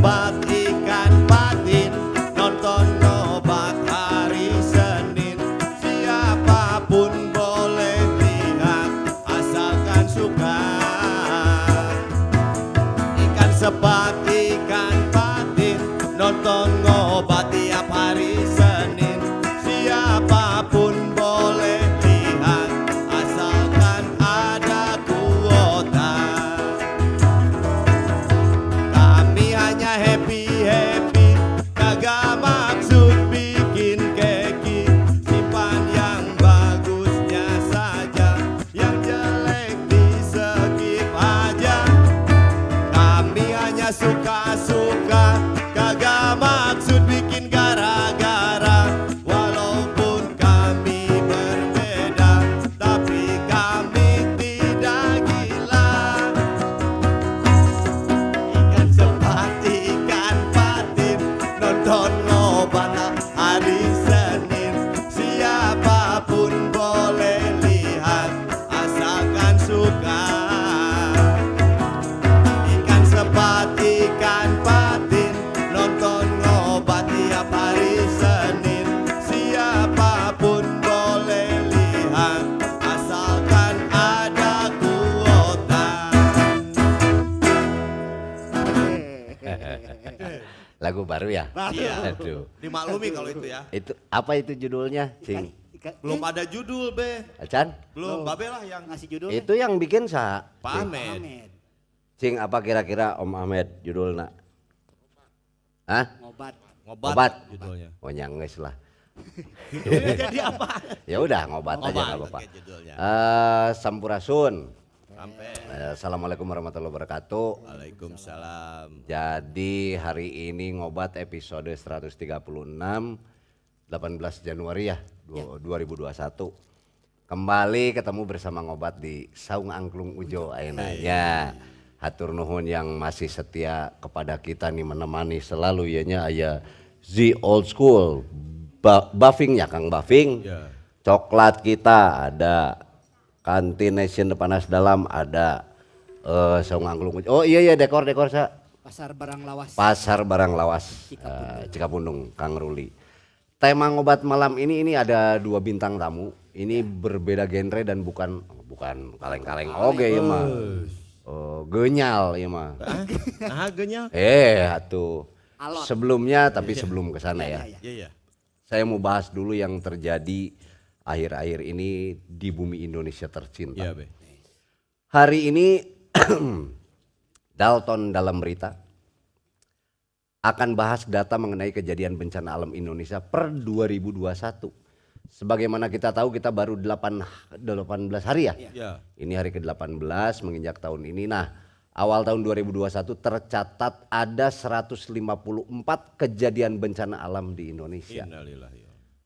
about Apa itu judulnya? Sing. Belum eh. ada judul, Be. Acan? Belum, Babe lah yang ngasih judul. Itu yang bikin sa. Pak Ahmed. Ahmed. Sing apa kira-kira Om Ahmed judulnya? Hah? Ngobat. Ngobat. Ngobat. Judulnya. Oh nyangis lah. Jadi apa? Ya udah ngobat, ngobat aja nggak apa-apa. Uh, Sampurasun. Sampai. Eh, Assalamualaikum warahmatullahi wabarakatuh. Waalaikumsalam. Jadi hari ini ngobat episode 136 18 Januari ya, ya. 2021. Kembali ketemu bersama ngobat di Saung Angklung Ujo Aina. Iya. Ya, hatur nuhun yang masih setia kepada kita nih menemani selalu ya nya aya The Old School. Ba buffing ya Kang Buffing. Ya. Coklat kita ada kantin nation panas dalam ada uh, saung angklung Ujo. oh iya iya dekor dekor sa pasar barang lawas pasar barang lawas Cikapundung, uh, Cikapundung Kang Ruli tema ngobat malam ini ini ada dua bintang tamu. Ini berbeda genre dan bukan bukan kaleng-kaleng oke ya mah. Oh, genyal ya mah. Ah, ah, genyal. Eh, atuh. Sebelumnya tapi iya. sebelum ke sana iya, ya. Iya, iya, iya. Saya mau bahas dulu yang terjadi akhir-akhir ini di bumi Indonesia tercinta. Hari ini Dalton dalam berita akan bahas data mengenai kejadian bencana alam Indonesia per 2021. Sebagaimana kita tahu kita baru 8 18 hari ya. ya. Ini hari ke-18 menginjak tahun ini. Nah, awal tahun 2021 tercatat ada 154 kejadian bencana alam di Indonesia.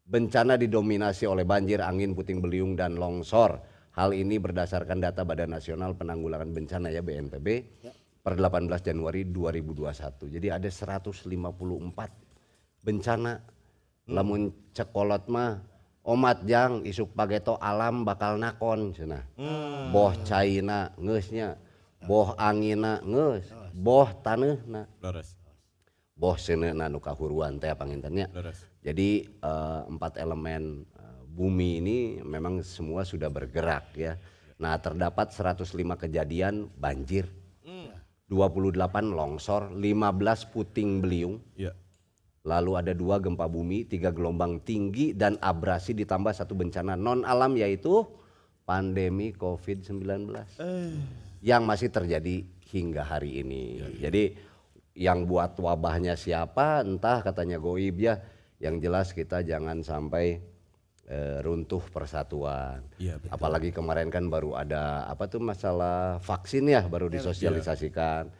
Bencana didominasi oleh banjir, angin, puting beliung dan longsor. Hal ini berdasarkan data Badan Nasional Penanggulangan Bencana ya BNPB. Ya per 18 Januari 2021. Jadi ada 154 bencana hmm. lamun cekolot mah omat jang isuk pageto alam bakal nakon cenah. Hmm. Boh caina ngeusnya, boh angina ngeus, boh taneuhna. Leres. Boh seuneuna nu kahuruan teh pangintennya. Jadi uh, empat elemen eh, bumi ini memang semua sudah bergerak ya. Nah, terdapat 105 kejadian banjir 28 longsor, 15 puting beliung. Ya. Lalu ada dua gempa bumi, tiga gelombang tinggi dan abrasi ditambah satu bencana non alam yaitu pandemi COVID-19 eh. yang masih terjadi hingga hari ini. Ya, ya. Jadi yang buat wabahnya siapa entah katanya goib ya. Yang jelas kita jangan sampai Eh, runtuh persatuan. Ya, betul. Apalagi kemarin kan baru ada apa tuh masalah vaksin ya baru iya, disosialisasikan. Ya.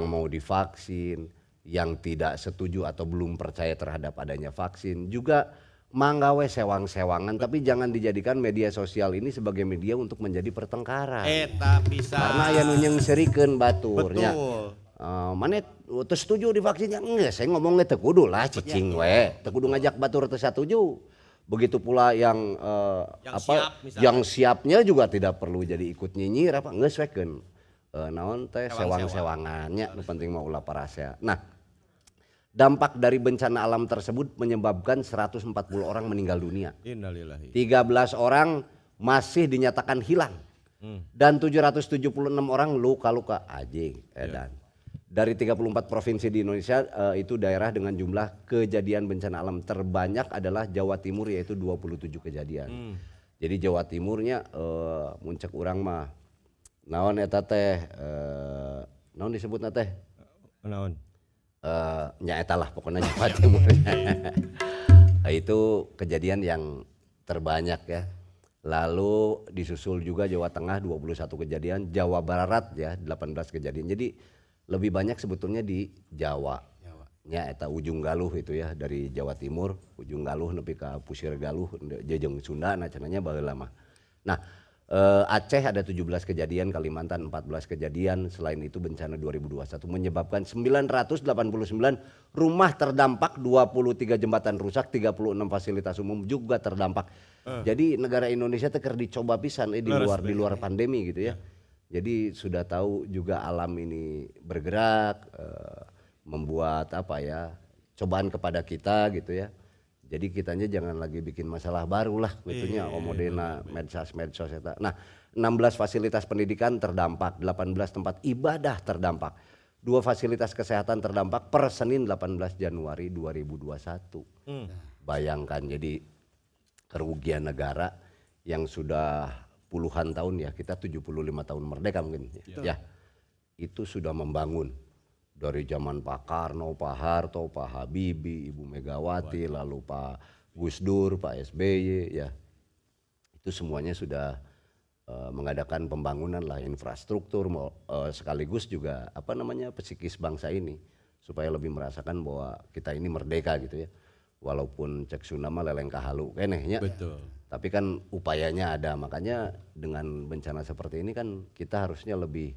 Yang mau divaksin, yang tidak setuju atau belum percaya terhadap adanya vaksin juga manggawe sewang-sewangan tapi jangan dijadikan media sosial ini sebagai media untuk menjadi pertengkaran. Eh tapi Karena yang nunyeng serikan baturnya. Betul. Uh, mana terus setuju divaksinnya? Enggak, saya ngomongnya tekudu lah cicing ya, we. Ya. Tekudu ngajak batur tersatuju. Begitu pula yang uh, yang apa siap, yang siapnya juga tidak perlu jadi ikut nyinyir apa ngesweken. Uh, eh, naon teh sewang-sewangannya sewang. penting mau ulah parasya Nah, dampak dari bencana alam tersebut menyebabkan 140 orang meninggal dunia. Innalillahi. 13 orang masih dinyatakan hilang. Hmm. Dan 776 orang luka-luka aja. Iya. edan. Dari 34 provinsi di Indonesia uh, itu daerah dengan jumlah kejadian bencana alam terbanyak adalah Jawa Timur yaitu 27 kejadian. Hmm. Jadi Jawa Timurnya uh, muncak urang mah naon eta teh uh, naon disebutna teh? Naon? Uh, ya etalah pokoknya Jawa Timur. itu kejadian yang terbanyak ya. Lalu disusul juga Jawa Tengah 21 kejadian, Jawa Barat ya 18 kejadian. Jadi lebih banyak sebetulnya di Jawa. Jawa. Ya eta ujung Galuh itu ya dari Jawa Timur, ujung Galuh nepi ke Pusir Galuh jejeng Sunda nah cenanya baheula mah. Nah, eh, Aceh ada 17 kejadian, Kalimantan 14 kejadian, selain itu bencana 2021 menyebabkan 989 rumah terdampak, 23 jembatan rusak, 36 fasilitas umum juga terdampak. Uh. Jadi negara Indonesia teker dicoba pisan eh, di luar di luar pandemi gitu ya. Yeah. Jadi sudah tahu juga alam ini bergerak, e, membuat apa ya cobaan kepada kita gitu ya. Jadi kitanya jangan lagi bikin masalah baru lah, betulnya e, Omodena, e, medsos, medsos, eta. Nah, 16 fasilitas pendidikan terdampak, 18 tempat ibadah terdampak. Dua fasilitas kesehatan terdampak per Senin 18 Januari 2021. Hmm. Bayangkan jadi kerugian negara yang sudah puluhan tahun ya, kita 75 tahun merdeka mungkin iya. ya. ya. Itu sudah membangun dari zaman Pak Karno, Pak Harto, Pak Habibie, Ibu Megawati, Wah. lalu Pak Gus Dur, Pak SBY ya. Itu semuanya sudah uh, mengadakan pembangunan lah infrastruktur uh, sekaligus juga apa namanya psikis bangsa ini supaya lebih merasakan bahwa kita ini merdeka gitu ya. Walaupun cek sunama leleng halu kenehnya. Betul tapi kan upayanya ada, makanya dengan bencana seperti ini kan kita harusnya lebih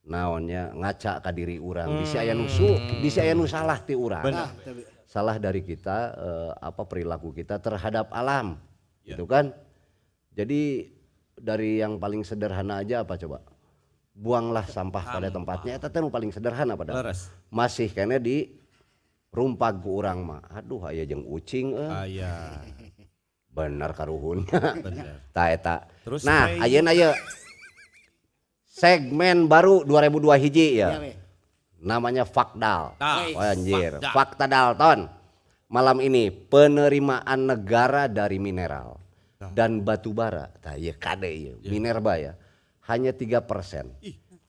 naonnya ngaca ke diri orang. Hmm. Bisa ayah nusu, bisa ayah nu salah ti urang. Nah, salah dari kita eh, apa perilaku kita terhadap alam. ya. Gitu kan? Jadi dari yang paling sederhana aja apa coba? Buanglah sampah pada tempatnya. Itu yang paling sederhana pada. Leres. Masih karena di rumpag ku orang mah. Aduh ayah jeng ucing eh. Ayah benar karuhun tak eta eh, Terus nah ayeuna ayo segmen baru 2002 hiji ya, ya namanya Fakdal nah, oh, anjir Fakta Dalton malam ini penerimaan negara dari mineral nah. dan batu bara tah ya kade ya. Minerba ya hanya tiga persen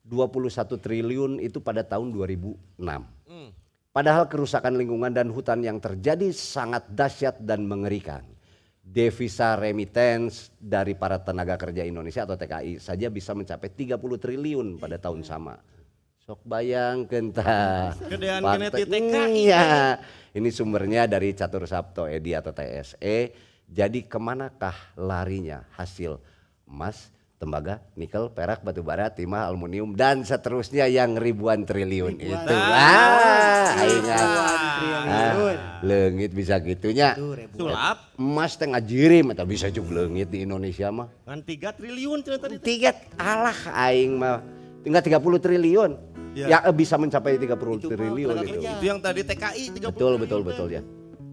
21 triliun itu pada tahun 2006 hmm. padahal kerusakan lingkungan dan hutan yang terjadi sangat dahsyat dan mengerikan devisa remittance dari para tenaga kerja Indonesia atau TKI saja bisa mencapai 30 triliun pada tahun iya. sama. Sok bayang kenta. Gedean TKI. Iya. Ini sumbernya dari Catur Sabto Edi atau TSE. Jadi kemanakah larinya hasil emas tembaga, nikel, perak, batu bara, timah, aluminium dan seterusnya yang ribuan triliun ribuan itu. Ah, aing ah, Lengit bisa gitunya. Sulap. Emas tengah jirim, atau bisa juga lengit di Indonesia mah. Kan 3 triliun tadi. tiga. alah aing mah. Tinggal puluh triliun. Ya. ya bisa mencapai tiga puluh triliun itu. Itu yang tadi TKI 30 Betul betul kan. betul ya.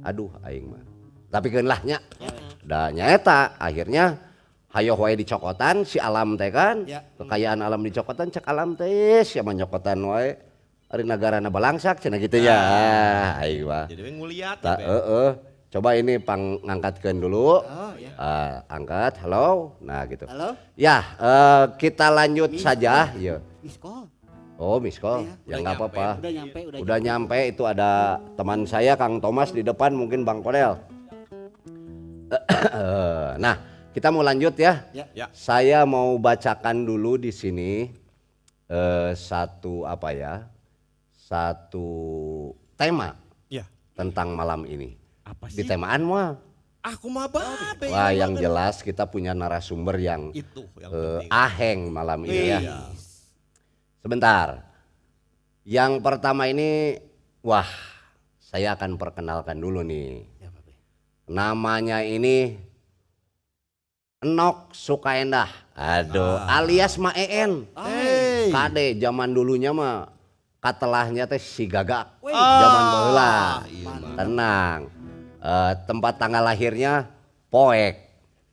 Aduh aing mah. Tapi keunlahnya. Ya. Da nyata akhirnya hayo wae dicokotan si alam teh kan ya. kekayaan alam dicokotan cek alam teh siapa nyokotan wae ari negara na balangsak cina gitu ya ah, ayo jadi nguliat Ta, ya, coba ini pang ngangkatkan dulu oh, ya. uh, angkat halo nah gitu halo ya uh, kita lanjut miss saja ya miss call Oh, miskol. Oh, ya ya nggak ya, apa-apa. Udah nyampe, udah, udah nyampe. nyampe. Itu ada teman saya Kang Thomas di depan mungkin Bang Korel. Eh, nah, kita mau lanjut ya. Ya. ya. Saya mau bacakan dulu di sini eh, satu apa ya? Satu tema. Ya. Tentang malam ini. Apa sih? Di temaan mah. Aku mah babe. Wah, yang jelas kita punya narasumber yang itu yang eh, aheng malam ini ya. Iya. Sebentar. Yang pertama ini wah, saya akan perkenalkan dulu nih. Ya, Namanya ini Enok suka endah. Aduh, ah. alias Ma EN. Hey. Kade zaman dulunya mah katelahnya teh si gagak. Wey. Ah, zaman baheula. Ah, iya, Tenang. Uh, tempat tanggal lahirnya Poek.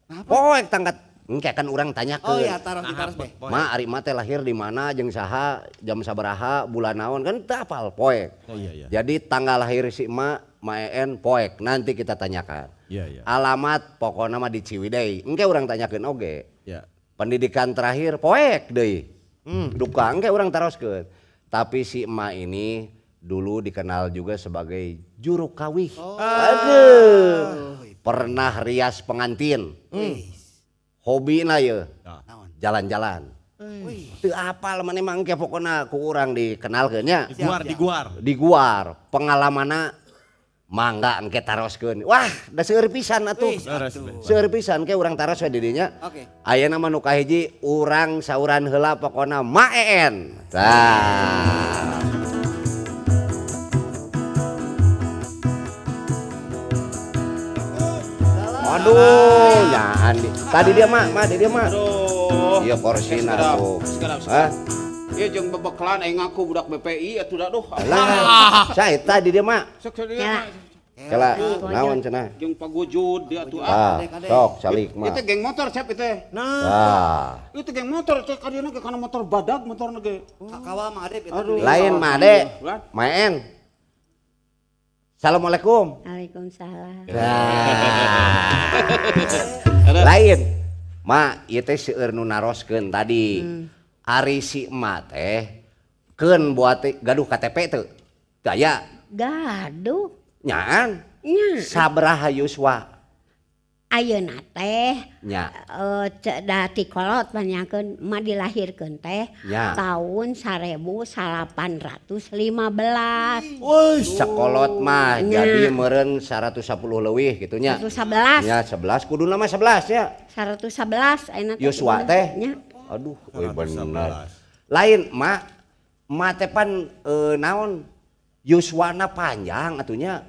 Apa? Poek tanggal Enggak kan orang tanya oh, ke. Oh iya, taruh di harus deh. Ma, ari mah lahir di mana, Jeng saha, jam sabaraha, bulan naon kan apa hafal poek. Oh iya iya. Jadi tanggal lahir si Ma, Ma En poek nanti kita tanyakan. Iya iya. Alamat pokoknya mah di Ciwidey. Enggak orang tanyakan oge. Okay. Iya. Pendidikan terakhir poek deh. Hmm. Duka enggak orang ke. Tapi si Ma ini dulu dikenal juga sebagai juru kawih. Oh. Aduh. Pernah rias pengantin. Hmm ayo jalan-jalan apal men memang pokona aku urang dikenal kenya diar diguar pengalamana manggake taros kun Wah serpisan atau serpisan ke orangtara dirinya A namakahji urangsauran hela pokona main Waduh, nah. ya Andi. Tadi dia mah, mah dia mah. Aduh. Iya korsina aku. Hah? Iya jeung bebeklan aing eh, aku budak BPI atau ya, da doh. Lah, ah. saya tadi dia mah. Sok dia. Ya. Kela naon cenah? Jeng pagujud dia tuh ah. ah. Sok salik mah. Itu geng motor siapa itu. Nah. Ah. Itu geng motor teh kadina ke kana motor badak motor ge. Oh. Kakawa mah ade Lain mah ade. Iya. Maen. salamualaikumikum lainrosken tadi hmm. Ari Ken buat gaduh KTP tuh kayak gaduhnyaan sabraha Yuswa natedatikolot eh, banyak Ma di lahir ke teh tahun sare 1815kolot me 110 lewih itunya 11 11du 11 ya 11 enak Yus teh aduh lain Ma matepan eh, naon Yuswana panjang atnya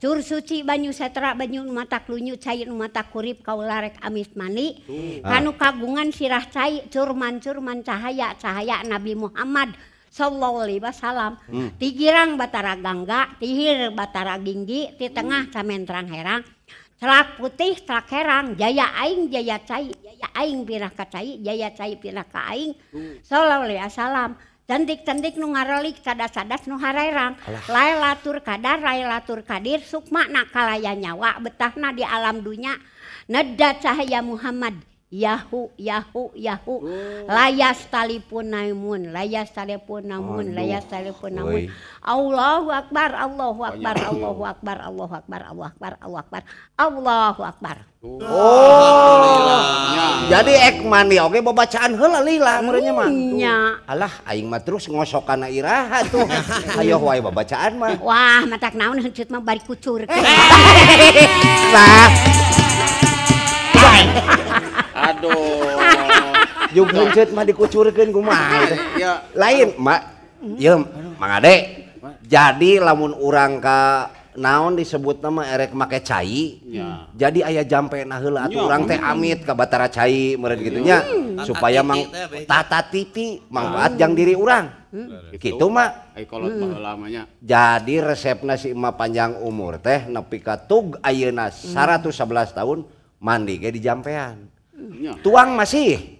suci Banyu setera Banyu mata kluyu cair mata kurib kau larek amitmani kan ah. kagungan sirah cair curman curman cahaya cahaya Nabi Muhammad Shallallahhi Wasallam hmm. Tigirarang Batara Gangga tihir Batara Giingggi di tengah hmm. Cmenrangherang Tra putih Tra herang Jaya Aing Jayaing piya kaing Shalllawallam -tentik nu ngarelik saddas Nuharaairam Lailaturkadar Railaturkadir Suk nakal nyawa bena di alamnyaneddat cahaya Muhammad Yahu Yahu Yahu layastalipunmun namun Allahuakbar Allah waakbar Allah waakbar Allahakbarakbar akbar Allahu akakbar oh jadi Ekmani Oke bob baaan halal lanyanya hmm, Allah Aingmat terus ngookkan Iirahat tuh haha ayowah bacaan Wah mata naun hanjud kucur aduhcuri laindek jadi lamun ungka naon disebut nama Ererek make Cai jadi aya jampe nah orang teh Amit Ka Batara Cai me gitunya hmm. supayatata titi manfaat yang hmm. diri urang hmm. gitu jadi resep nasi 5 panjang umur teh nepikatug Auna 111 tahun mandi kayak di jampeian tuang masih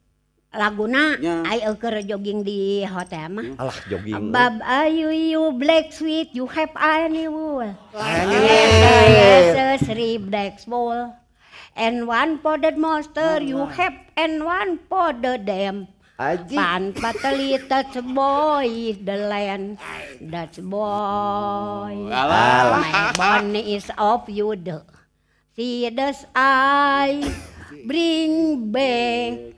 laguna yeah. ayo jogging di hotel mah hmm. alah jogging bab ayu you black sweet you have any wool yes three black ball and one potted monster you have and one potted the Aji. Pan pateli that's boy the land that's boy Alah. my is of you the see this I bring back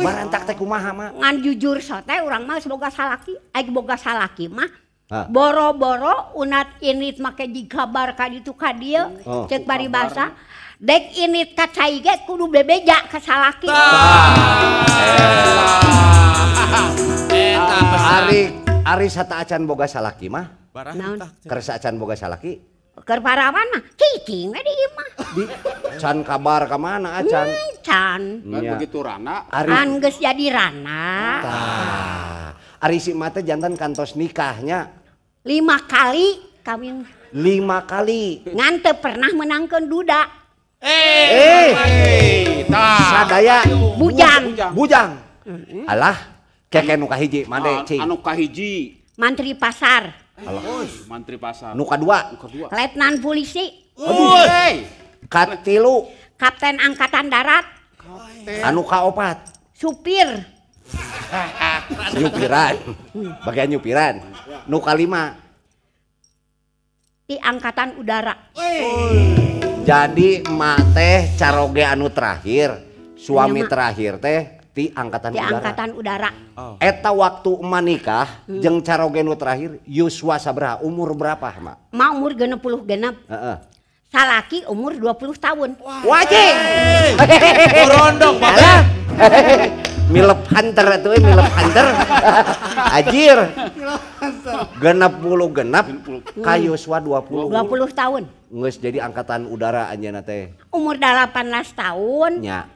Barantak teh kumaha mah? Ngan jujur so teh urang mah boga salaki, aing boga salaki mah boro-boro unat init make jikabar ka ditu ka dieu oh. cek bari basa dek ini ka cai ge kudu bebeja ka salaki eh, eta ari ari sata acan boga salaki mah naon kersa acan boga salaki keur parawan mah cicing di imah di can kabar ka mana acan pisan. Kan ya. begitu rana. Ari... Angges jadi rana. ah Ari si mata jantan kantos nikahnya. Lima kali kawin. Lima kali. Ngante pernah menangkan duda. Eh, eh, eh sadaya bujang, bujang, bujang. Mm -hmm. Alah, keke nu hiji mande ah, cing. Anu hiji Mantri pasar. Alah. mantri pasar. nuka dua Nu Letnan polisi. Uy. Eh. Katilu. Kapten Angkatan Darat. Anu kaopat. Supir. nyupiran. Bagian nyupiran. Nu kalima. Di Angkatan Udara. Jadi emak teh caroge anu terakhir, suami iya, terakhir teh di angkatan di udara. angkatan udara. Oh. Eta waktu emak nikah hmm. jeng caroge nu terakhir Yuswa sabra umur berapa, emak? Ma umur puluh genep. Uh -uh. Salaki umur 20 tahun. Wah, Wajib. malah. Milep hunter itu eh, milep hunter. Ajir. Genap puluh genap. Hmm. Kayu swa 20. 20 tahun. Nges jadi angkatan udara anjana teh. Umur 18 tahun. Ya.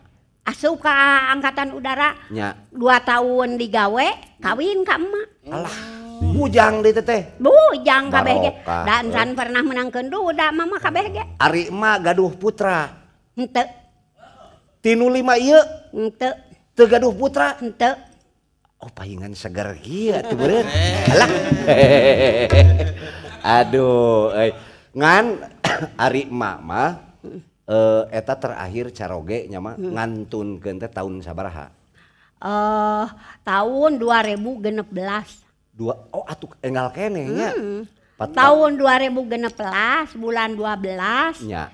Asup ke angkatan udara. Ya. 2 tahun digawe, kawin ka emak. Alah. hujang di dan pernah menang uh Mauh putra 5uhra segar aduh ngan A Mama eh, eta terakhir caroge nyama hmm. nganun gente tahun saabaha eh tahun 2000 genenya Oh, enkenne hmm. tahun 2011 bulan 12 eh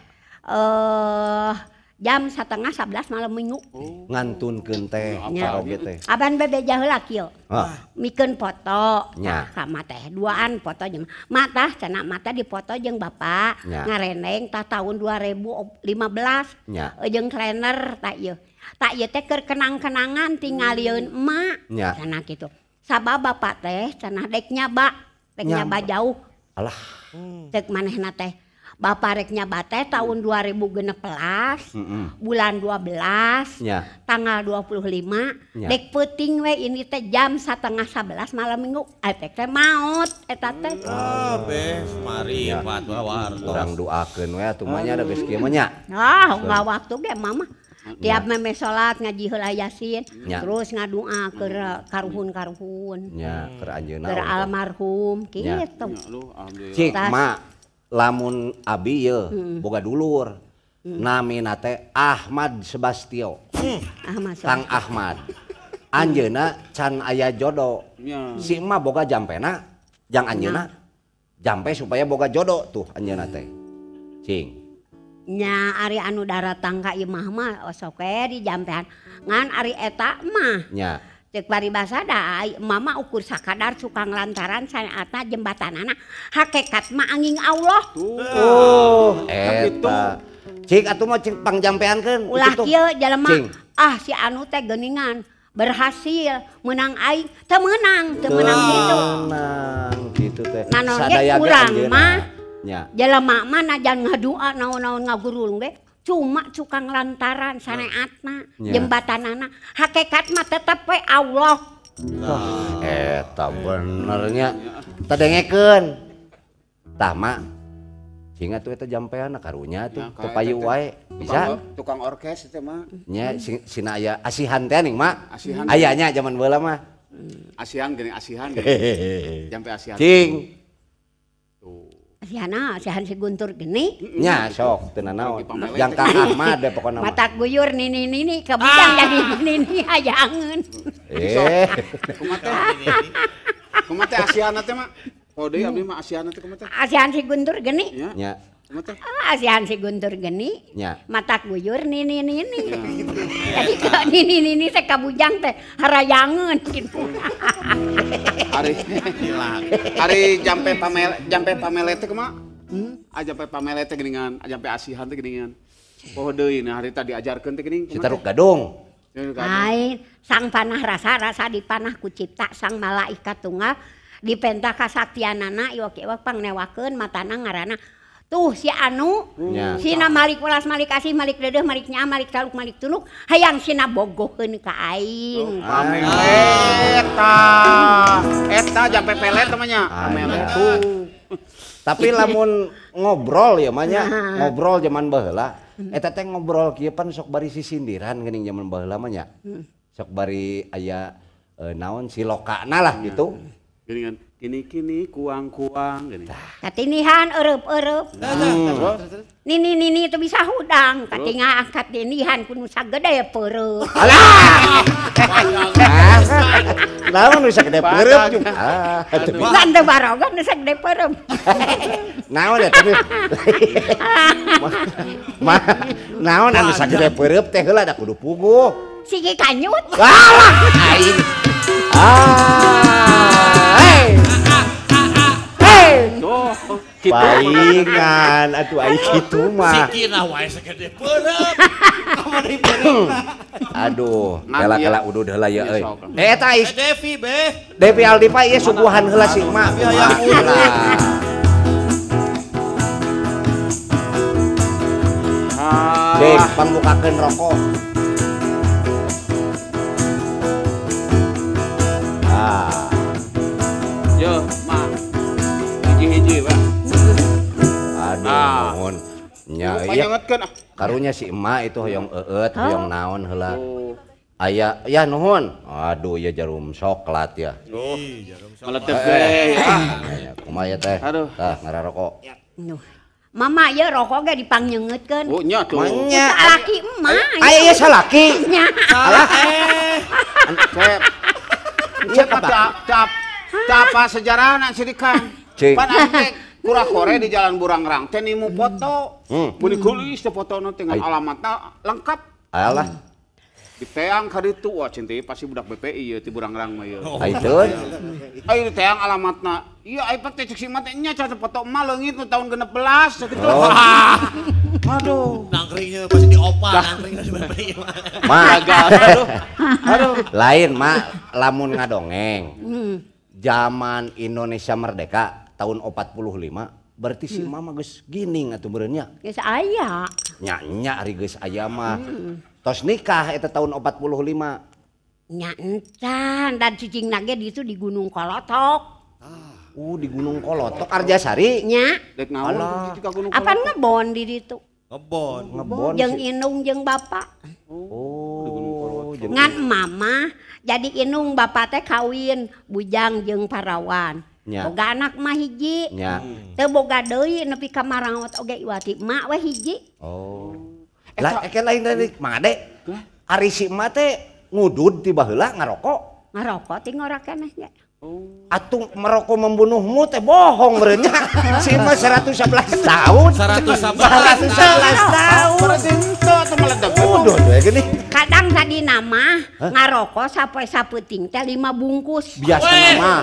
jam 1tengah 11 malam meninggu nganun gentengan bebe jauh mi fotonyaduan foto je matas ceak mata di foto jeng Bapak ngareneng Ta tahun 2015jeng eh, trainer tak takker kenang-kenangan tinggal liun hmm. emmak karena gitu saahbapak teh tan denya baknya ba jauh hmm. ce maneh teh Bapak reknya bater tahun 2016 hmm. bulan 12 ya tanggal 25 De footing W ini teh jam 1tengah 11 malam minggu maut et teh hmm. ah, ah, waktu Ma diaap meme salat ngaji hal ayasin terus ngadua ke karruhun-karruhunlamarhum hmm. lamun Ab hmm. buka dulur hmm. na Ahmad Sebastio sang Ahmad Anjena can aya jodoh Sigma buka jampena jangan Anjena jampe supaya buka jodoh tuh Anjena sing Arianudara tangga Imahmal oh, jampe ngan Arieta mahnya cekda Ma ukur Sa kadardar suka lantaran saya atas jembatan anak hakekat ma angin Allahpangpeian oh, ah si anu tehningan berhasil menang temenang temenang Ja mana aja ngaduan na-na ngaburu cuma cuangg lantaran sana atna jembatan anak hakekatmah tetap Allah ah, eh, benernyakenma tuh itu jampe karunnya tuh tukang orkehan ayahnya zaman gue lama Aang ashan Asiana, Asiana si Guntur geni. Nya sok teu naon. Yang Kang Ahmad deh pokoknya. Mata guyur nini nini ke budang ah. jadi nini hayangeun. Eh. Kumaha teh Asiana teh mak, Oh deui abdi mah Asiana teh kumaha Asiana ah, si Guntur gini. Nya. Ya. Ah, si Hansi Guntur geni. Ya. Mata guyur nini nini. Ya. Jadi kalau nini nini saya kabujang teh harayangeun gitu. Hari hilang. hari jampe pamel jampe pamele teh kumaha? Hmm? Ajampe ah, pamele teh geuningan, ajampe ah, asihan teh geuningan. Oh deui nah hari tadi ajarkeun teh geuning. Sitaruk gadong. Lain sang panah rasa rasa dipanah ku cipta sang malaikat tunggal dipentah kasaktianana iwak-iwak pangnewakeun matana ngaranna tuh si anu si ya. Sina Malik welas Malik kasih Malik dedeh maliknya Malik taluk Malik tuluk hayang Sina bogoheun ka aing oh, amin. eta eta jang pepelet namanya amelet ah, iya. tuh tapi lamun ngobrol ya manya nah. ngobrol zaman baheula eta teh ngobrol kieu pan sok bari sisindiran geuning zaman baheula manya hmm. sok bari aya eh, naon silokana lah iya. gitu geuningan kini-kini kuang-kuang gini. Katinihan nah, erup-erup. nah. Nini nini itu bisa hudang, katinga angkat dinihan kudu sagede peureub. Alah. Nah, nu sagede peureub juga. Ah, lah teu baroga kan nu sagede peureub. Naon eta? Mah naon anu sagede peureub teh heula da kudu puguh. Sigi kanyut. Alah. Ain. Ah. Hey. Hey. Oh, gitu. Palingan atuh ai kitu mah. Siki nah wae segede perep Aduh, Kalah-kalah udah lah ya Eh iya, eta kan. Devi be. Devi Aldi pak ieu iya, subuhan heula sih mah. Dek, pangbukakeun rokok. aduh nah. mohon iya. ah? karunya si emak itu hoyong eet, hoyong naon heula oh. Ayah, ya nuhun. Aduh, iya ya jarum coklat eh, ya. Oh, jarum coklat. Eh, eh ya teh? Aduh. Tah, rokok. Ya. Nuh. Mama ya rokok gak dipangnyeungeutkeun. Oh, nya tuh. Manya. Salaki emak. Aya iya. ya salaki. Nya. Salah. Cep. Eh. Iya, cap. Cap. Cap sejarah anak sirikan cing pan kurang kore di jalan burang rang teh mau foto hmm. hmm. muni kulis teh foto nanti dengan alamatnya lengkap Ayolah. di teang kari itu wah cinti pasti budak BPI ya di burang rang mayo. Ayo, ayo di teang alamatnya iya ayo pakai teh cek nya cara foto malang itu tahun ke belas Wah, oh. aduh nangkringnya pasti di opa nangkringnya di BPI Ma, gagal aduh aduh lain mak lamun ngadongeng hmm. zaman Indonesia merdeka tahun 45 berarti si hmm. mama geus gining atuh meureunnya geus aya nya nya ari geus aya mah hmm. tos nikah eta tahun 45 nya encan dan cicing nage di itu di Gunung Kolotok ah uh di Gunung Kolotok Arjasari nya dek naon Gunung Kolotok apa ngebon di ditu ngebon ngebon jeung si... inung jeung bapak oh, oh ngan mama jadi inung bapak teh kawin bujang jeung parawan Yeah. Boga anak mah hiji. Yeah. Hmm. Teu boga deui nepi ka marangot oge Iwati. Mak we hiji. Oh. Eh, lah eke lain dari hmm. Ade. Ari si emak teh ngudud ti baheula ngarokok. Ngarokok ti ngora keneh nya. Oh. Atung merokok membunuhmu teh bohong merenya. si emak 111 tahun. 111, 111 tahun. Persinto teh meledak ngudud we gini. Kadang tadi nama ngarokok sapoe sapeuting teh 5 bungkus. Biasa mah.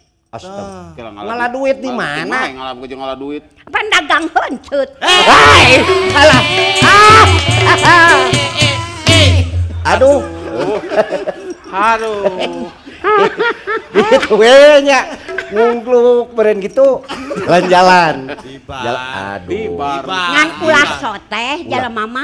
Astaga. Ah. ngalah duit di mana? Ngalah gue ngalah duit. Pendagang hancut Hei, eh. salah. Ah. Eh, eh, aduh, oh. Aduh. Aduh. itu wenya ngungkluk beren gitu jalan jalan. Di bar. Aduh. Ngan ulah soteh jalan mama.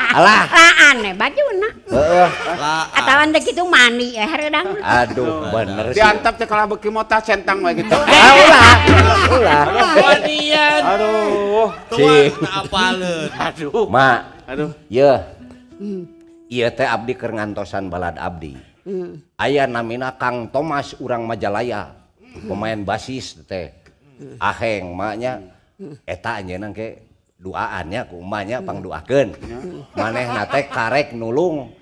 Alah. aneh baju nak. Heeh. Atalan teh mani ya eh, hareudang. Aduh bener sih. Diantap teh kalau beki mota centang we gitu. Ah, ulah. Ulah. Wadian. Aduh. Cing. Apaleun. Aduh. Ma. Aduh. ya. Iya teh abdi keur ngantosan balad abdi. Hmm. Ayah namina Kang Thomas urang Majalaya. Hmm. Pemain basis teh. Hmm. Aheng maknya eta anjeunna ke duaannya, kumanya iya. pangduakeun iya. maneh nate karek nulung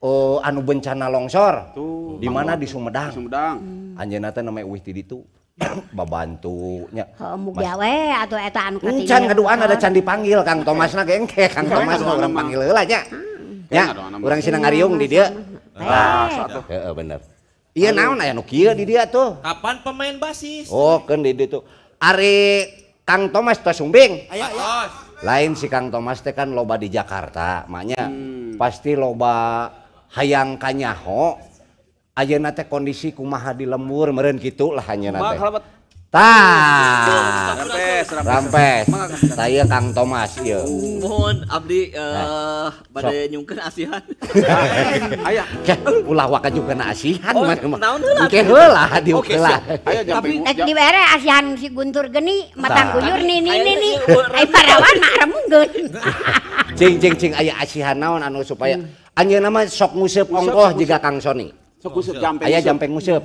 uh, anu bencana longsor di mana di Sumedang Sumedang hmm. anjeunna teh namanya Uih Tiditu iya. babantu nya heumuk gawe atuh eta anu katinya can ngaduaan ada can dipanggil Kang Thomasna gengke Kang Thomas urang panggil heula nya Ya, urang sinang ngariung di dieu ah heeh bener iya naon aya nu kieu di dia tuh kapan pemain basis oh kan di dia tuh Ari Thomas Ta Subing lain sikan Thomas Tekan loba di Jakarta maka hmm. pasti loba hayangkannyaho ayenate kondisi kumaha di lembur me gitu lah hanya nanti Tah. Rampes, rampes. Saya Kang Thomas ieu. Iya. Mohon abdi eh bade nah, nyungkeun asihan. Aya. Ulah waka nyungkeun asihan oh, mah. Naon heula? Engke heula di heula. Tapi ek dibere asihan si Guntur geni matang nah. guyur ni ni ni ni. Ai parawan mah remungkeun. Cing cing cing aya asihan naon anu supaya hmm. anjeunna mah sok nguseup ongkoh jiga Kang Sony. Sok nguseup jampeng. Aya jampeng nguseup.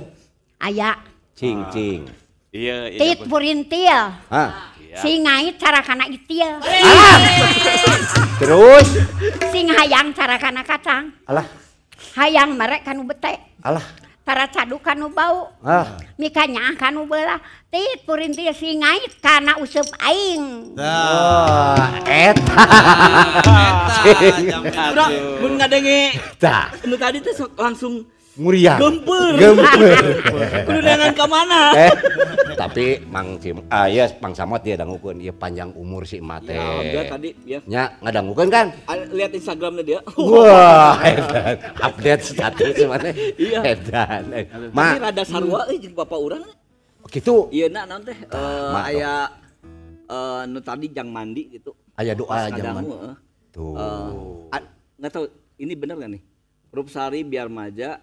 Aya. Cing cing. Iya, iya. Tit purin iya. Ah. cara kana itil. Alah. Terus sing hayang cara kana kacang. Alah. Hayang merek kanu bete. Alah. Para cadu kanu bau. Ah. Mikanya kanu bela. Tit purintil singai sing ngait kana aing. Oh, ah, nah. et. Bro, mun ngadenge. Tah. Nu tadi teh langsung muria, Gempur. Gempur. Kudu ke mana? Eh, tapi Mang Cim, ah ya Mang Samot dia dangukeun dia panjang umur si mate. Ya, dia tadi ya. Nya ngadangukeun kan? Lihat Instagramnya dia. Wah, hebat. Update status si mate. Iya. Edan. Eh, Ma. Ini rada sarua euy eh, jeung bapak urang. Eh. Oh, gitu. Iya nah naon teh uh, aya uh, nu tadi jang mandi gitu. Aya doa jang mandi. Tuh. Uh, nggak tahu ini bener gak nih? Rupsari biar maja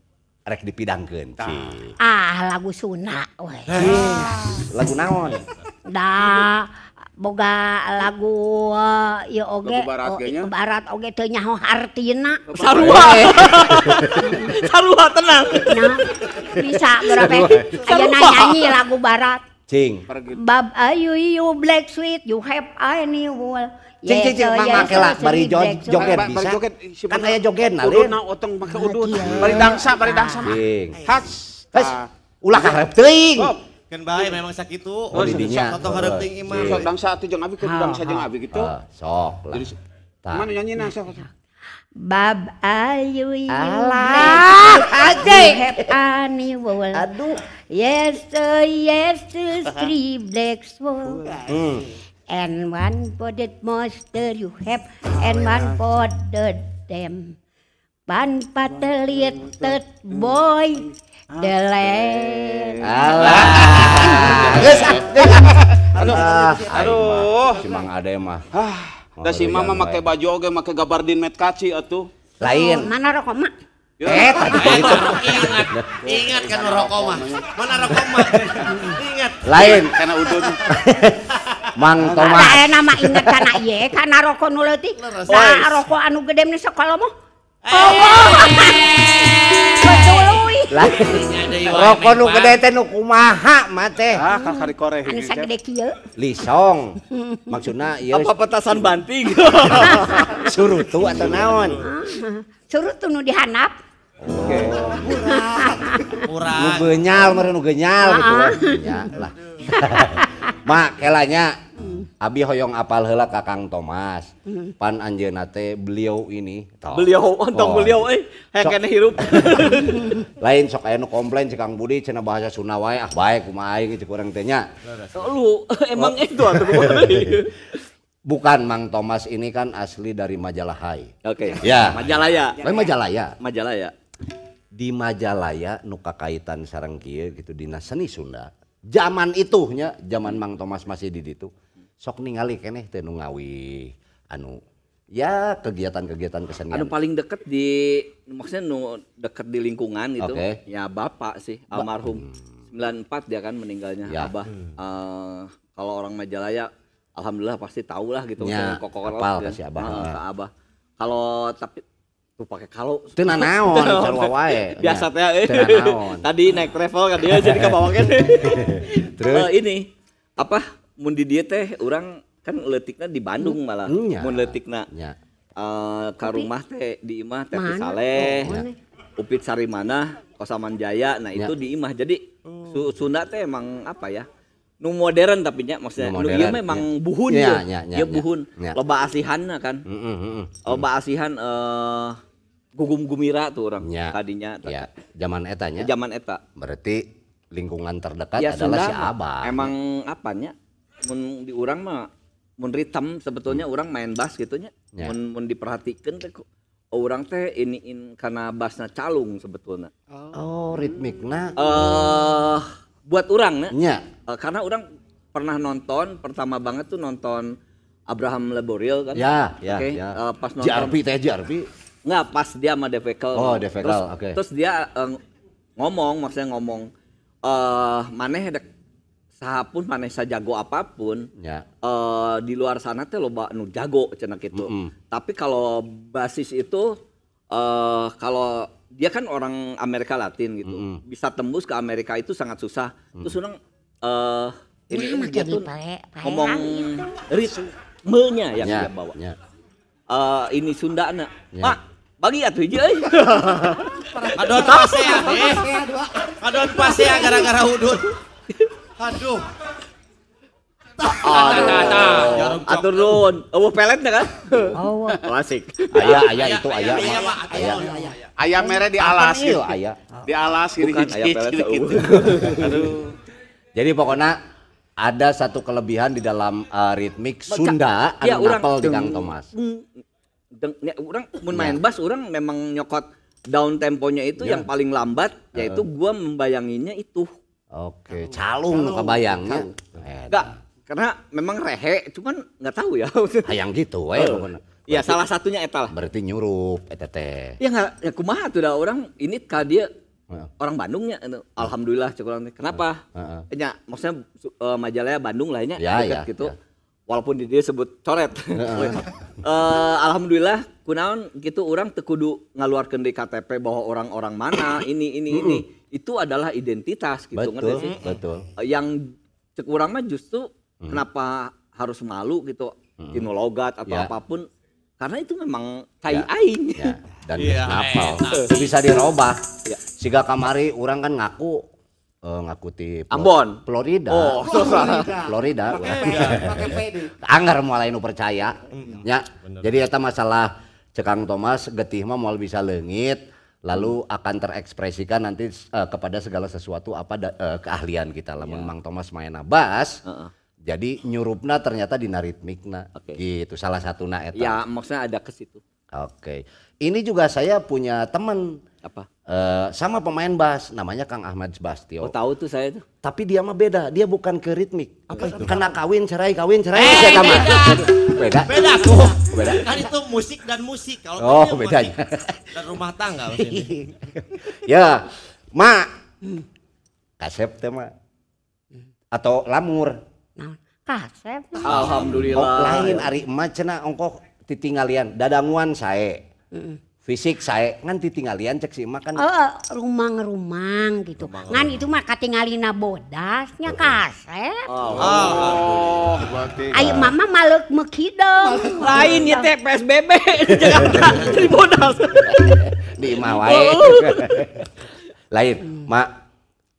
rek dipidangkeun cik. Ah, lagu Sunda we. Eh. lagu naon? Da boga lagu ya oge lagu barat, oh, barat oge teu nyaho hartina. Sarua. Sarua tenang. Nah, bisa berapa? Aja nyanyi lagu barat. Cing. Bab ayu uh, you black sweet you have any wall. Cing cing cing mang make lah bari joget bisa. Kan aya joget na lin. Udut na otong make udut. Bari dangsa bari dangsa mah. Hats. Hats. Ah. Ulah karep teuing. Kan bae memang sakitu. Oh didinya. Contoh karep teuing imah. Sok dangsa atuh jeung abi ke dangsa jeung abi gitu. Ah, sok lah. Mana nyanyi na ah, sok. Bab ayu Allah aje. Ani wol. Aduh. Yes, uh, yes, uh, three black wol. Hmm. And one for the monster you have, oh, and one for the them. One for the boy, the land. Allah. aduh. Aduh. Aduh. Cuma ada emang. Ah. Da si mama makai baju oge make gabardin met kaci Lain. Oh, mana rokok mak? Ya. Eh, tadi itu. Ingat, ingat kan rokok mah. Mana rokok mah? Ingat. Lain karena udun. Mang Toma. Nah, nama ingat karena iya, karena rokok nu leutik. Nah, rokok anu gede nih sekolah mah. Eh. Oh. oh. Eh. lagidemaha mateha Korea maksuna pepetasan banting sur tuh naon ah, surut dihanaap benyal oh. mereu genyallah mak kelanya Abi hoyong apal hela kakang Thomas pan anjeuna teh beliau ini toh. beliau untuk oh, oh. beliau eh hayang sok, hirup lain sok aya nu komplain cekang Budi cenah bahasa Sunda wae ah bae kumaha aing gitu kurang teh nya oh, lu emang oh. itu atuh Bukan Mang Thomas ini kan asli dari Majalahai. Oke. Okay. Ya. Majalaya. Lain oh, Majalaya. Majalaya. Di Majalaya nu kakaitan sareng kieu gitu dina seni Sunda zaman itu nya zaman Mang Thomas masih di situ sok ningali kene teh nu ngawi anu ya kegiatan-kegiatan kesenian. Anu paling deket di maksudnya nu deket di lingkungan gitu okay. ya bapak sih almarhum hmm. 94 dia kan meninggalnya ya. abah. Hmm. Uh, kalau orang Majalaya alhamdulillah pasti tahu lah gitu ya, kokoh gitu. kasih abah. Uh, abah. Kalau tapi lu pakai kalau itu nanaon kan wae biasa teh tadi naik travel kan dia jadi kebawa kan terus uh, ini apa mun di dia teh orang kan letiknya di Bandung hmm. malah ya. mun letiknya ya. uh, eh, ka rumah teh di imah teh Saleh ya. Upit Sari mana Kosaman Jaya nah ya. itu di imah jadi oh. su Sunda teh emang apa ya nu modern tapi nya maksudnya nu, modern, nu iya memang iya. iya, ya. buhun ya, ya, ya, ya, buhun ya. loba asihan kan mm -mm, mm -mm. loba asihan eh uh, gugum gumira tuh orang ya. tadinya ya zaman etanya zaman eta berarti lingkungan terdekat ya, adalah Sunda, si abah emang apanya mun di orang mah mun ritem sebetulnya hmm. orang main bass gitu nya ya. mun mun diperhatikan teh orang teh ini in karena bassnya calung sebetulnya oh, oh nah eh uh, buat orang ya uh, karena orang pernah nonton pertama banget tuh nonton Abraham Leboril kan ya ya, okay. ya. Uh, pas nonton JRP teh JRP Nggak, pas dia sama Defekel. Oh, Defekel, oke. Okay. Terus dia uh, ngomong, maksudnya ngomong, eh maneh dek sahapun maneh jago apapun, ya. Uh, di luar sana teh loba nu jago cenah gitu. Mm -hmm. Tapi kalau basis itu uh, kalau dia kan orang Amerika Latin gitu, mm -hmm. bisa tembus ke Amerika itu sangat susah. Mm -hmm. Terus orang uh, ini dia gitu, ngomong ritmenya yang ya, dia bawa. Ya. Uh, ini Sunda anak. Ya. Mak, bagi atuh hiji euy. Adon pasea eh. Kadot pasea eh. eh. gara-gara udut. Aduh. Atur nuhun. Eueuh pelet kan? Oh, asik. Aya aya itu aya. Aya. Aya mere di alas ieu aya. Di alas gini gitu. gitu, gitu. Aduh. Jadi pokoknya ada satu kelebihan di dalam uh, ritmik Sunda ada anu ya, napel di Kang Thomas deng, ya, orang mau main iya. bass orang memang nyokot down temponya itu ya. yang paling lambat yaitu gua membayanginnya itu. Oke, calung lu kebayangnya. Enggak, karena memang rehe, cuman nggak tahu ya. Hayang ah, gitu, wae eh, Ya salah satunya etal. Berarti nyurup etet. Ya nggak, ya kumaha tuh dah orang ini ka dia orang Bandungnya alhamdulillah cukup kenapa uh, uh, uh. ya maksudnya uh, majalahnya Bandung lainnya ya, ya, ya, gitu ya walaupun dia sebut coret uh, alhamdulillah kunaon gitu orang tekudu ngeluar di KTP bahwa orang-orang mana ini ini ini itu adalah identitas gitu betul, ngerti sih betul eh, yang sekurang mah justru hmm. kenapa harus malu gitu hmm. logat atau ya. apapun karena itu memang tai ya. aing ya. dan iya, kenapa bisa dirobah ya. siga kamari orang kan ngaku uh, eh, ngakutip Ambon Florida oh Florida Florida pakai anggar mulai nu percaya ya Bener. jadi eta masalah cekang Thomas getih mah mual bisa lengit lalu akan terekspresikan nanti uh, kepada segala sesuatu apa da, uh, keahlian kita lah yeah. memang Thomas main bass uh -uh. jadi nyurupna ternyata di naritmikna okay. gitu salah satu na eta ya maksudnya ada ke situ oke okay. ini juga saya punya teman apa Eh, sama pemain bass namanya Kang Ahmad Sebastio. Oh, tahu tuh saya tuh. Tapi dia mah beda, dia bukan ke ritmik. Apa itu? Kena kawin cerai kawin cerai eh, Beda. Beda. Beda tuh. Oh, beda. Kan itu musik dan musik kalau Oh, bedanya. Dan rumah tangga ya. mak. Kasep teh mak. Atau lamur. Kasep. Alhamdulillah. Oh, lain ari emak cenah ongkoh titinggalian dadanguan saya fisik saya kan ditinggalian cek si emak kan oh, rumang-rumang gitu rumang, ngan itu mah katingalina bodasnya oh, iya. kaset oh, oh. oh. oh. ayo iya. mama malek mekidong lain ya teh PSBB di Jakarta di bodas di mawai lain hmm. mak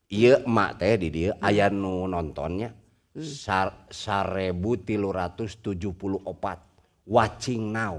iya mak teh di dia hmm. ayah nu nontonnya hmm. sar, sarebu tiluratus tujuh puluh opat watching now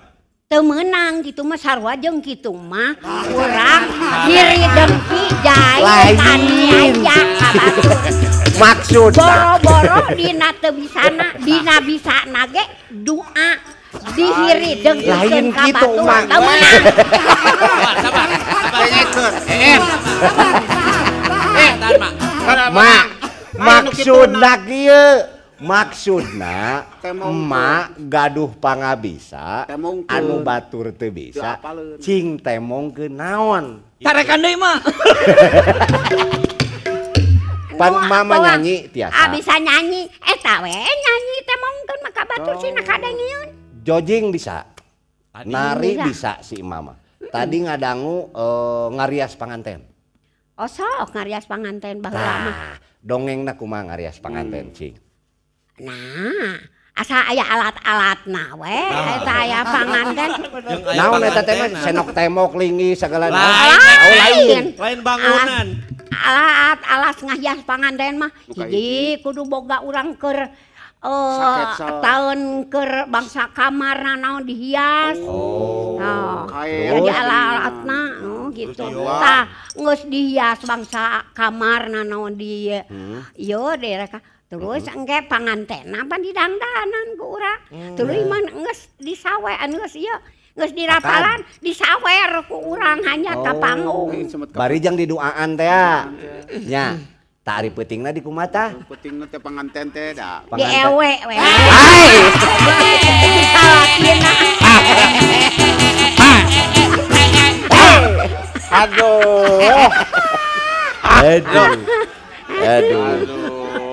menang gitu mah sarwa jeung gitu mah kurang diri dengki jai taniaya maksud boro-boro dina teu bisana dina bisa nage doa dihiri dengki lain gitu mah teu menang sabar sabar sabar eh, eh. eh mak anu maksud nak ieu Maksudnamak gaduh pan bisa temong an batur te bisa temong kenawan mama nyanyi tiasa ah, bisa nyanyieta nyanyi eh, temongjing bisa nari bisa si mama tadi ngadangu eh, ngarias panganten ngas panganten Bang dongeng na akuma ngarias panganten mm. C Nah asa aya alat-alat nah we saya panganok tem lingi segala oh, alat-alas nga hias pangan dan mah kudu Boga urangker Ohtaker eh, bangsa kamarnau dihiasalat gitus Dia bangsa kamar Na dia yo deka Terus mm -hmm. engke pangantena di dangdanan ku ura. Mm, Terus yeah. iman geus disawe geus ieu geus dirapalan disawer ku urang hanya oh, ka panggung. Bari jang diduaan teh. Nya. Tak ari peutingna di kumata. Peutingna teh panganten teh da. Di ewe we. Hai. Aduh. Aduh. Aduh. Aduh.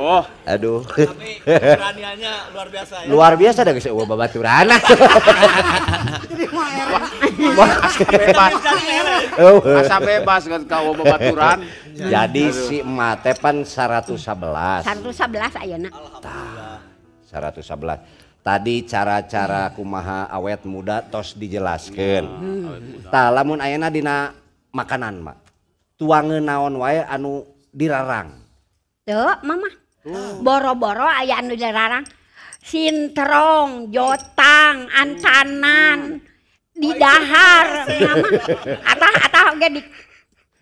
Oh. Aduh. Tapi keberaniannya luar biasa ya. Luar biasa dah geus eueuh babaturana. Jadi mah Wah, bebas. Oh. Asa bebas kan ka babaturan. Jadi si teh pan 111. 111 ayeuna. Alhamdulillah. 111. Tadi cara-cara kumaha awet muda tos dijelaskan. Hmm. Iya, Tah lamun ayeuna dina makanan, Mak. Tuangeun naon wae anu dirarang. Tuh, mama. Oh. boro-boro aya anu dilarang sintrong, jotang antanan, hmm. di dahar atau atau atah di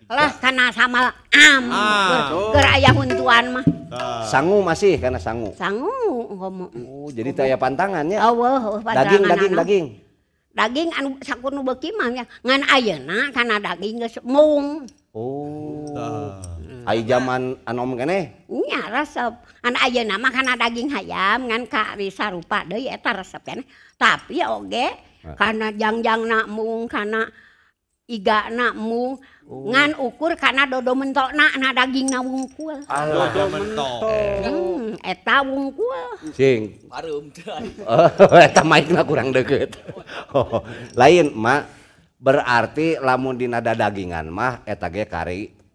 lah karena sama am ah, keraya huntuan mah sangu masih karena sangu sangu ngomong oh jadi teu pantangannya oh, daging daging daging daging anu sakunu beki mah ya. ngan ayeuna karena daging geus mung oh zaman anomehep anak aja nama karena daging hayam ngan Kasa rupaeta resep tapi oke eh. karena jam-jangnak mung karena iganakmu oh. ngan ukur karena dodo mentok dagingungkul hmm, oh, deket lain berarti lamun di nada dagingan mah etaage kari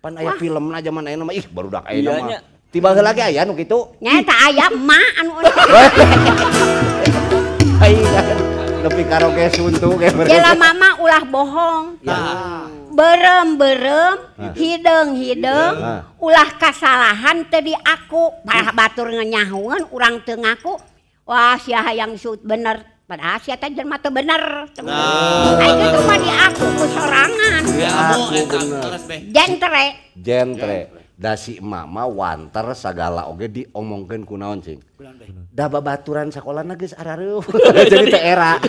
aya film baru tiba lagi aya gituta aya lebihkara Ma u bohong beremberem hiddennghideng ulah kesalahan tadidi aku bak hmm. batur ngenyahungan orang tengahku Wah Syaha yang sud bener tuh Padahal si Eta jelma tuh bener. Nah, Ayo tuh mah di aku ku sorangan. Ya, aku bener. Jentre. Jentre. Da si mama wanter segala oge ku naon cing. Dah babaturan sekolah geus arareup. Jadi teh era.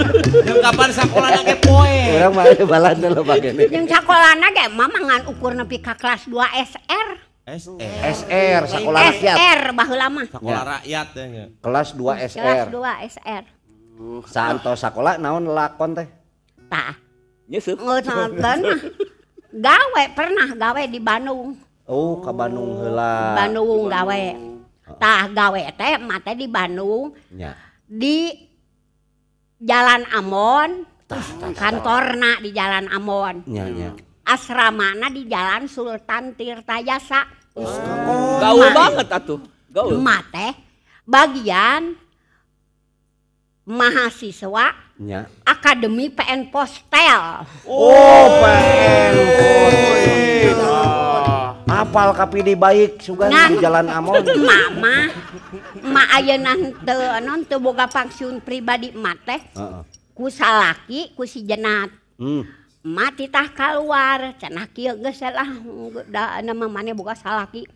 kapan sekolah nage poe. Urang mah balanda loba gene. Jeung sakolana ge mama ngan ukur nepi ka kelas 2 SR. SR. SR, sekolah rakyat. SR, baheula mah. Sekolah rakyat ya, ya. Kelas 2 SR. Kelas 2 SR. Santos sekolah naon lakon tehwe pernah gawe di Bandungwe oh, teh di Bandung di Jalan Amon kantorna di Jalan Amon Asramana di Jalan Sultan Tirrtasa bangetuh bagian di mahasiswa ya. Akademi PN Postel. Oh, PN Postel. Oh. Apal di baik sugan nah, di Jalan Amon. Mama, ma ayeuna teu nonton teu boga pangsiun pribadi emak teh. Uh -uh. Ku salaki ku si jenat. Hmm. Emak titah keluar, cenah kieu geus lah da nama mana boga salaki.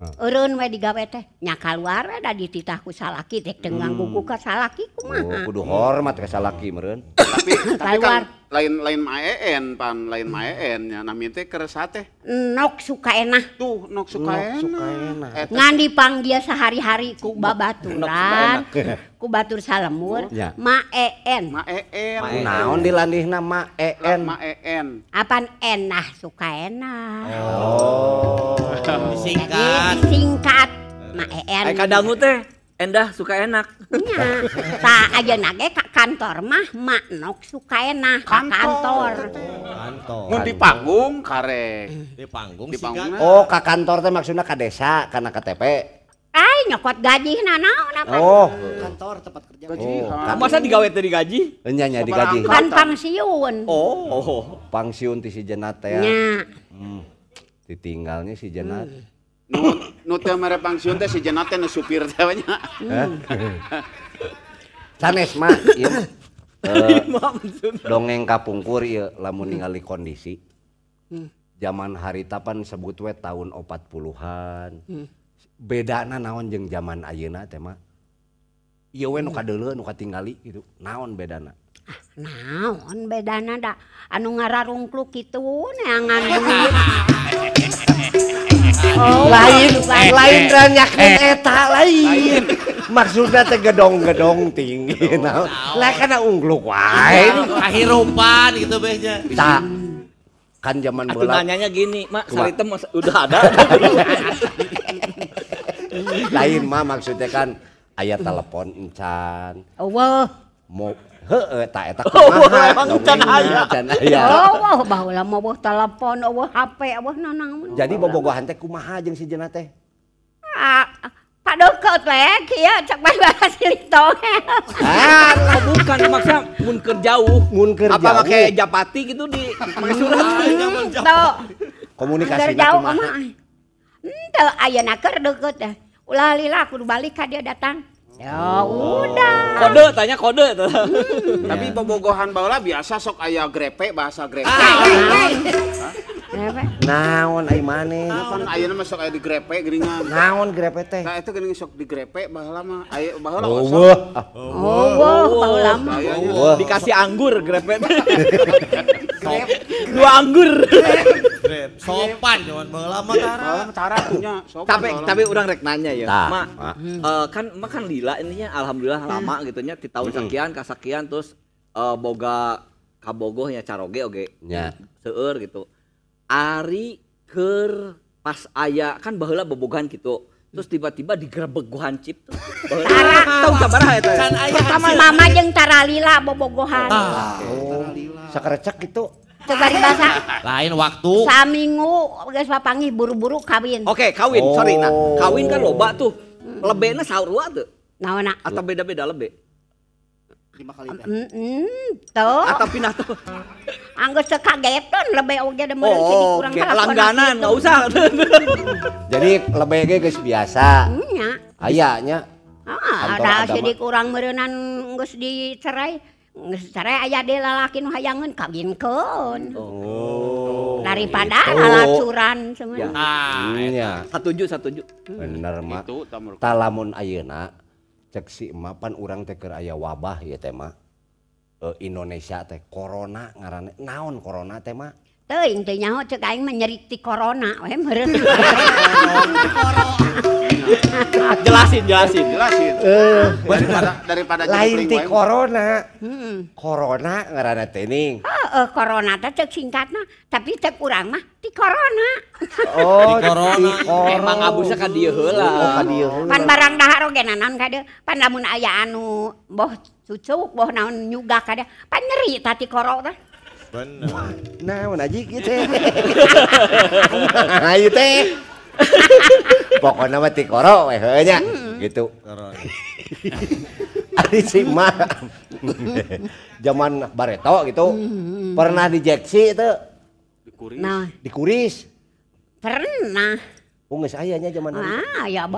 Hmm. Urun we digate nyaka luar dadi titah kusalaki dek tengang kuku hmm. kesalaki kud oh, hormat kesalaki meun Taiwan lain lain maen pan lain maen ya nami teh keresa teh nok suka enak tuh nok suka nok enak, suka enak. Eta. ngan dipanggil sehari-hari ku babaturan ku batur salemur ya. maeen maeen ma naon dilandihna maeen maeen apan enak suka enak oh, oh. singkat disingkat eh. maeen kadangu teh endah suka enak. Nya, tak aja nage kak kantor mah mak nok suka enak ka kantor. Kantor. Mun di panggung karek. Di panggung di panggung. Oh, kak kantor teh maksudnya ka desa kana KTP. Eh, nyokot gaji nah naon Oh, kantor tempat kerja. Oh, gaji. Oh, masa digawe teh digaji? Nya nya digaji. Kan pangsiun. Oh, oh. pangsiun ti si Jenat teh. Nya. Hmm. Ditinggalnya si Jenat. Hmm. hotelpangun supir dongeng kapungkur lamun ningali kondisi mm. zaman hari tapan sebut we tahunpat-an mm. bedana naon jeung zaman ayeuna tema mm. tinggal naon bedana bedana nda anu ngara rungkluk itu ne lain oh, lain eh, eh. eh. eta lain maksudnya teh gedong-gedong tinggi nah. lah karena unggul wae akhirupan gitu behnya tak kan zaman bola nanyanya gini mak sarita udah ada lain mah maksudnya kan ayat telepon encan oh wow mau Heeh, tak eta kumaha. Emang can aya. Can aya. Oh, baheula mah boh telepon, boh HP, boh nanang. Jadi bobogohan teh kumaha jeung si Jena teh? Ah, Pak Dokot lek, kieu cek mah bahas lito. Ah, bukan maksudnya mun keur jauh, mun keur jauh. Apa make japati gitu di jauh Tuh. Komunikasi jauh mah. Henteu ayeuna keur deukeut. Ulah lila kudu balik ka dia datang. Ya udah kode tanya kode tapi iya. pembogohan baula biasa sok ayah grepe bahasa ah, grepe naon ai mane kan ayeuna mah sok aya di grepe geuningan naon grepe teh nah itu geuning sok di grepe lama, ayah aya lama. oh oh baheula mah dikasih anggur grepe dua anggur Grab. Sopan cuman lama cara iya, cara punya sopan. Tapi tapi urang rek nanya ya. Nah. Mak, nah. Eh, kan mak kan lila intinya alhamdulillah lama hmm. gitu nya di tahun hmm. sekian ka sekian terus eh, boga kabogoh ya caroge oge. Ya. Seueur gitu. Ari ker pas ayah kan baheula bobogan gitu terus tiba-tiba digerebek gohan cip tuh. Tahu sabaraha eta? Pertama mama jeung Lila bobogohan. Ah, oh. Sakaracak gitu teu bari basa. Lain waktu. Saminggu geus papangi buru-buru kawin. Oke, okay, kawin. Oh. Sorry nah. Kawin kan loba tuh. Mm. Lebena sahur tuh. teu? Atau beda-beda lebe? Lima kali teh. Mm, tuh. Atau pindah tuh. Anggus teu kagetan lebe ogé demeun oh, jadi kurang okay. langganan, enggak usah. jadi lebe ge geus biasa. Nya. Aya nya. Ah, ada sidik kurang meureunan geus dicerai. aya laun ka oh. oh. daripada alcuranmunye ceksi mapan urang teker ayah wabah ya tema eh, Indonesia teh korona ngaran naon korona tema Teuing teh nyaho cek aing mah nyeri ti corona we meureun. jelasin, jelasin, jelasin. Eh, daripada daripada lain ti corona. Heeh. Corona ngaranna teuning. Heeh, corona teh cek singkatna, tapi cek kurang mah ti corona. Oh, ti corona. Emang abusna ka dieu heula. Oh, ka dieu heula. Pan barang dahar oge naon ka dieu. Pan lamun aya anu boh cucuk, boh naon nyuga ka dieu. Pan nyeri tati corona bener nah aja gitu ya. ayo teh pokoknya mah ti koro weh nya hmm. gitu ari si mah zaman bareto gitu hmm, hmm. pernah dijeksi itu dikuris nah dikuris pernah sayanya cu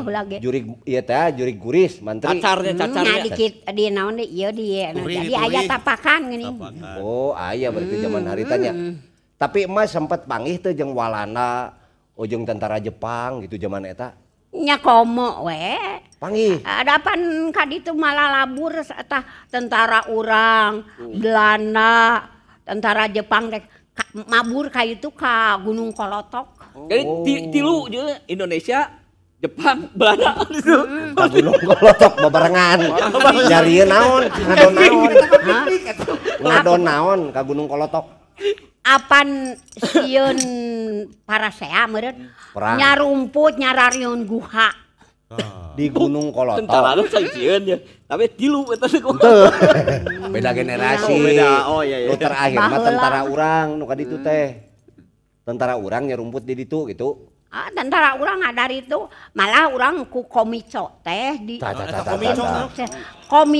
lagi ju juriman harinya tapi Mas sempat Pangi itu jeung walana ujung tentara Jepang gitu zamanetanyakomo we Adapan tadi itu mal labur tentara urang Belana tentara Jepang de mabur kayak itu Kak Gunung Kolotoko Oh. Jadi ti, juga Indonesia Jepang, Belanda itu. Tabulung hmm. kolotok babarengan. Jarieu naon? Ngadon naon? Ngadon naon ka Gunung Kolotok? Apan sieun parasea meureun? Nyarumput nyararion guha. Ah. Di Gunung Kolotok. Tentara lu sieun ya. Tapi tilu eta Beda generasi. beda. Oh iya iya. Nu terakhir mah tentara urang nu ka ditu teh. tentara orang nyerumput di itu gitu antara ah, orang nggak dari itu malah orangku komok teh di kom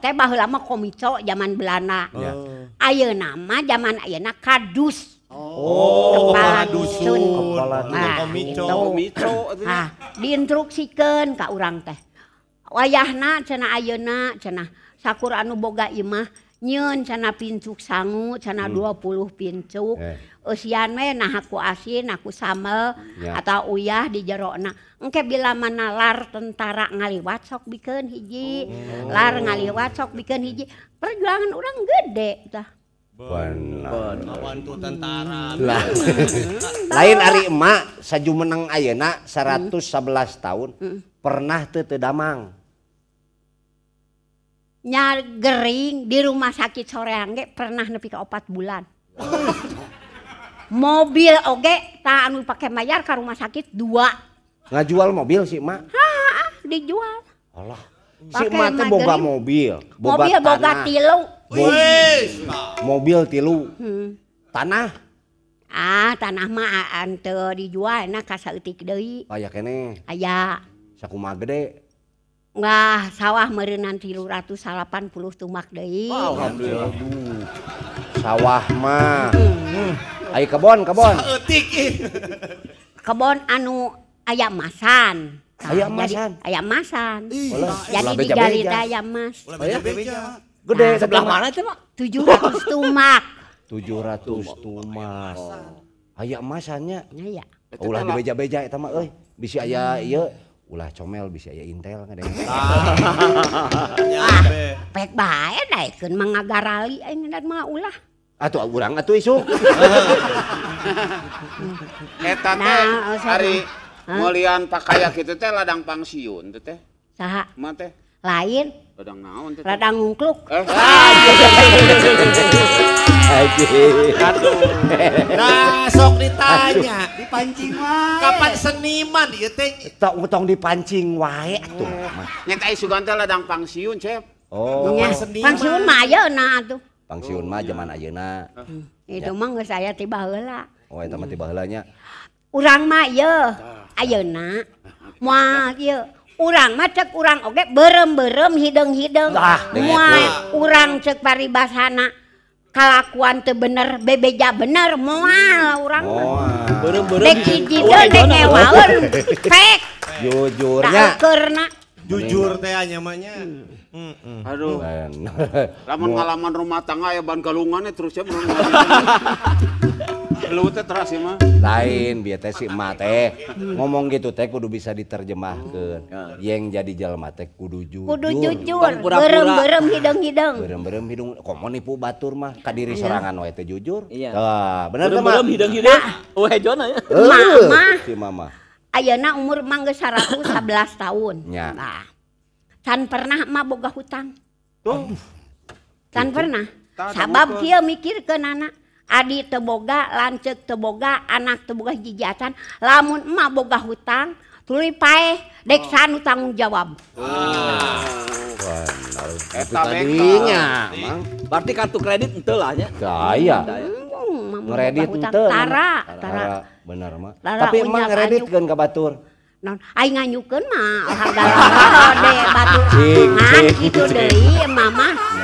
teh lama kom zaman Belana oh. Aayo nama zaman Ayyeak kadus diinstruksikan Ka urang teh wayahyena sakquranu Boga Imah nyncana pincuk sanggu chana 20 pincuk eh. aku asin aku saml atau uyah di jerona eke bilama nalar tentara ngaliwat sok bikin hiji oh. lar ngaliwat sook bikin hiji perjuangan u gede lain la Emak saju menang ayeak 111 tahun pernah tete daang nyar Gering di rumah sakit sore anggek pernah nepi ke opat bulan mobil oge tak anu pakai mayar ke rumah sakit dua jual mobil sih mak dijual Allah si mak boga mobil boga mobil tanah. boga tilu Bo mobil tilu hmm. tanah ah tanah mah ante ah, ah, dijual nah kasautik deui aya ah, kene aya sakumaha gede Wah, sawah merenang 380 tumak deui. Alhamdulillah sawah mah Ayo kebon kebon Kebon anu ayam masan ayam masan ayam masan jadi di digali ayam mas nah, gede sebelah mana tuh mak tujuh ratus tumak tujuh ratus tumak ayam masannya iya, iya. ulah di beja beja itu mah eh bisa ayah iya ulah comel bisa ayah intel nggak ada yang pek bae naikkan mengagarali ingin dan mau ulah atau orang atau isu eta teh nah, oh, hari mulian pakaian gitu teh ladang pangsiun tuh teh saha mah teh lain ladang naon teh ladang ngungkluk eh ah. aduh nah sok ditanya dipancing wae kapan seniman ieu teh Tak utang dipancing wae atuh oh. mah nya teh teh ladang pangsiun cep oh pangsiun mah na atuh pansiun maman oh, Ana itu saya tiba orang mayayo Ayeuna urang macet urang Oke baremberem hidung-hideng orangrang cek paribasana kallakuan ter beer beB Ja bener mual orangjur karena jujur teh nyamanya mm aduh lamun ngalaman rumah tangga ya ban galungannya terus ya lu teh teras ya mah lain biar teh si emak teh ngomong gitu teh kudu bisa diterjemahkan oh, yang jadi jelema teh kudu jujur kudu jujur berem berem hidung hidung berem berem hidung komo nipu batur mah kadiri iya. serangan wae teh jujur iya nah, bener berem berem hidung hidung wae jona ya mama si mama umur mang 12 tahun pernah boga hutan pernah sabab dia mikir ke anak Adi teboga lancet teboga anak teboga jijatan lamunmah boga hutan tuli pae dek oh. sanu tanggung jawab. Ah. Benar. Eta tadinya, Mang. Berarti kartu kredit ente lah nya. Daya. Hmm, ya. hmm, kredit ente. Tara, tara. Bener, Mak. Tapi emang kredit kan ka batur. Naon, aing nganyukeun mah harga de batur. Ngan nah, kitu deui iya, mama. Nah,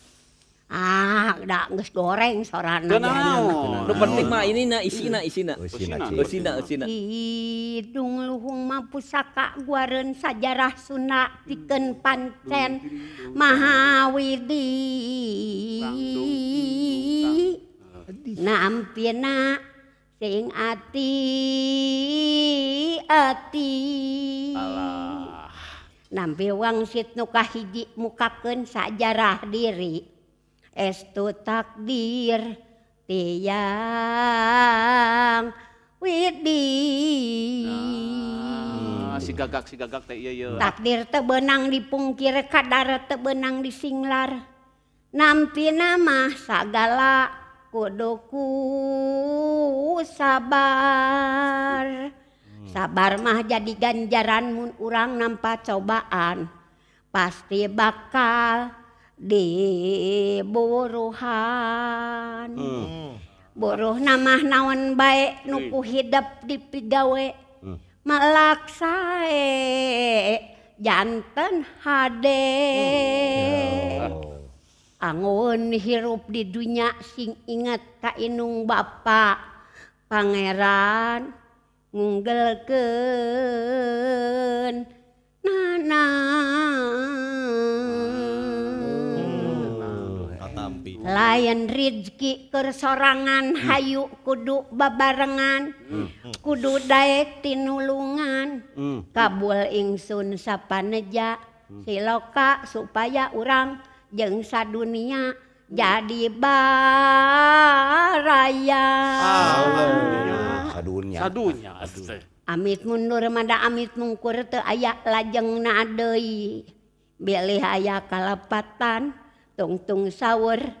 Ah, goreng so luhung mampuaka guaren sajarah sunak diken panten mawidi sing hati napewang Sinuhiji mukaken sajarah diri untuk itu takdir ah, te Takdir te benang dipungkir kadar tebenang diinglar Nammpiamah sagala kodoku sabar sabar mah jadi ganjaranmun urang nammpa cobaan pasti bakal, Deborohan hmm. booh namah nawan baik nuku hidup diigawe malaak hmm. sayjannten had hmm. Angun hirup di dunya sing ingat ka inung ba Pangeran ngunggel ke na lain Rizki kesorangan hmm. Hayu Kuduk Babarenngan kudu hmm. Dayek tinulungan hmm. Kabul Iningsun Sapaneja Siloka supaya urang jengsadunia jadi barrayauhnya Amit mundur Amitmkur aya lajeng nai beleha kalapatan tungtung sawurnya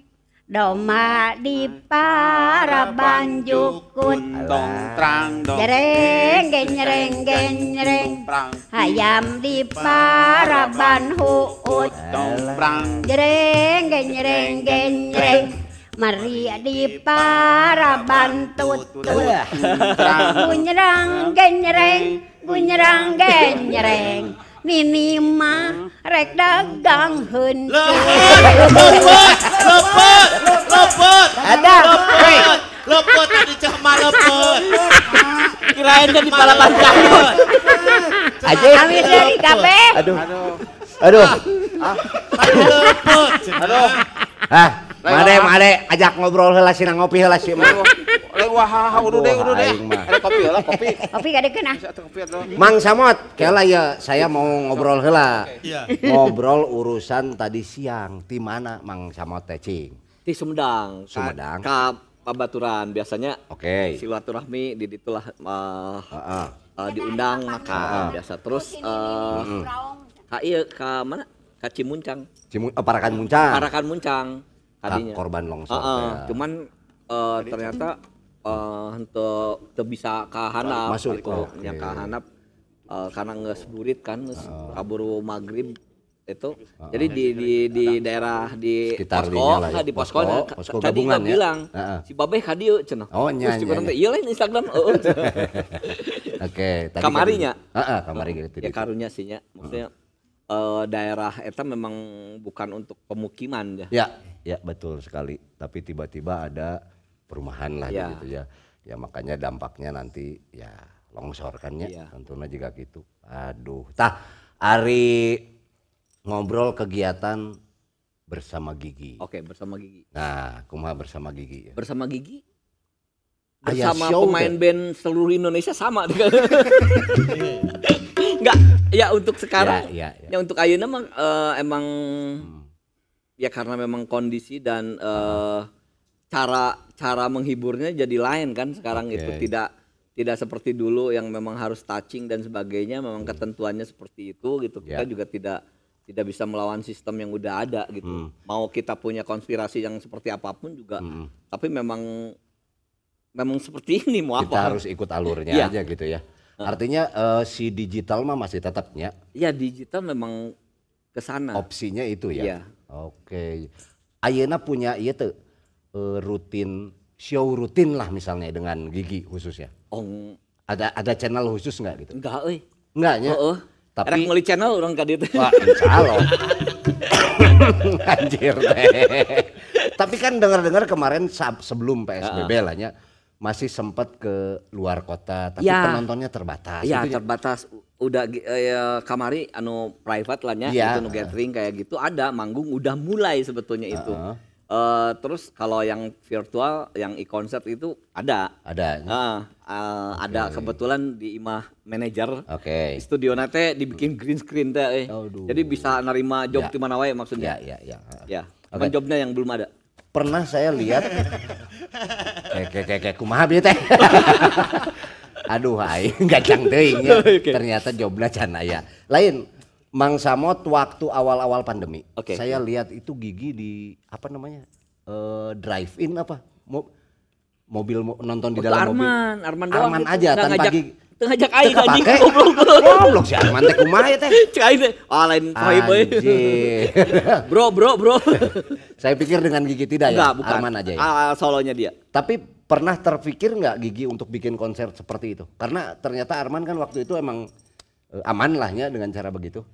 Doma di para banjukun dong trang dong jereng geng jereng geng jereng ayam di para ban huut dong prang jereng geng jereng geng jereng Maria di para bantut Gunyerang genyereng Gunyerang genyereng Nini mah rek dagang henteu. Lepet, lepet, lepet. Ada. Lepet tadi cah mah lepet. Kirain jadi balapan kayu. Aja. Kami dari KB. Aduh. Aduh. Ah, aduh, lepet. Aduh. Ah, mare mare ajak ngobrol heula sina ngopi heula sih wah udah deh udah deh. Ada kopi lah kopi. Kopi gak ada kena. Ah? Mang Samot, kela ya saya mau ngobrol kela iya. Ngobrol urusan tadi siang. Di mana Mang Samot tecing Di Sumedang. Sumedang. Ka, Pabaturan biasanya. Oke. Okay. Silaturahmi di itulah uh, uh, uh. Uh, diundang makan uh. biasa terus uh, mm. ka iya ka mana ka Cimuncang. Cimun oh, eh, Parakan Muncang. Parakan Muncang. Tadinya. Korban longsor. Uh, uh. Cuman uh, ternyata uh, untuk te bisa kahanap masuk okay. Gitu. yang kahanap uh, eh, karena seburit kan uh. kabur maghrib itu uh, jadi di di di daerah di Sekitar posko ya. Ah, di posko, posko, nah, posko tadi nggak ya. bilang si babe kadiu cina oh nyanyi nyanyi iya lain Instagram oh, oke okay, tadi kamarinya kamari gitu ya gitu. karunya sih nya maksudnya eh, daerah itu memang bukan untuk pemukiman ya. ya ya betul sekali tapi tiba-tiba ada perumahan lah ya. gitu ya. Ya makanya dampaknya nanti ya longsorkannya kan ya. Tentunya jika gitu. Aduh. Tah, Ari ngobrol kegiatan bersama Gigi. Oke, bersama Gigi. Nah, kumaha bersama Gigi ya? Bersama Gigi ah, ya, bersama Ayah, pemain deh. band seluruh Indonesia sama Enggak, ya untuk sekarang. Ya, ya, ya. ya untuk Ayuna emang uh, eh, emang hmm. ya karena memang kondisi dan uh, hmm. cara cara menghiburnya jadi lain kan sekarang okay. itu tidak tidak seperti dulu yang memang harus touching dan sebagainya memang hmm. ketentuannya seperti itu gitu yeah. kita ya. juga tidak tidak bisa melawan sistem yang udah ada gitu hmm. mau kita punya konspirasi yang seperti apapun juga hmm. tapi memang memang seperti ini mau kita apa kita harus ikut alurnya yeah. aja gitu ya artinya uh, si digital mah masih tetapnya ya iya, digital memang kesana opsinya itu ya yeah. oke okay. Ayana punya iya tuh uh, rutin show rutin lah misalnya dengan gigi khususnya. Oh. Ada ada channel khusus nggak gitu? Enggak, eh. Nggak ya Oh, oh. Tapi Erek mulai channel orang kadir teh Wah, insyaallah. Anjir teh. Tapi kan dengar-dengar kemarin sebelum PSBB lahnya lah ya, masih sempat ke luar kota tapi ya. penontonnya terbatas. Iya, gitu ya. terbatas. Udah eh, ya, kamari anu private lah ya, ya. itu nu gathering kayak gitu ada manggung udah mulai sebetulnya uh. itu Uh, terus kalau yang virtual, yang e-concert itu ada. Ada. Uh, uh, okay. Ada kebetulan di Imah Manager. Oke. Okay. Studio nate dibikin green screen teh. Eh. Jadi bisa nerima job ya. di mana wae maksudnya. Ya, ya, ya. Ya. Okay. jobnya yang belum ada. Pernah saya lihat kayak kayak kayak kumaha bi teh. Aduh, ay, gacang teuing Ternyata jobnya can ya. Lain Mang Samot waktu awal-awal pandemi. Okay. Saya lihat itu gigi di apa namanya? Uh, eh, drive in apa? Mo mobil mo nonton di dalam Arman, mobil. Arman, Arman Arman aja tanpa ngajak, gigi. Ngajak air anjing goblok. Goblok si Arman teh kumaha ya teh? Cek air teh. Ah, oh lain bro, bro, bro. Saya pikir dengan gigi tidak ya. Enggak, bukan. Arman aja ya. Uh, solonya dia. Tapi pernah terpikir nggak Gigi untuk bikin konser seperti itu? Karena ternyata Arman kan waktu itu emang eh, aman lahnya dengan cara begitu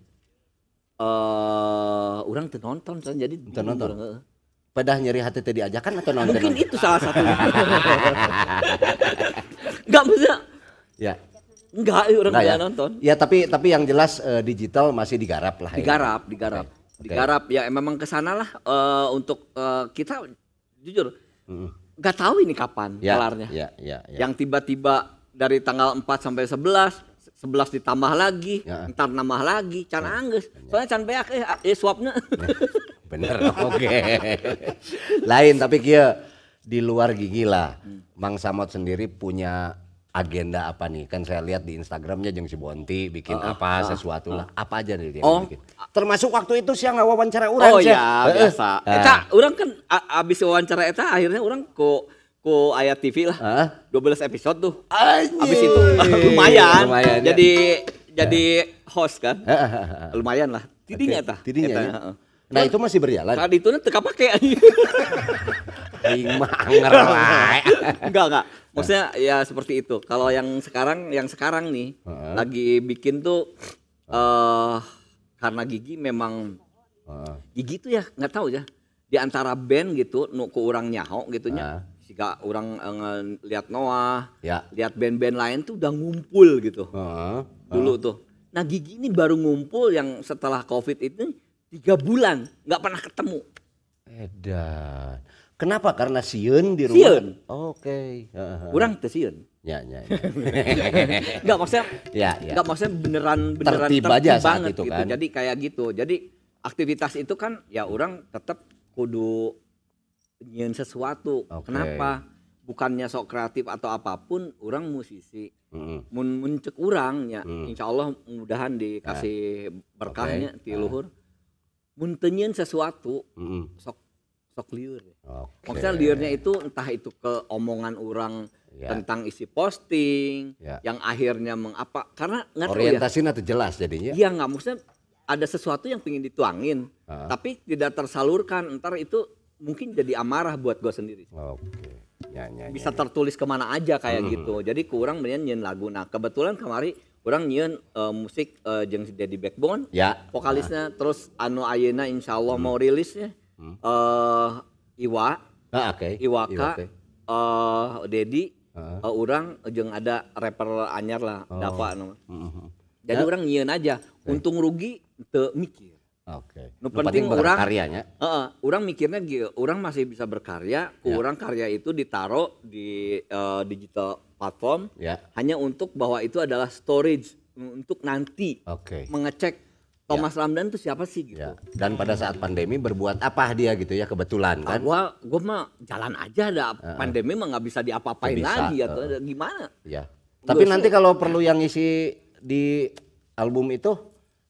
uh, orang nonton kan jadi nonton padahal nyeri hati tadi kan atau nonton mungkin itu salah satu nggak bisa ya Enggak, eh, orang nggak ya. nonton ya tapi tapi yang jelas uh, digital masih digarap lah digarap ya. digarap okay. digarap ya memang kesana lah uh, untuk uh, kita jujur nggak mm. tahu ini kapan ya, kelarnya ya, ya, ya. yang tiba-tiba dari tanggal 4 sampai 11 sebelas ditambah lagi, ya. ntar nambah lagi, can ya. angges. Ya. Soalnya can beak eh, eh suapnya. Ya. Bener, oke. Okay. Lain tapi kia di luar gigi lah. Hmm. Mang Samot sendiri punya agenda apa nih? Kan saya lihat di Instagramnya jeng si Bonti bikin uh, apa uh, sesuatu uh, lah. Oh. Apa aja nih dia oh. bikin? Termasuk waktu itu siang wawancara orang. Oh ya biasa. Eta, eh, orang kan abis wawancara Eta eh, akhirnya orang kok ku ayat TV lah. Heeh. 12 episode tuh. Anjir. Habis itu lumayan. lumayan ya. jadi ya. jadi host kan. lumayan lah. Tidinya okay. tah. Tidinya. ya. Nah, itu masih berjalan. Tadi itu nanti teka pake. anjing. Lima Enggak, enggak. Maksudnya ya seperti itu. Kalau yang sekarang yang sekarang nih uh. lagi bikin tuh eh uh, karena gigi memang uh. gigi tuh ya nggak tahu ya di antara band gitu nu ke orang nyaho gitunya. Uh jika orang uh, eh, lihat Noah, ya. lihat band-band lain tuh udah ngumpul gitu. Uh, uh. Dulu tuh. Nah Gigi ini baru ngumpul yang setelah COVID itu tiga bulan nggak pernah ketemu. Edan. Kenapa? Karena siun di rumah. Siun. Oke. Okay. Uh, uh. Orang tuh siun. Ya, ya. ya. gak maksudnya ya, ya. Gak maksudnya beneran beneran tertib, tertib aja banget itu gitu. kan. Jadi kayak gitu. Jadi aktivitas itu kan ya orang tetap kudu nyiun sesuatu okay. kenapa bukannya sok kreatif atau apapun orang musisi mm. mun muncul orangnya mm. insya Allah mudahan dikasih eh. berkahnya okay. di ya. luhur eh. mun sesuatu mm. sok sok liur okay. maksudnya liurnya itu entah itu keomongan orang yeah. tentang isi posting yeah. yang akhirnya mengapa karena nggak ya. orientasinya ya, jelas jadinya iya nggak maksudnya ada sesuatu yang ingin dituangin uh. tapi tidak tersalurkan Entar itu mungkin jadi amarah buat gue sendiri. Oke. Ya, ya, ya, bisa ya, tertulis kemana aja kayak hmm. gitu. Jadi kurang mendingan nyen lagu. Nah kebetulan kemarin kurang nyanyiin uh, eh, musik uh, jeng Daddy Backbone, ya. vokalisnya, nah. terus Anu Ayena insya Allah hmm. mau rilisnya. Hmm. Uh, Iwa, ah, okay. Iwaka, Eh uh, Dedi, uh. orang jeng ada rapper anyar lah, oh. Dava. Uh -huh. Jadi ya. orang nyian aja, untung rugi te mikir. Oke. Okay. Nu penting, penting orang karyanya. Uh, orang mikirnya gitu, orang masih bisa berkarya, yeah. orang karya itu ditaruh di uh, digital platform yeah. hanya untuk bahwa itu adalah storage untuk nanti okay. mengecek ya. Thomas yeah. Ramdan itu siapa sih gitu. Yeah. Dan pada saat pandemi berbuat apa dia gitu ya kebetulan kan? Gua gua mah jalan aja ada uh, pandemi mah nggak bisa diapa-apain lagi atau uh, gimana? Ya. Tapi nanti kalau perlu yang isi di album itu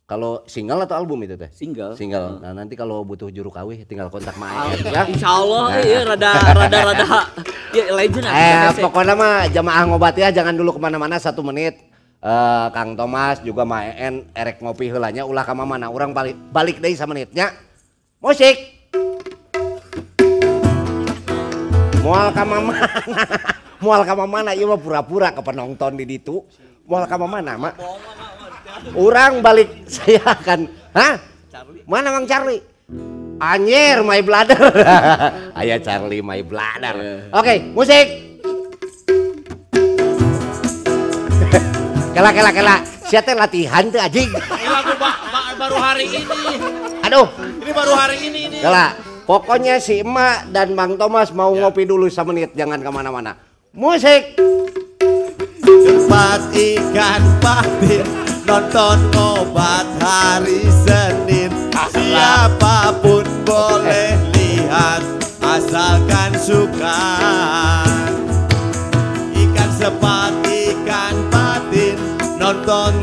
kalau single atau album itu teh? Single. Single. Hmm. Nah, nanti kalau butuh juru kawih tinggal kontak Mak ah, Ayat ya. Insyaallah nah. iya rada rada rada ya, legend Eh ya. pokoknya mah jamaah ngobat ya jangan dulu kemana mana satu menit. Uh, Kang Thomas juga Maen erek ngopi helanya ulah ka mana orang balik balik deui menitnya. Musik. Mual ka mana? Mual ka mana ieu iya mah pura-pura ke penonton di ditu. Mual ka mana, Mak? orang balik saya akan Hah? Charlie. Mana Mang Charlie? Anjir, my bladder. Ayah Charlie, my bladder. Iya. Oke, okay, musik. kela kela kela. Siapa latihan tuh ini lagu ba ba baru hari ini. Aduh. Ini baru hari ini ini. Kela. Pokoknya si Emak dan Bang Thomas mau ya. ngopi dulu semenit, jangan kemana-mana. Musik. Cepat ikan patin nonton obat hari Senin ah, siapapun boleh eh. lihat asalkan suka ikan sepat ikan patin nonton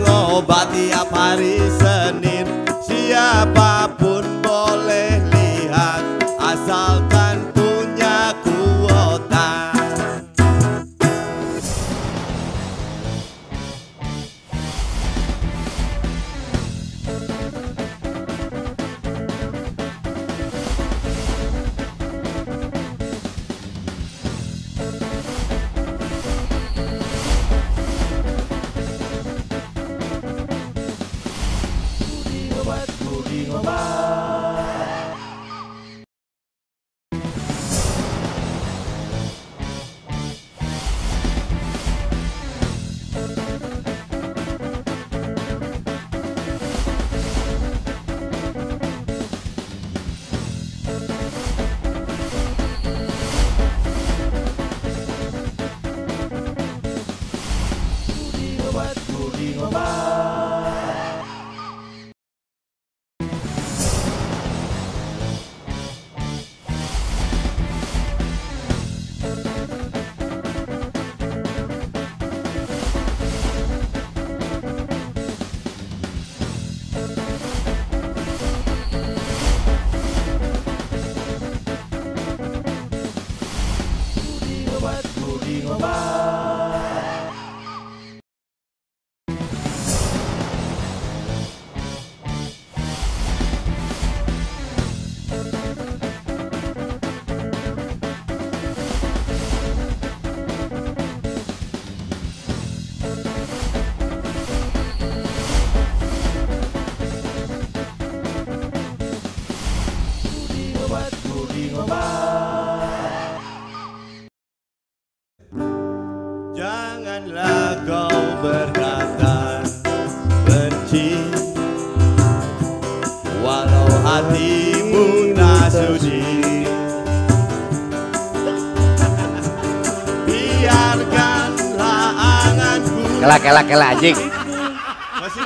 anjing.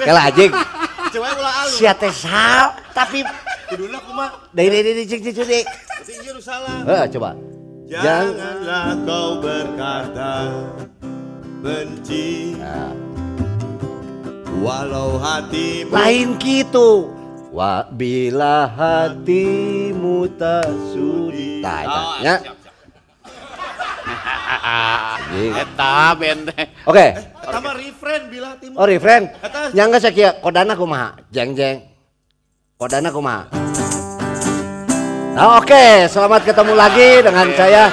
Kalah anjing. Coba ulah alus. Sia teh sa, tapi kuduna kumaha? Deui deui deui cik cik deui. Ieu iya salah. Heeh, coba. Janganlah kau berkata benci. Nah. Walau hati lain gitu. Wa bila hatimu tak sudi. Tanya. Nah, oh, ya. Eta bende. Oke. Okay. Sama refrain bila timur. Oh refrain. sakit sakia kodana kumaha? Jeng jeng. Kodana kumaha? Nah oke, selamat ketemu lagi dengan saya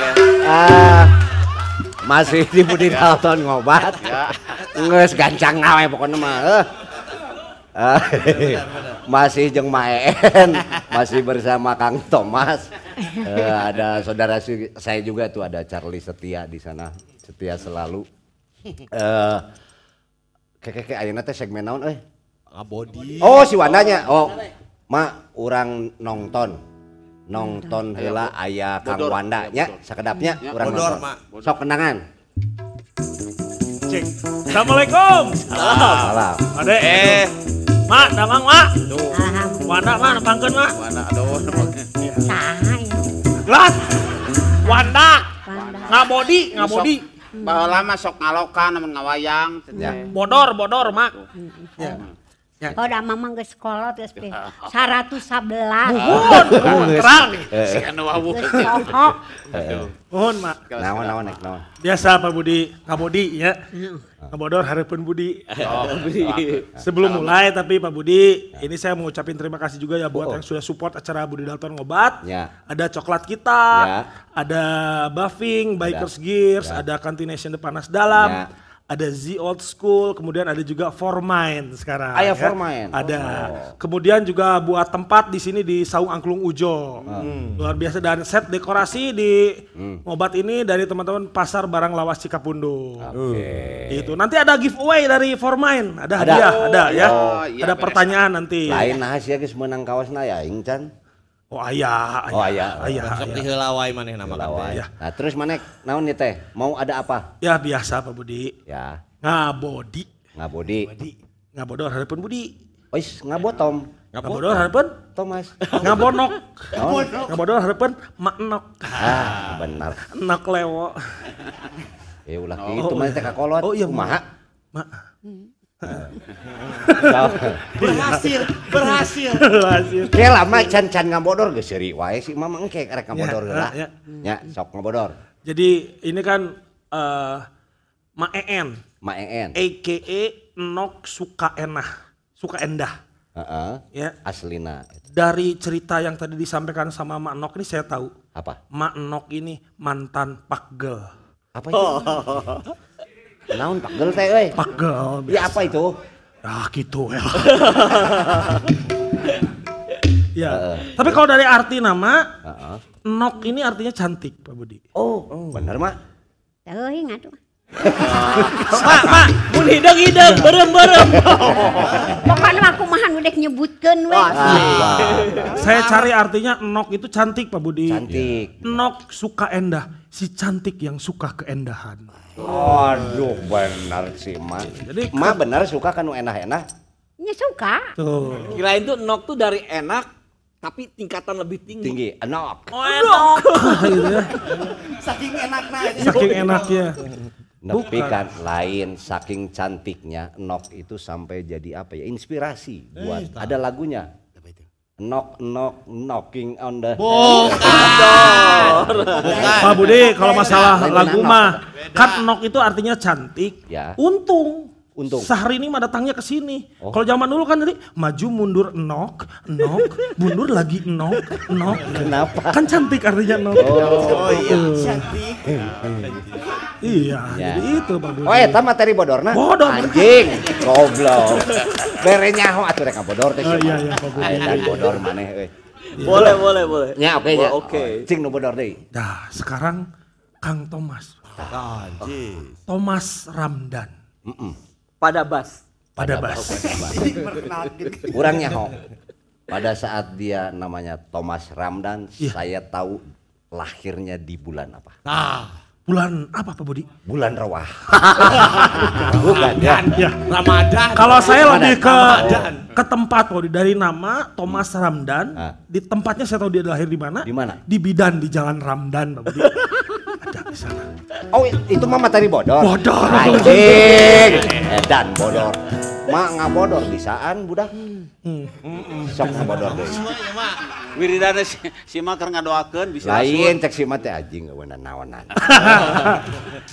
Uh, masih di Budi Dalton ya. ngobat. Ya. Nges gancang nawe pokoknya mah. Eh. Ah, masih jeng maen, masih bersama Kang Thomas. Eh, ada saudara saya juga tuh ada Charlie Setia di sana, setia selalu uh, eh, kakek ayana teh segmen naon euy? Abodi. Ah, oh, si Wandanya. Oh, ma urang nonton. Nonton heula aya Kang Wanda nya, ya, sakedapnya iya, urang nonton. Sok kenangan. Cek. Assalamualaikum. Salam. Ade eh. Ma, damang ma. Duh. Wanda ma nepangkeun ma. Wanda aduh nepangkeun. Saha ieu? Wanda. Wanda. Ngabodi, ngabodi bahwa lama sok ngalokan namun ngawayang iya. ya. bodor bodor mak Ya. Oh, udah mama ke sekolah tuh SP. 111. Nuhun, nuhun, terang. nih eh. anu wawu. Sohok. Nuhun, Mak. Naon, naon, nek, naon. Biasa Pak Budi, Kak Budi ya. Hmm. kabodor harapun Budi. Oh, Sebelum mulai tapi Pak Budi, ya. ini saya mau ucapin terima kasih juga ya buat oh. yang sudah support acara Budi Dalton Ngobat. Ya. Ada coklat kita, ya. ada buffing, bikers gears, ada kantination depanas dalam ada Z Old School, kemudian ada juga Four Main sekarang. Ayah ya. ya. Main. Ada. Oh. Kemudian juga buat tempat di sini di Saung Angklung Ujo. Hmm. Luar biasa dan set dekorasi di hmm. obat ini dari teman-teman Pasar Barang Lawas Cikapundo. Oke. Okay. Itu. Nanti ada giveaway dari Formain, ada, ada. hadiah, oh, ada ya. Oh, ya. ada beres. pertanyaan nanti. Lain ya guys menang kawas naya, Ingchan. Oh ayah, ayah, oh, ayah. ayah, ayah. Sok dihelawai maneh nama Ya. Nah, terus mana? naon nih teh? Mau ada apa? Ya biasa Pak Budi. Ya. Ngabodi. Ngabodi. Ngabodi. Ngabodor Harapan Budi. Ois ngabotom. Ya. Ngabodor Harapan Thomas. Ngabonok. Ngabonok. Ngabodor Harapan maknok. Ah, benar. Nok lewo. Eh ulah kitu oh, oh, mah teh iya. kakolot. Oh iya, kumaha? Ma. Hmm. Nah. berhasil berhasil berhasil ke lama can can ngabodor gak seri wae sih mama engke karek ngabodor heula ya, ya. ya sok ngabodor jadi ini kan uh, eh, maen maen aka e nok suka enah suka endah uh -uh. ya aslina dari cerita yang tadi disampaikan sama Mak Nok ini saya tahu apa Mak Nok ini mantan pakgel apa itu? Oh. Naon pagel teh euy? Pagel. Ya apa itu? Ah gitu ya. ya. Uh, Tapi kalau dari arti nama, uh -uh. nok ini artinya cantik Pak Budi. Oh, oh. benar Mak. Tahu ingat tuh. Mak, mak, mun hideung hidung, bareng berem. Pokoknya aku mahan udah nyebutkan we. Ah, Saya cari artinya nok itu cantik Pak Budi. Cantik. Nok suka endah, si cantik yang suka keendahan. Aduh benar sih ma, iya, Jadi ma kan- benar suka kan enak-enak. Iya suka. Tuh. Kirain tuh nok tuh dari enak tapi tingkatan lebih tinggi. Tinggi, enok. Oh, enak. Gitu ya. Saking enaknya. Saking enaknya. Nepi kan lain saking cantiknya nok itu sampai jadi apa ya inspirasi buat eh, ada lagunya knock knock knocking on the bukan bukan Pak Budi kalau masalah lagu mah cut kan knock itu artinya cantik ya. untung untung. Sehari ini mah datangnya ke sini. Oh. Kalau zaman dulu kan jadi maju mundur nok, nok, mundur lagi nok, nok. Kenapa? Kan cantik artinya nok. Oh, iya. oh iya, cantik. iya, ya. jadi itu bagus. Oh, eta iya, materi bodorna. Bodor anjing. Goblok. Bere nyaho atuh rek bodor teh. Oh, iya iya bagus. bodor maneh euy. Iya. Boleh, boleh, boleh. Ya, oke okay, ya. Oh, oke. Okay. Oh, cing nu bodor deui. Dah, sekarang Kang Thomas. Anjing. Thomas Ramdan. Mm -mm. Pada bas. Pada, pada bas. bas. Gitu. Kurangnya ho. Pada saat dia namanya Thomas Ramdan, ya. saya tahu lahirnya di bulan apa. Nah. Bulan apa Pak Budi? Bulan Rawah. Bukan ya. ya. Ramadan. Kalau saya Ramadan. lebih ke Ramadan. ke tempat Pak Budi dari nama Thomas Ramdan, ah. di tempatnya saya tahu dia lahir di mana? Di mana? Di Bidan di Jalan Ramdan Pak Budi. sana. Oh, itu mah materi bodor. Bodor. Anjing. Dan bodor. Mak bodor bisaan budak. Hmm. hmm. Sok bodor deh. Ya, Wiridana si, si kerengah doakan bisa Lain cek si aji nggak wena nawanan.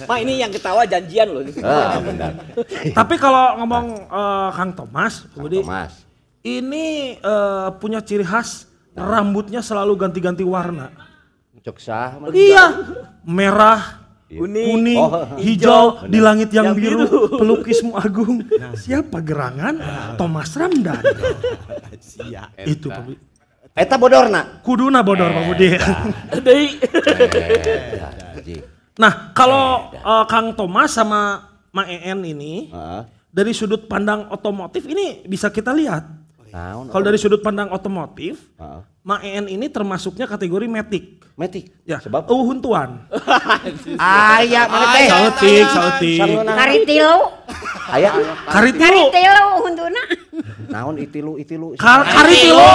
Ma ini yang ketawa janjian loh. Ah, benar. Tapi kalau ngomong uh, Kang Thomas, Kang Budi, Thomas. Ini uh, punya ciri khas nah. rambutnya selalu ganti-ganti warna. Jogja. Oh, iya. Merah, iya. kuning, kuning oh, hijau bener. di langit yang, yang biru, biru. pelukismu agung nah. siapa gerangan nah. Thomas Ramdan Sia, itu Eta bodorna kuduna bodor Pak Budi nah kalau uh, Kang Thomas sama Ma En ini uh. dari sudut pandang otomotif ini bisa kita lihat kalau dari sudut pandang otomotif uh. Maen ini termasuknya kategori metik. Metik. Ya. Sebab huntuan. Aya mana teh? Sautik, sautik. Karitilu. Aya karitilu. Karitilu huntuna. Naon itilu itilu. karitilu.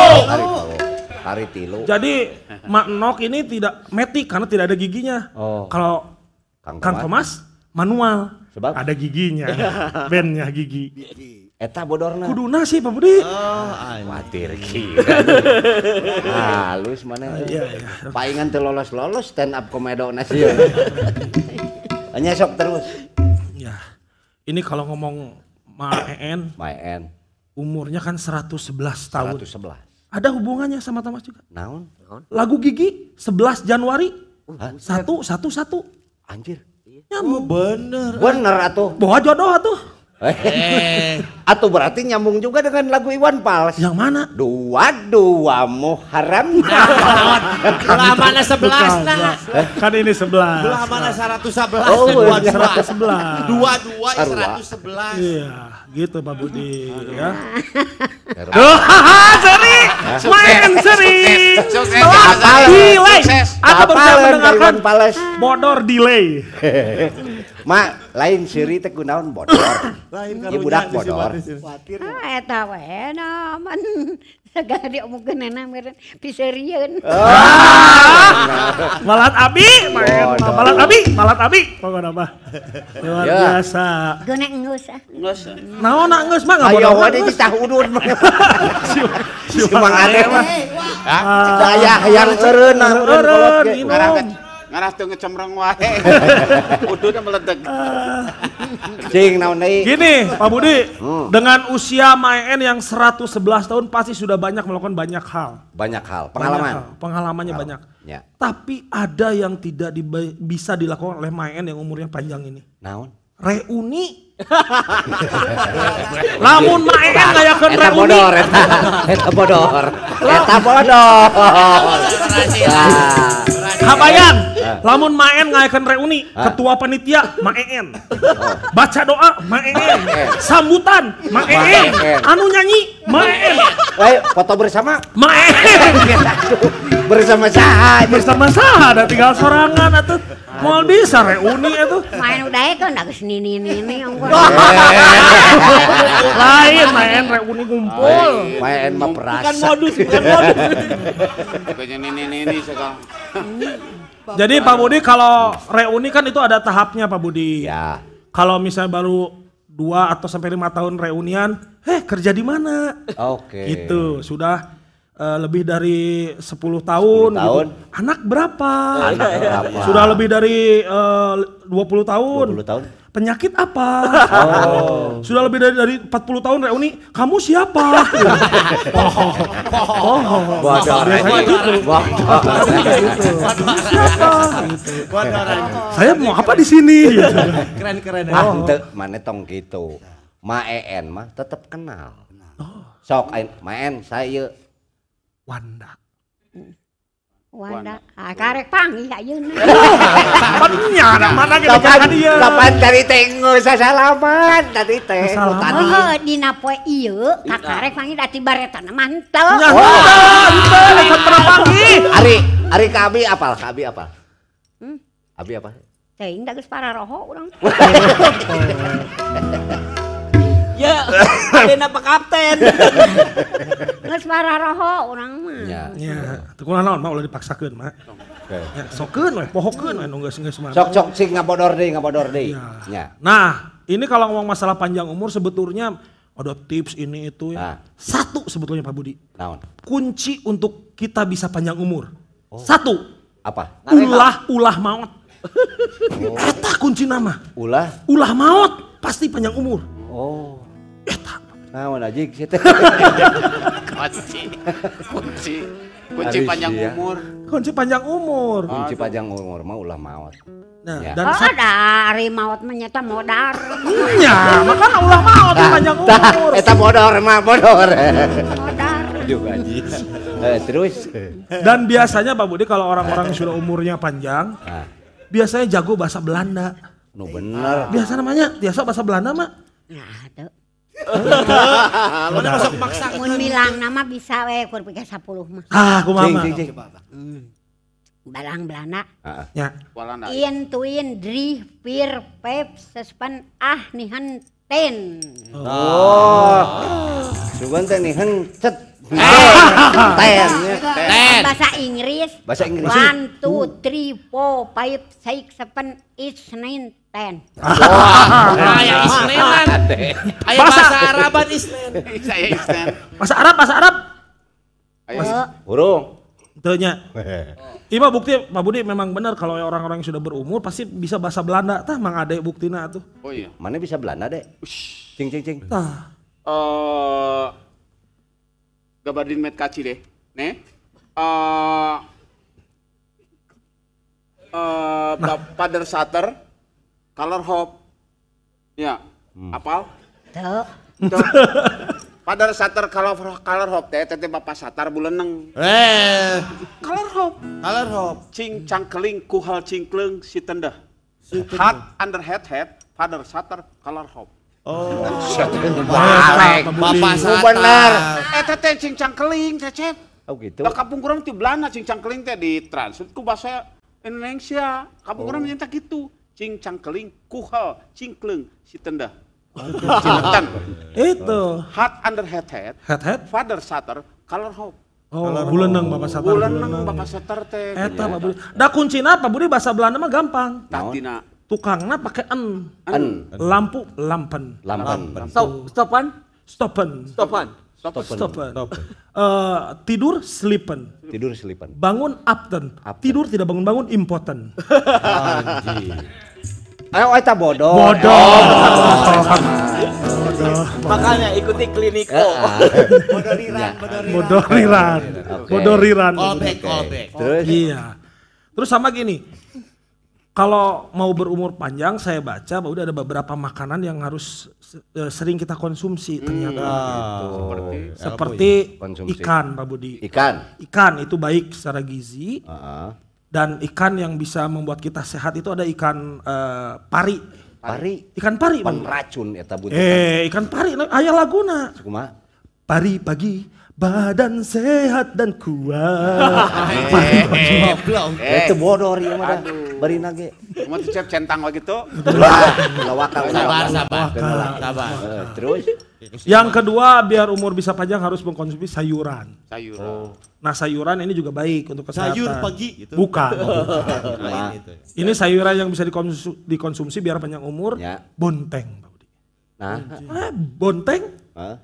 Karitilu. Jadi Maenok ini tidak metik karena tidak ada giginya. Oh. Kalau Kang Thomas manual. Sebab ada giginya. Bennya gigi eta bodorna kuduna sih Pak Budi oh, khawatir kira halus mana ah, iya, iya. paingan tuh lolos-lolos stand up komedo nasi iya, iya. nyesok terus ya ini kalau ngomong Maen Maen umurnya kan 111 tahun 111 ada hubungannya sama Thomas juga naon lagu gigi 11 Januari satu satu satu anjir Ya, oh, bener. Bener atuh. Bawa jodoh atuh. Eh. Atau berarti nyambung juga dengan lagu Iwan Pals. Yang mana? Dua dua muharam. Nah, Belah mana sebelas nah. Eh? Kan ini sebelas. Belah mana seratus sebelas oh, dua iya. seratus sebelas. Dua dua seratus sebelas. Iya, gitu Pak Budi. ya. Hahaha, seri, main seri. Delay. Atau baru mendengarkan bodor delay. Mak, lain siri teh kunaon bodor. Lain karunya. budak bodor. Khawatir. Ah eta wae naman. Sagar diomongkeun nana meureun ah. Malat abi, malat abi, malat abi. Pokona mah. Luar ya. biasa. Geunek enggeus ah. Enggeus. Naon na enggeus mah ngabodoh. Ayo wae ditahudun. Si mang ade mah. Ngarah tuh ngecemreng wae. Udutnya meledak Cing ah. naonai. Gini, Pak Budi, hmm. dengan usia Maen yang 111 tahun pasti sudah banyak melakukan banyak hal. Banyak hal, pengalaman. Banyak hal. Pengalamannya hal. banyak. Ya. Tapi ada yang tidak bisa dilakukan oleh Maen yang umurnya panjang ini. Naon? Reuni Lamun mae ngayakeun reuni. Bodor eta. Eta bodor. Eta bodor. Kabayang, lamun maen ngayakeun reuni, ah. ketua panitia main. Oh. Baca doa main. Sambutan main. Anu nyanyi main. Wei, foto bersama main. Bersama saha? Bersama saha da tinggal sorangan atuh. Mau bisa reuni itu. Main udah ya, kan kesini nini-nini ongko. Lain main reuni ngumpul. Main mah perasa. Bukan modus, bukan modus. ini ini ini sekarang. Jadi Pak Budi kalau reuni kan itu ada tahapnya Pak Budi. Ya. Kalau misalnya baru dua atau sampai lima tahun reunian, eh kerja di mana? Oke. itu Gitu sudah uh, lebih dari 10 tahun, 10 tahun. Gitu. anak berapa anak berapa sudah lebih dari eh, uh, 20 tahun 20 tahun penyakit apa? Oh. Sudah lebih dari dari 40 tahun reuni, kamu siapa? oh, oh, oh, oh. Oh. oh, Siapa? oh, Saya mau apa di sini? keren keren. Ah, mana tong gitu. Ma EN mah tetap kenal. Oh. Sok maen saya Wanda. Wanda, ah karek pangi kak Yun. Penya, nah mana kita kapan dia? Kapan dari tengu sasalaman, dari tengu tadi. Oh, di napoe iya, kak karek pangi dati baretan mantel. Ya, mantel, mantel, pangi. Ari, Ari kami apal, kami apal. Hmm? Abi apa? Teuing da geus para roho urang. Ya, Aden apa kapten? nggak separah roho orang mah. Ya. Ya, tuh kurang naon mah dipaksa dipaksakan mah. Okay. Ya, sokeun we, pohokeun we nu geus geus mah. Sok sok sing ngabodor deh ngabodor deui. Ya. ya. Nah, ini kalau ngomong masalah panjang umur sebetulnya ada tips ini itu ya. Nah. Satu sebetulnya Pak Budi. Naon? Kunci untuk kita bisa panjang umur. Oh. Satu. Apa? Ulah ulah maut. Oh. Eta kunci nama. Ulah. Ulah maut pasti panjang umur. Oh. Nah, mana aja kunci, kunci, kunci panjang iya. umur. Kunci panjang umur. Kunci panjang umur mah ulah maut. Nah, ya. dan oh, dari maut menyata modar. Iya, makanya ulah maut nah, panjang umur. Eta modar mah modar. Modar. Juga eh, terus. Dan biasanya Pak Budi kalau orang-orang sudah umurnya panjang, biasanya jago bahasa Belanda. No bener. Biasa namanya, biasa bahasa Belanda mah. Nah, tuh Mana sok maksa kan? mun bilang nama bisa we eh, kur 30 mah. Ah, kumaha. Cing cing hmm. Barang Belanda. Ah, ah. Ya. Walanda. Ien tuin drih pir pep sespan ah nihan ten. Oh. Cuman teh nihan cet. Ten. Ten. Ya. Bahasa Inggris. Bahasa Inggris. One, two, three, four, five, six, seven, eight, nine, Ten. Wah, Islam, yang bahasa, Arab Araban Isnen. Saya Isnen. Bahasa Arab, bahasa Arab. Ayo, burung. Tanya. Ini iya, bukti, Pak Budi memang benar kalau orang-orang yang sudah berumur pasti bisa bahasa Belanda. Tah mang ada buktina tuh. Oh iya. Mana bisa Belanda, Dek? Cing cing cing. Tah. Eh gabardin met kaci deh. ne? Eh uh, nah. Father Sater Color hop, Ya. Hmm. Apal? Tahu. Pada satar color color hop teh teteh bapak satar buleneng. Eh. Color hop. Color hop. Cing cangkeling kuhal cingkleng si tendah. hat under head head padahal satar color hop. Oh. Balik. Bapak satar. Oh, Benar. Eh teteh cing cangkeling teh Oh gitu. Lah kampung kurang tuh Belanda cing cangkeling teh ditransit ku bahasa Indonesia. Kampung kurang minta oh. gitu cing cangkeling kuhal cingkleng si tenda ciletan itu hat under head head head head father sater color hope Oh, nang bapak satar. nang bapak satar teh. Eta gitu ya, bapak. Da kuncina apa budi bahasa Belanda mah gampang. Tatina. Tukangna pakai en. En. Lampu lampen. Lampen. Stop stopan. Stopan. Stopan. Stopan. Uh, tidur sleepen Tidur sleepen Bangun upten. Tidur tidak bangun-bangun important Anjir. Ayo eta bodoh. Oh, bodoh. bodoh. Makanya ikuti klinik oh. Eh, eh. bodoh ya. riran, bodoh riran. Bodoh riran. iya. Terus sama gini. Kalau mau berumur panjang saya baca bahwa udah ada beberapa makanan yang harus eh, sering kita konsumsi hmm, ternyata ya, Seperti, ikan Pak Budi. Ikan. Ikan itu baik secara gizi. Dan ikan yang bisa membuat kita sehat itu ada ikan uh, pari. Pari. Ikan pari. Pan racun ya tabu. Eh, ikan pari nah, ayah laguna. Sukuma. Pari pagi badan sehat dan kuat. Eh, pari pagi. Belum. Itu bodoh ya mah. Beri nage. Mau tuh centang waktu itu. lawak sabar sabar. Sabar. Eh, terus yang kedua biar umur bisa panjang harus mengkonsumsi sayuran. Sayuran. Oh. Nah sayuran ini juga baik untuk kesehatan. Sayur pagi gitu. Bukan. Oh, bukan. Nah, ini sayuran yang bisa dikonsumsi, dikonsumsi biar panjang umur. Ya. Bonteng. Nah. eh, bonteng? Huh?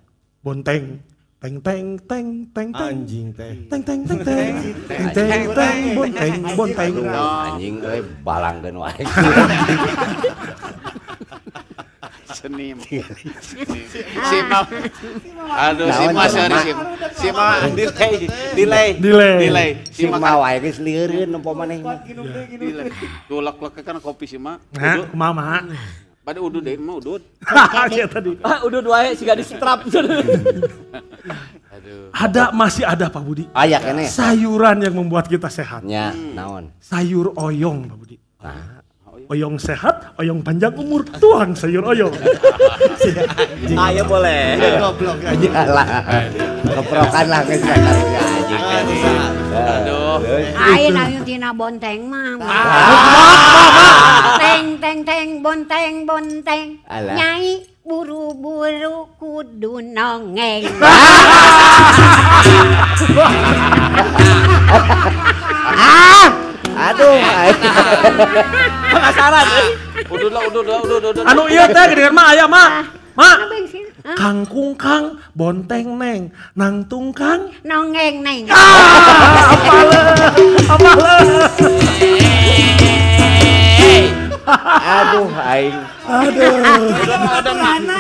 Bonteng. Teng teng teng teng teng anjing teng teng teng teng teng teng teng teng bonteng bonteng anjing euy balangkeun wae Senim. Iya. si mau Aduh, si Mas sorry si Si mau delay, delay, delay. Delay. Si Mam kan- wae nopo mana ini tuh lek lek kan kopi si mau Nah, Pada udud deh, mau udud. ya tadi. Ah, udud wae si gadis strap. Aduh. Ada masih ada Pak Budi. Ayak ah, ini. Sayuran yang membuat kita sehat. Ya, naon. Sayur oyong Pak Budi. Nah oyong sehat, oyong panjang umur, tuang sayur oyong. Ayo boleh. Goblok. Iya lah. Keprokan lah ke sana. Aduh. Ayo ayo tina bonteng mah. Teng teng teng bonteng bonteng. Nyai buru-buru kudu nongeng. Ah! Aduh, penasaran. Udah lah, udah lah, udah udah. Anu iya teh gede mah aya mah. Ma, iya, ah, Kangkung Kang, Bonteng Neng, Nangtung Kang, Nongeng Neng. Ah, apa le? Apa le? Aduh, aing. Aduh. ada mana?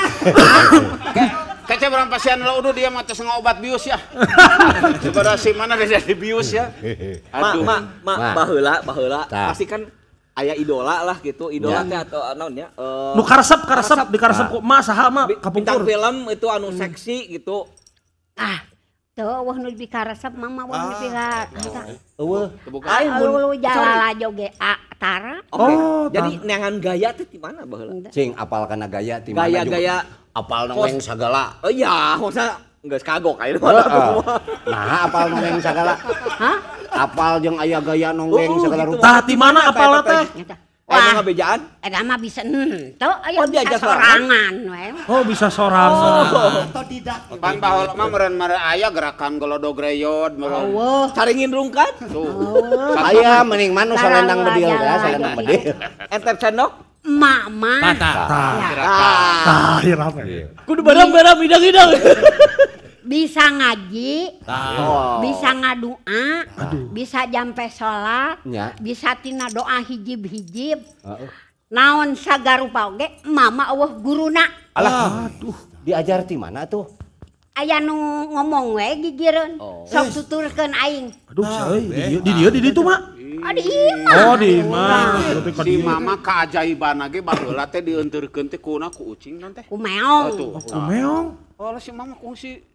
Tece berang pasien lo udah dia mah terus ngobat bius ya. Daripada si mana dia jadi bius ya. Aduh. Mak, mak, mak, bahula, bahula, Pasti kan ayah idola lah gitu idola ya. atau uh, naon ya uh, nu karesep karesep di karesep ah. ku mah saha mah kapungkur film itu anu hmm. seksi gitu ah Tuh, wah nu lebih karasap mama wah nu pila. Wah, Ai mun jalala joge a tara. Oh, jadi neangan gaya teh di mana baheula? Cing apal karena gaya di mana Gaya gaya apal nongeng segala, Oh eh, iya, masa nggak kagok aya mah. Nah, apal nongeng segala, Hah? Apal yang ayah gaya nongeng oh, segala gitu, rupa. Tah di mana apal teh? Apa Emang bejaan? Eta mah bisa ento, oh, ayo oh, bisa sorangan we. Oh, bisa sorangan. Oh, atau tidak. Pan baheula mah meureun mare aya gerakan golodog reyod meureun. Oh, caringin rungkat. Tuh. Oh. Aya mending manu nah, salendang nah, bedil da, nah, ya, salendang bedil. Enter sendok? Mama. Tata. Tata. Tata. Kudu barang-barang idang-idang. bisa ngaji bisa ngadua bisa jampe sola bisatina doa hijibbhijib naon sagar upage mama guru nauh diajarti mana tuh aya nu ngomongkening mama keajaiban baru diturku ucing nanti oh, oh, oh, mama ku si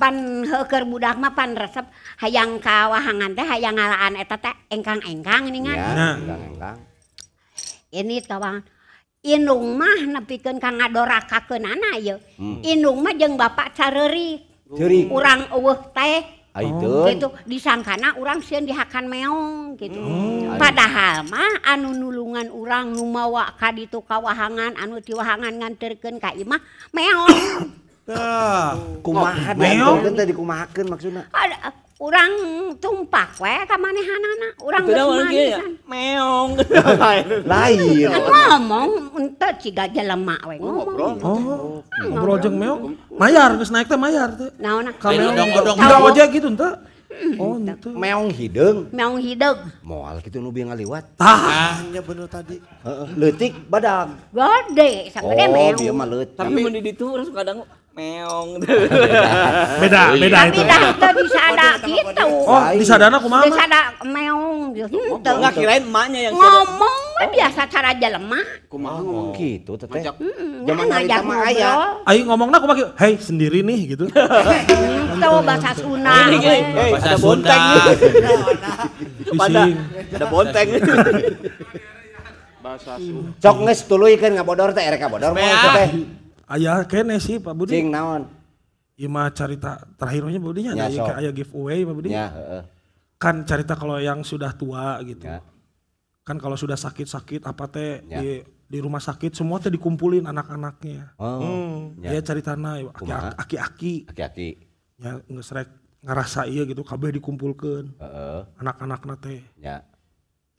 hackker mudahdah mapan resep hayang kawahangan deh hay ngaan etetagkang enggangg ini ini Inmahpikendorajeng ba Car teh u dihakan meong gitu hmm, padahalmah anu nuulungan urangmawakka di itu kawahangan anu tiwahhanga nganterken Kak Imah meong Tah, kumaha oh, tadi kumahakeun maksudna. Ada tumpak we kamanehanana orang urang ya? Meong. Lain. Kan ngomong ente ciga jelema we oh, ngomong. Oh, kan ngobrol jeung meong. Mayar geus naik teh mayar teh. Naon? Ka gitu, oh, meong. Dong ojek gitu henteu. Oh, itu. Meong hidung. Meong hidung. Moal gitu nu biang ngaliwat. Tah, nya bener tadi. Heeh, leutik badag. Gede, sagede oh, meong. Oh, dia mah leutik. Tapi mun di ditu urang kadang meong beda beda iya. itu beda kita gitu. oh, bisa ada gitu oh di sadana mama bisa ada meong gitu hmm, nggak kirain emaknya yang ngomong mah oh. biasa cara aja aku mau ngomong gitu teteh Jaman ngajak hmm, mah ayah ayo ngomong aku pakai, hei sendiri nih gitu tahu gitu, bahasa Sunda bahasa Sunda ada ada bonteng bahasa Sunda cok nges tuluy kan, nggak bodor teh erek bodor mau teh Ayah kene sih Pak Budi. Cing naon. Ima iya cerita terakhirnya budi ada ya, kayak ayah giveaway Pak Budi. Ya, uh. Kan cerita kalau yang sudah tua gitu. Ya. Kan kalau sudah sakit-sakit apa teh ya. di di rumah sakit semua teh dikumpulin anak-anaknya. Oh. Hmm. Ya. Dia cerita na iya. aki-aki. Aki-aki. Ya ngesrek ngerasa iya gitu kb dikumpulkan. Uh -uh. anak anak teh. Ya.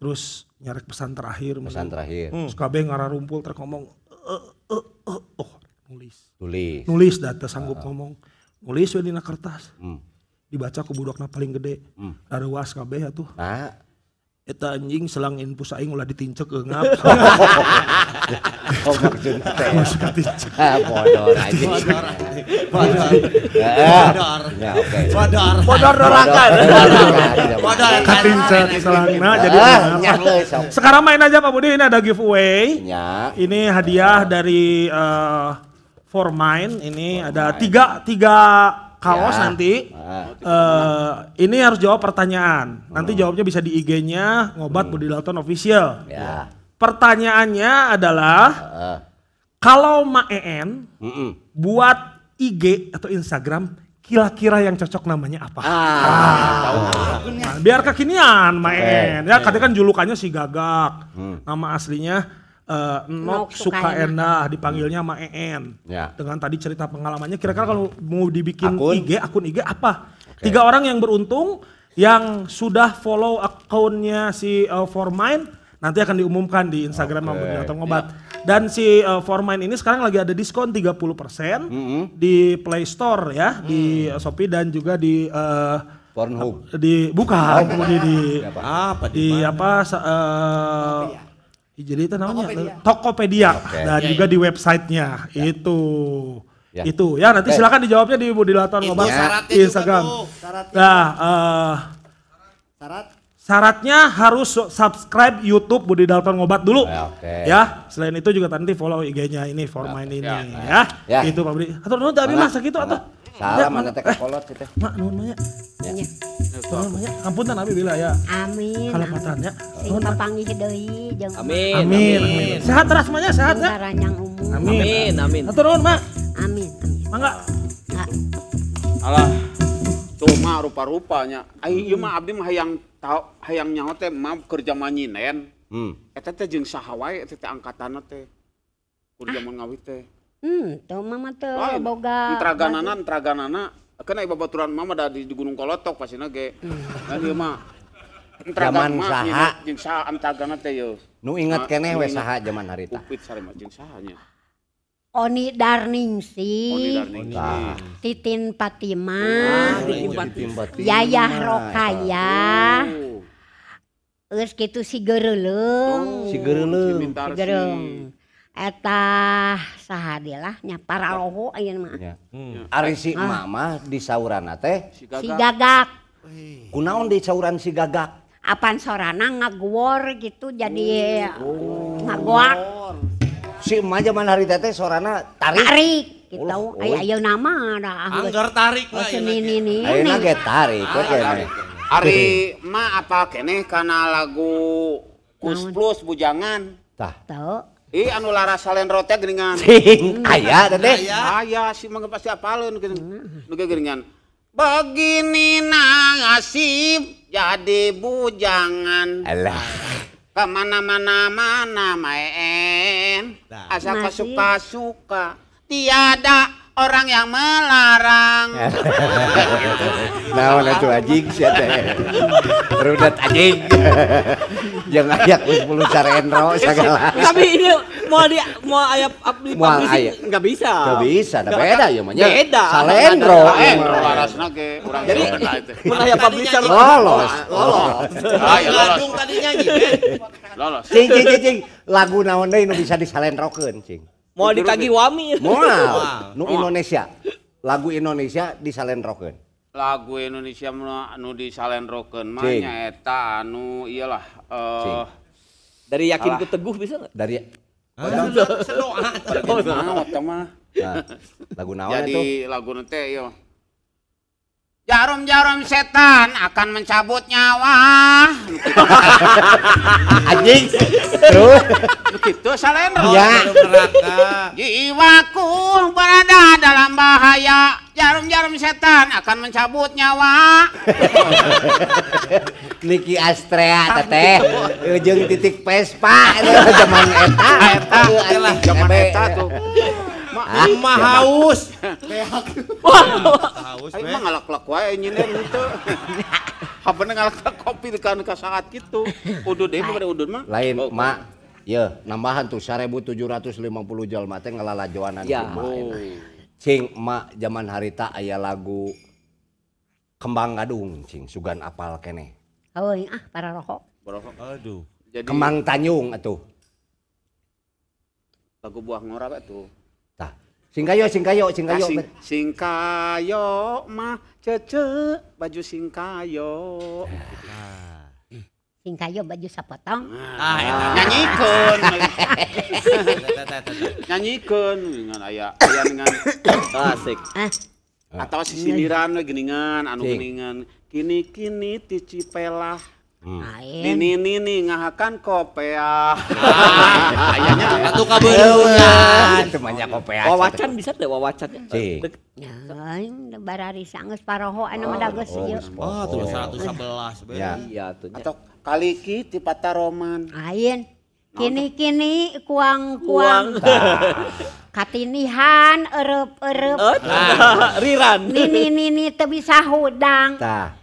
Terus nyarek pesan terakhir. Pesan terakhir. Hmm. Terus ngarah ngararumpul terkomong. Uh, eh, uh, eh, uh, eh, oh nulis. Nulis. Nulis data sanggup uh. Ah. ngomong. Nulis we dina kertas. Hmm. Dibaca ku budakna paling gede. Hmm. Darewas kabeh atuh. Nah. Eta anjing selang infus aing ulah ditincek ke ngap. oh maksudnya teh. Maksudnya ditincek. Ah, bodor anjing. Bodor. Bodor. Bodor. Ya, bodor oke. Bodor. Bodor Ketincek Bodor. Katincek selangna ah, jadi Sekarang main aja Pak Budi ini ada giveaway. Ya. Ini hadiah dari uh, for mine ini for ada mine. tiga tiga kaos ya. nanti. Ah. Eh Uh, ini harus jawab pertanyaan. Nanti hmm. jawabnya bisa di IG-nya ngobat hmm. Budi Dalton official. Ya. Pertanyaannya adalah uh. kalau Maen mm -mm. buat IG atau Instagram kira-kira yang cocok namanya apa? Ah, ah. Biar kekinian Maen. Okay. Ya, katanya iya. kan julukannya si Gagak. Hmm. Nama aslinya uh, Nok enak dipanggilnya hmm. Ma En. Ya. Dengan tadi cerita pengalamannya kira-kira kalau mau dibikin akun. IG akun IG apa? Okay. Tiga orang yang beruntung yang sudah follow akunnya si uh, eh, Mine nanti akan diumumkan di Instagram okay. atau ngobat. Ya. Dan si uh, eh, Mine ini sekarang lagi ada diskon 30% mm -hmm. di Play Store ya, hmm. di mm. Shopee dan juga di uh, Pornhub. Di bukan, di di apa, apa di, di apa uh, jadi itu namanya Tokopedia, Tokopedia. Okay. dan ya, juga ya. di websitenya ya. itu ya. itu ya nanti okay. silakan dijawabnya di Budilaton Ngobang ya. Instagram. Syaratnya. Nah, uh, syarat syaratnya harus subscribe YouTube Budi Dalton Ngobat dulu. Ya, okay. Ya, selain itu juga nanti follow IG-nya ini for ya, ini ya. ya. ya. Itu Pak Budi. Atau nanti tapi masa gitu atau salam mana teh kolot gitu mak nuhun banyak ya, ya. Iya. nuhun banyak ampun tan abi bila ya amin kalau ya sing papanggih deui jeung amin amin amin sehat terus mah ya? sehat ya ranjang umum amin amin atur nuhun mak amin amin mangga alah tuh mah rupa-rupanya ai ieu mah abdi mah hayang tahu hayang nyaho teh mah kerja manyinen hmm eta teh jeung saha wae eta teh angkatan teh kudu zaman ngawit teh hmm tuh mama tuh Lain. Ah, boga tragananan traganana kena ibu baturan mama dari di gunung kolotok pasti nage hmm. nah iya, mah zaman saha jin saha antragana teh yo nu inget ah, kene we saha zaman harita upit sarema jin sahanya Oni darning Oni Titin Fatima, ah, iya, Yayah Rokaya, Terus oh. gitu si gereleng. Oh, si gereleng. Si gereleng eta nya para roho ya. ayeuna mah. Ya. Hmm. Ya. Ari si ah. mama di sauran teh si gagak. Si gagak. Kunaon di sauran si gagak? Apan sorana ngaguor gitu jadi oh. ngagoak. Si emak zaman hari teh sorana tarik. Tarik gitu. Oh, oh. Ayo nama ada. Ah. angger tarik lah. Sini ini. ayo nage tarik ah, oke. Okay. ma apa kene karena lagu Kus Plus Bujangan. Tah. Tahu. I anu lara salen rote geringan. Sing hmm. aya teh. Aya si mangga pasti apalun geuning. Nu geringan. Begini nasib jadi bujangan. Alah. Kemana-mana mana main. Nah. Asa kasuka-suka. Tiada orang yang melarang. Nah, itu anjing sih teh. Rudat anjing. Yang ayak geus puluh enro segala. Tapi ini mau dia mau aya publising enggak bisa. Enggak bisa, ada beda ya mah Beda. Salendro. Enro larasna eh, ge urang Jadi mun aya publisher lolos. Lolos. Ah, ya lolos. Eh. Lolos. Cing cing cing lagu naon deui nu bisa disalendrokeun cing. Mau ditagi wami. Mau, Nu Indonesia. Lagu Indonesia disalenrokeun. Lagu Indonesia di salen mah nya eta anu iyalah uh, dari ku teguh bisa nggak? Dari Ah, ah oh, iya. nah, lagu naon Jadi lagu nanti yo. Jarum-jarum setan akan mencabut nyawa. Anjing. Terus Begitu Salendro. Ya. Jiwaku berada dalam bahaya. Jarum-jarum setan akan mencabut nyawa. Niki Astrea teteh. Ujung titik Vespa zaman eta. Eta. Zaman eta tuh mah ya, haus. Leak. Haus. Ayo ngalak-lak wae nyinden itu. Habana ngalak kopi kan ka saat gitu. Udud deh bukan udud mah. Lain mak. Ya, nambahan tuh 1750 jalma teh ngalalajoanan ya. Oh. Cing mak zaman harita ayah lagu Kembang Gadung cing sugan apal kene. Eueuh oh, iya, ah para rokok. Berokok. Aduh. Jadi Kembang Tanjung atuh. Lagu buah ngora tuh. Singkayo, singkayo, ah, singkayo. sing, singkayo mah cece baju singkayo. Nah. Singkayo baju sapotong. Ah, ah nyanyi nyanyikeun dengan ayah, ayah dengan asik. Ah. Atau sisindiran geuningan anu geuningan kini-kini tici cipelah Hmm. Nini nini ngahakan kopea. Ah, kayaknya ah, atuh kabeureun. Teu mah kopea. Wawacan bisa teh wawacan Cing. Ya, lain barari sangeus paroho anu mah ah, dageus ieu. Oh, iya. ah, tuh 111 bae. Iya atuh. Iya, iya, atau kaliki ti pataroman. Lain. Nah, Kini-kini kuang-kuang. Nah. Katinihan, erup-erup. Riran. Nini-nini teu bisa hudang. Tah.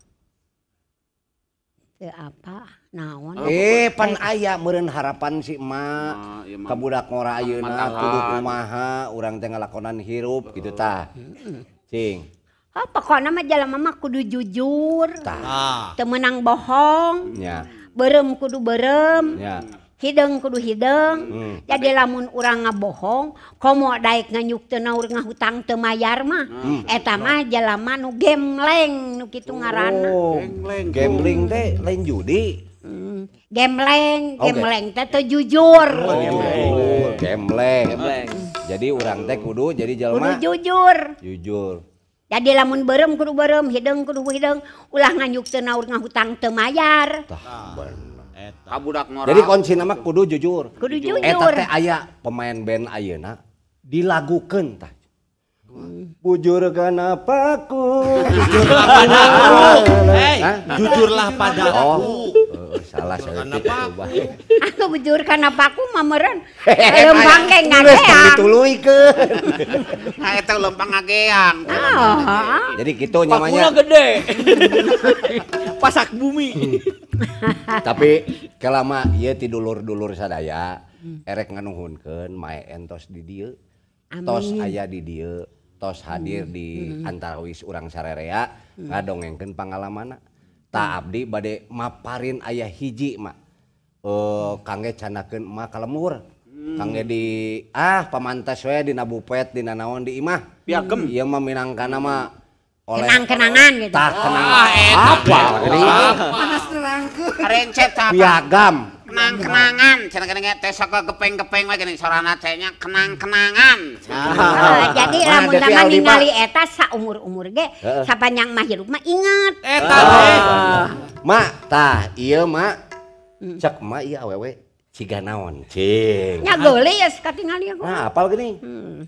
apanawan depan ah, eh, ayat berenharapan Sigma ah, kebudak ngoun aku rumahha orangtengah lakonan hirup gitu ta singpoko nama jalan Ma kudu jujur Ka temenang bohong barem kudu barem hidng kudu hidng hmm. hmm. jadi lamun u nga bohong kom ada nganyuk tenau hutang Teayyarmah hmm. etama jalanu game lengki ngaran oh. judi gamengngtete oh, jujur oh, jadi orang teh Kudu jadi jauh jujur jujur jadi lamun barem kudu barem hidng kudu hidng ulang nganyuk sena nga hutang temayar jadi kunci nama kudu jujur kudu jujur eta aya pemain band ayeuna dilagukeun tah Bujur kenapaku Jujurlah padaku hey, Jujurlah padaku oh, oh, Salah saya coba Aku bujur kenapaku mameran Lempang kayak ngageang Ditului ke Nah itu lempang ngageang oh, Jadi gitu namanya gede Pasak bumi tapi ke lama ia tidulur-dulur saya aya hmm. erek ngaunghunken Mae entos did tos aya di tos hadir hmm. di hmm. antarwis urangsarerea dongengken pangalaman ta Abdi badai Maparin ayaah hijima eh kangge canakken maka lemur kangng di ah pemantas saya di Nabu pet di Nanawon di Imah piagemm ia meminangkan nama punya kenang-kenangangam ang-kenangan keng- laginya kenang-kenangan ha ah, ah, ah. jadi lagieta sah umur-umuur ge yang mahirma ingatmaktah eh, eh. iyamakjakmawewe ci naon boleh apal gini hmm.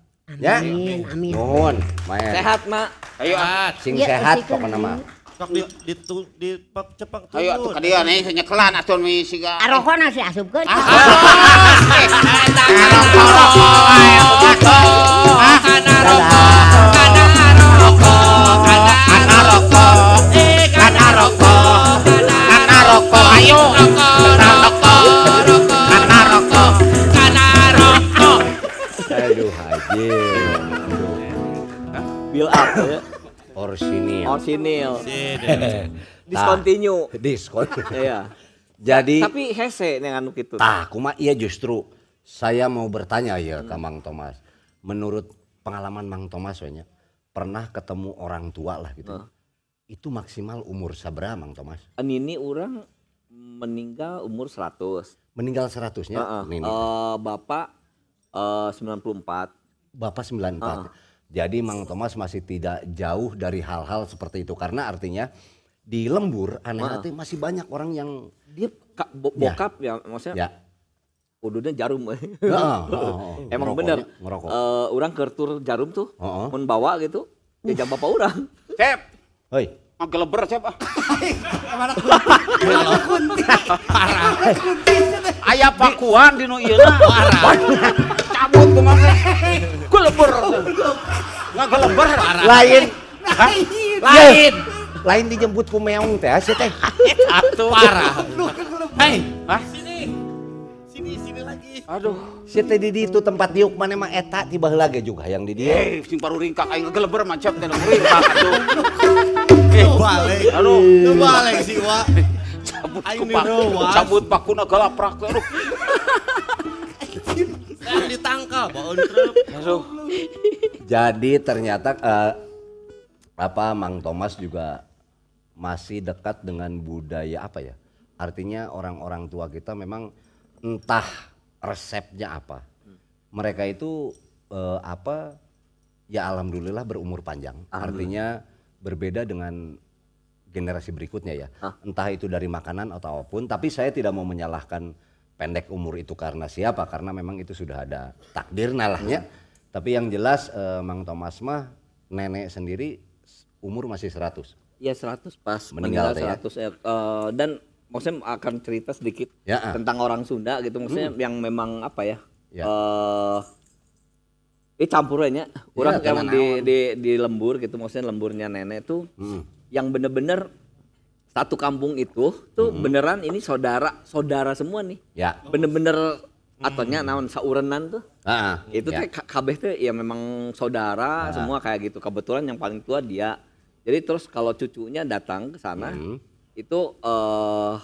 Ya. Amin, amin. Nuhun, Sehat, Mak. Ayo, sehat. Sing ya, sehat pokoknya mak, Sok di di di pak cepak Ayo atuh ka dieu nih nyekelan atuh mi siga. Arohona si asupkeun. Ah. rokok, kana rokok, kana rokok. rokok. rokok. rokok. Bill Build up ya. Orsinil. Orsinil. Discontinue. Discontinue. Iya. Jadi tapi hese anu gitu. Tah, kuma iya justru saya mau bertanya ya hmm. ke Mang Thomas. Menurut pengalaman Mang Thomas banyak pernah ketemu orang tua lah gitu. Hmm. Itu maksimal umur sabra Mang Thomas? Eh, nini orang meninggal umur 100. Meninggal 100-nya? Uh -uh. Nini. Uh, bapak eh, uh, 94. Bapak 94. Uh. Ah. Jadi Mang Thomas masih tidak jauh dari hal-hal seperti itu karena artinya di lembur aneh-aneh ah. masih banyak orang yang dia ka, bo ya. bokap ya. ya maksudnya ya. jarum oh, oh, emang bener Uh, orang kertur jarum tuh uh bawa membawa gitu ya jam bapak orang cep hoi ngeleber cep ah mana kunti parah ayah pakuan di nu cabut kemana? gelebur. Enggak gelebur Lain. Lain. Lain dijemput ku meong teh sih teh. Atuh parah. Hei, hah? sini. Sini sini lagi. Aduh, si teh Didi itu tempat diuk mana emang eta tiba lagi juga yang di dia. Eh, sing paru ringkak aing ngegeleber macam teh ringkak aduh. Eh, balik. Aduh, balik sih, wa, Cabut, cabut pakuna galaprak aduh kan ditangkal Pak Masuk. Jadi ternyata uh, apa Mang Thomas juga masih dekat dengan budaya apa ya? Artinya orang-orang tua kita memang entah resepnya apa. Mereka itu uh, apa ya alhamdulillah berumur panjang. Alhamdulillah. Artinya berbeda dengan generasi berikutnya ya. Hah? Entah itu dari makanan atau apapun, tapi saya tidak mau menyalahkan pendek umur itu karena siapa? Karena memang itu sudah ada takdir nalahnya. Ya. Tapi yang jelas eh, Mang Thomas mah nenek sendiri umur masih 100. Iya 100 pas meninggal, meninggal 100 ya. Uh, dan maksudnya akan cerita sedikit ya, uh. tentang orang Sunda gitu maksudnya hmm. yang memang apa ya? ya. Eh ini eh, campurannya orang ya, yang di, di di lembur gitu maksudnya lemburnya nenek tuh hmm. yang bener-bener satu kampung itu tuh hmm. beneran ini saudara saudara semua nih. Ya. Bener-bener ataunya naon saurenan tuh. Ah, itu ya. teh kabeh tuh ya memang saudara ah. semua kayak gitu. Kebetulan yang paling tua dia. Jadi terus kalau cucunya datang ke sana hmm. itu uh,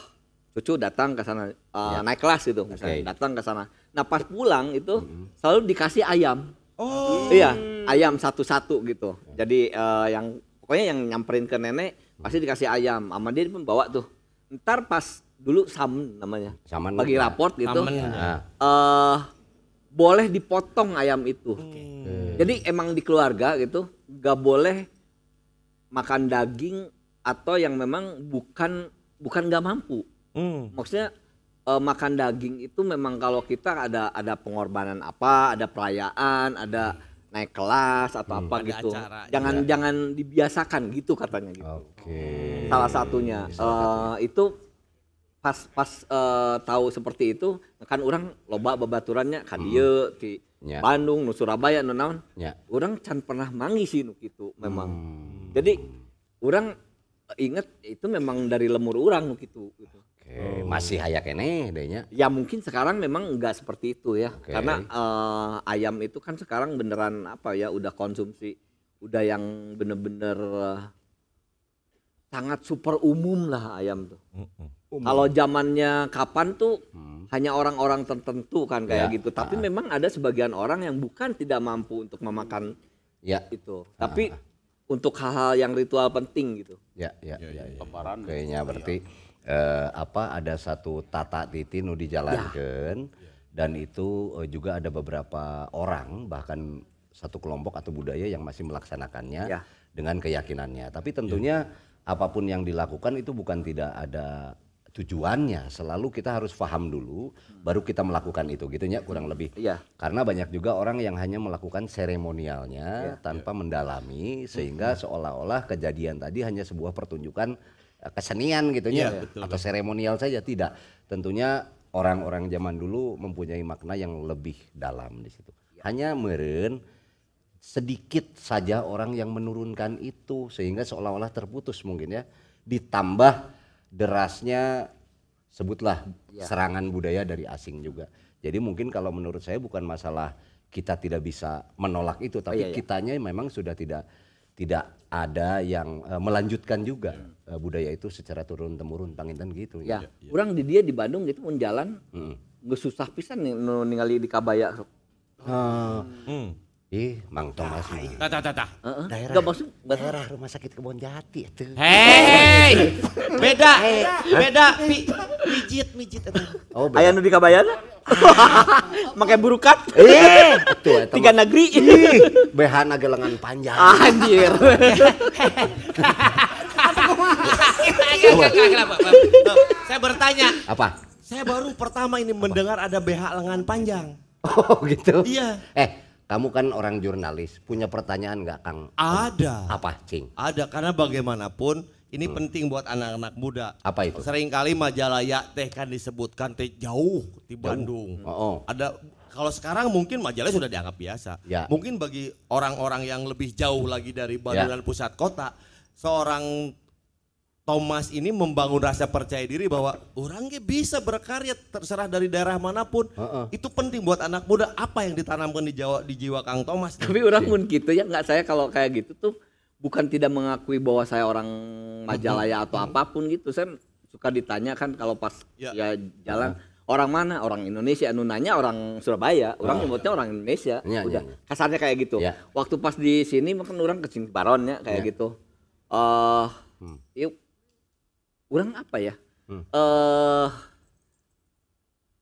cucu datang ke sana uh, ya. naik kelas gitu okay. datang ke sana. Nah, pas pulang itu hmm. selalu dikasih ayam. Oh. Iya, ayam satu-satu gitu. Oh. Jadi uh, yang pokoknya yang nyamperin ke nenek Pasti dikasih ayam. Sama dia pun bawa tuh. Ntar pas dulu sam namanya. Saman Bagi raport gitu. Uh, boleh dipotong ayam itu. Okay. Hmm. Jadi emang di keluarga gitu gak boleh makan daging atau yang memang bukan bukan gak mampu. Hmm. Maksudnya uh, makan daging itu memang kalau kita ada ada pengorbanan apa, ada perayaan, ada naik kelas atau hmm. apa Ada gitu. Acara, jangan iya. jangan dibiasakan gitu katanya gitu. Okay. Salah satunya uh, itu pas pas uh, tahu seperti itu kan orang loba babaturannya kan dia hmm. di ya. Bandung nu Surabaya nu naon. Ya. Orang can pernah mangi sih nu gitu memang. Hmm. Jadi orang inget itu memang dari lemur orang gitu gitu. Okay. Eh, masih hayak ini kayaknya. Ya mungkin sekarang memang enggak seperti itu ya. Okay. Karena uh, ayam itu kan sekarang beneran apa ya udah konsumsi udah yang bener-bener uh, sangat super umum lah ayam tuh. Umum. Kalau zamannya kapan tuh hmm. hanya orang-orang tertentu kan kayak ya. gitu. Tapi ah. memang ada sebagian orang yang bukan tidak mampu untuk memakan ya. itu. Tapi ah. Tapi untuk hal-hal yang ritual penting gitu. Ya, ya, ya. ya, ya. ya. kayaknya berarti. Ya eh, apa ada satu tata titi nu dijalankan ya. ya. dan itu eh, juga ada beberapa orang bahkan satu kelompok atau budaya yang masih melaksanakannya ya. dengan keyakinannya. Tapi ya. tentunya ya. apapun yang dilakukan itu bukan tidak ada tujuannya selalu kita harus paham dulu hmm. baru kita melakukan itu gitu ya kurang lebih ya. karena banyak juga orang yang hanya melakukan seremonialnya ya. tanpa ya. mendalami sehingga hmm. seolah-olah kejadian tadi hanya sebuah pertunjukan Eh, kesenian gitu iya, ya, ya atau seremonial saja tidak. Tentunya orang-orang zaman dulu mempunyai makna yang lebih dalam di situ. Iya. Hanya meren sedikit saja orang yang menurunkan itu sehingga seolah-olah terputus mungkin ya. Ditambah derasnya sebutlah ya. serangan budaya dari asing juga. Jadi mungkin kalau menurut saya bukan masalah kita tidak bisa menolak itu tapi oh, iya, iya. kitanya memang sudah tidak tidak ada yang uh, melanjutkan juga hmm. uh, budaya itu secara turun temurun panginten gitu ya, kurang iya. ya. di dia di Bandung gitu menjalan, jalan hmm. nggak susah pisan nih ningali di Kabaya uh, hmm. Ih, Mang Thomas. Tah, tah, tah, tah. Daerah. Gak maksud daerah rumah sakit Kebon Jati itu. Hei, beda, beda. Pi, mijit, mijit. Oh, beda. Ayah kabayan? dikabayan? Makai burukat. Eh, itu Tiga negeri. Ih, BH lengan panjang. Anjir. Saya bertanya. Apa? Saya baru pertama ini mendengar ada BH lengan panjang. Oh gitu. Iya. Eh, kamu kan orang jurnalis, punya pertanyaan nggak Kang? Ada. Apa, Cing? Ada, karena bagaimanapun ini hmm. penting buat anak-anak muda. Apa itu? Seringkali ya teh kan disebutkan teh jauh di jauh. Bandung. Oh, oh. Ada kalau sekarang mungkin majalah sudah dianggap biasa. Ya. Mungkin bagi orang-orang yang lebih jauh lagi dari Bandung ya. dan pusat kota, seorang Thomas ini membangun rasa percaya diri bahwa orangnya bisa berkarya terserah dari daerah manapun. Uh -uh. Itu penting buat anak muda apa yang ditanamkan di Jawa di jiwa Kang Thomas. Tapi orang pun gitu ya nggak saya kalau kayak gitu tuh bukan tidak mengakui bahwa saya orang Majalaya mm-hmm. atau mm-hmm. apapun gitu. Saya suka ditanya kan kalau pas ya, ya jalan uh. orang mana? Orang Indonesia. Nunanya orang Surabaya, orang uh. nyebutnya orang Indonesia. Ya, ya Udah ya. kasarnya kayak gitu. Ya. Waktu pas di sini mungkin orang ke baronnya kayak ya. gitu. Eh uh, hmm. yuk orang apa ya? Hmm. Uh,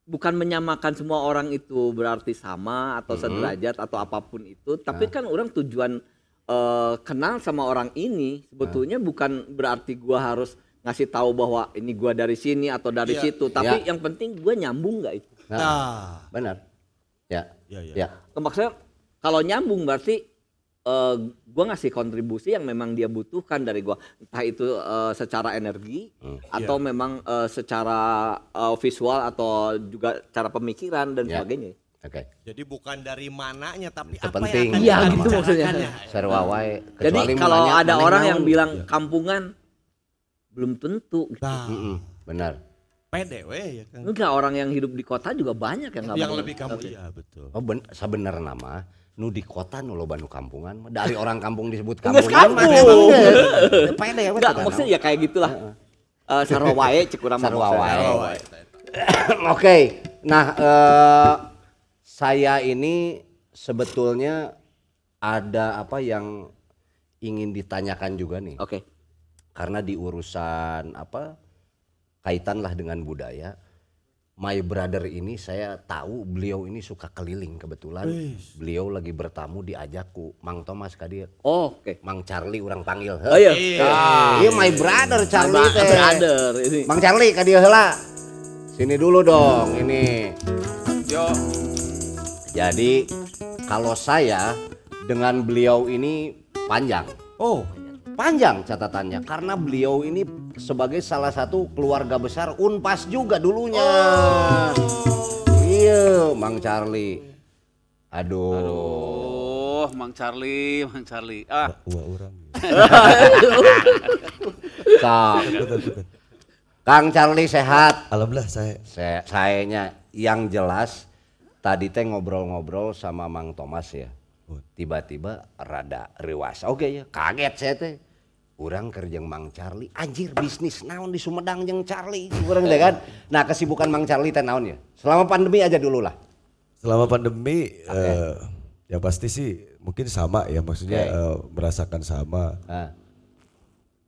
bukan menyamakan semua orang itu berarti sama atau hmm. sederajat atau apapun itu, tapi nah. kan orang tujuan uh, kenal sama orang ini sebetulnya nah. bukan berarti gua harus ngasih tahu bahwa ini gua dari sini atau dari ya. situ, tapi ya. yang penting gua nyambung nggak itu. Nah, nah. benar. Ya. Ya, ya. ya. Maksudnya kalau nyambung berarti uh, eh, gue ngasih kontribusi yang memang dia butuhkan dari gue entah itu uh, secara energi hmm. atau yeah. memang uh, secara uh, visual atau juga cara pemikiran dan yeah. sebagainya Oke. Okay. Jadi bukan dari mananya tapi apa yang akan Iya gitu maksudnya. Iya. Serwawai. Jadi kalau mananya, ada orang yang bilang iya. kampungan belum tentu. Gitu. Nah. Mm Benar. Pede weh ya kan. Enggak orang yang hidup di kota juga banyak yang, yang, lebih kamu Okay. Iya betul. Oh benar sebenarnya mah nu di kota nu loba nu kampungan dari orang kampung disebut kampung kampung pede ya enggak maksudnya ya kayak gitulah uh, sarwae cekurang oke nah uh, saya ini sebetulnya ada apa yang ingin ditanyakan juga nih oke okay. karena di urusan apa kaitanlah dengan budaya my brother ini saya tahu beliau ini suka keliling kebetulan beliau lagi bertamu diajakku Mang Thomas kadir oh oke okay. Mang Charlie orang panggil oh iya iya yeah. Iya, my brother Charlie my brother ini Mang Charlie kadir hela sini dulu dong hmm. ini yo jadi kalau saya dengan beliau ini panjang oh panjang catatannya karena beliau ini sebagai salah satu keluarga besar Unpas juga dulunya. Oh. Iya, Mang Charlie. Aduh. Aduh, Mang Charlie, Mang Charlie. Ah. orang. Kang. Kang Charlie sehat. Alhamdulillah saya. saya sayanya yang jelas tadi teh ngobrol-ngobrol sama Mang Thomas ya. Oh, tiba-tiba rada rewasa oke okay, ya kaget saya teh orang kerja Mang Charlie anjir bisnis naon di Sumedang jeng Charlie kurang deh kan nah kesibukan Mang Charlie teh naon ya selama pandemi aja dulu lah selama pandemi okay. uh, eh, ya pasti sih mungkin sama ya maksudnya okay. uh, eh, merasakan sama uh.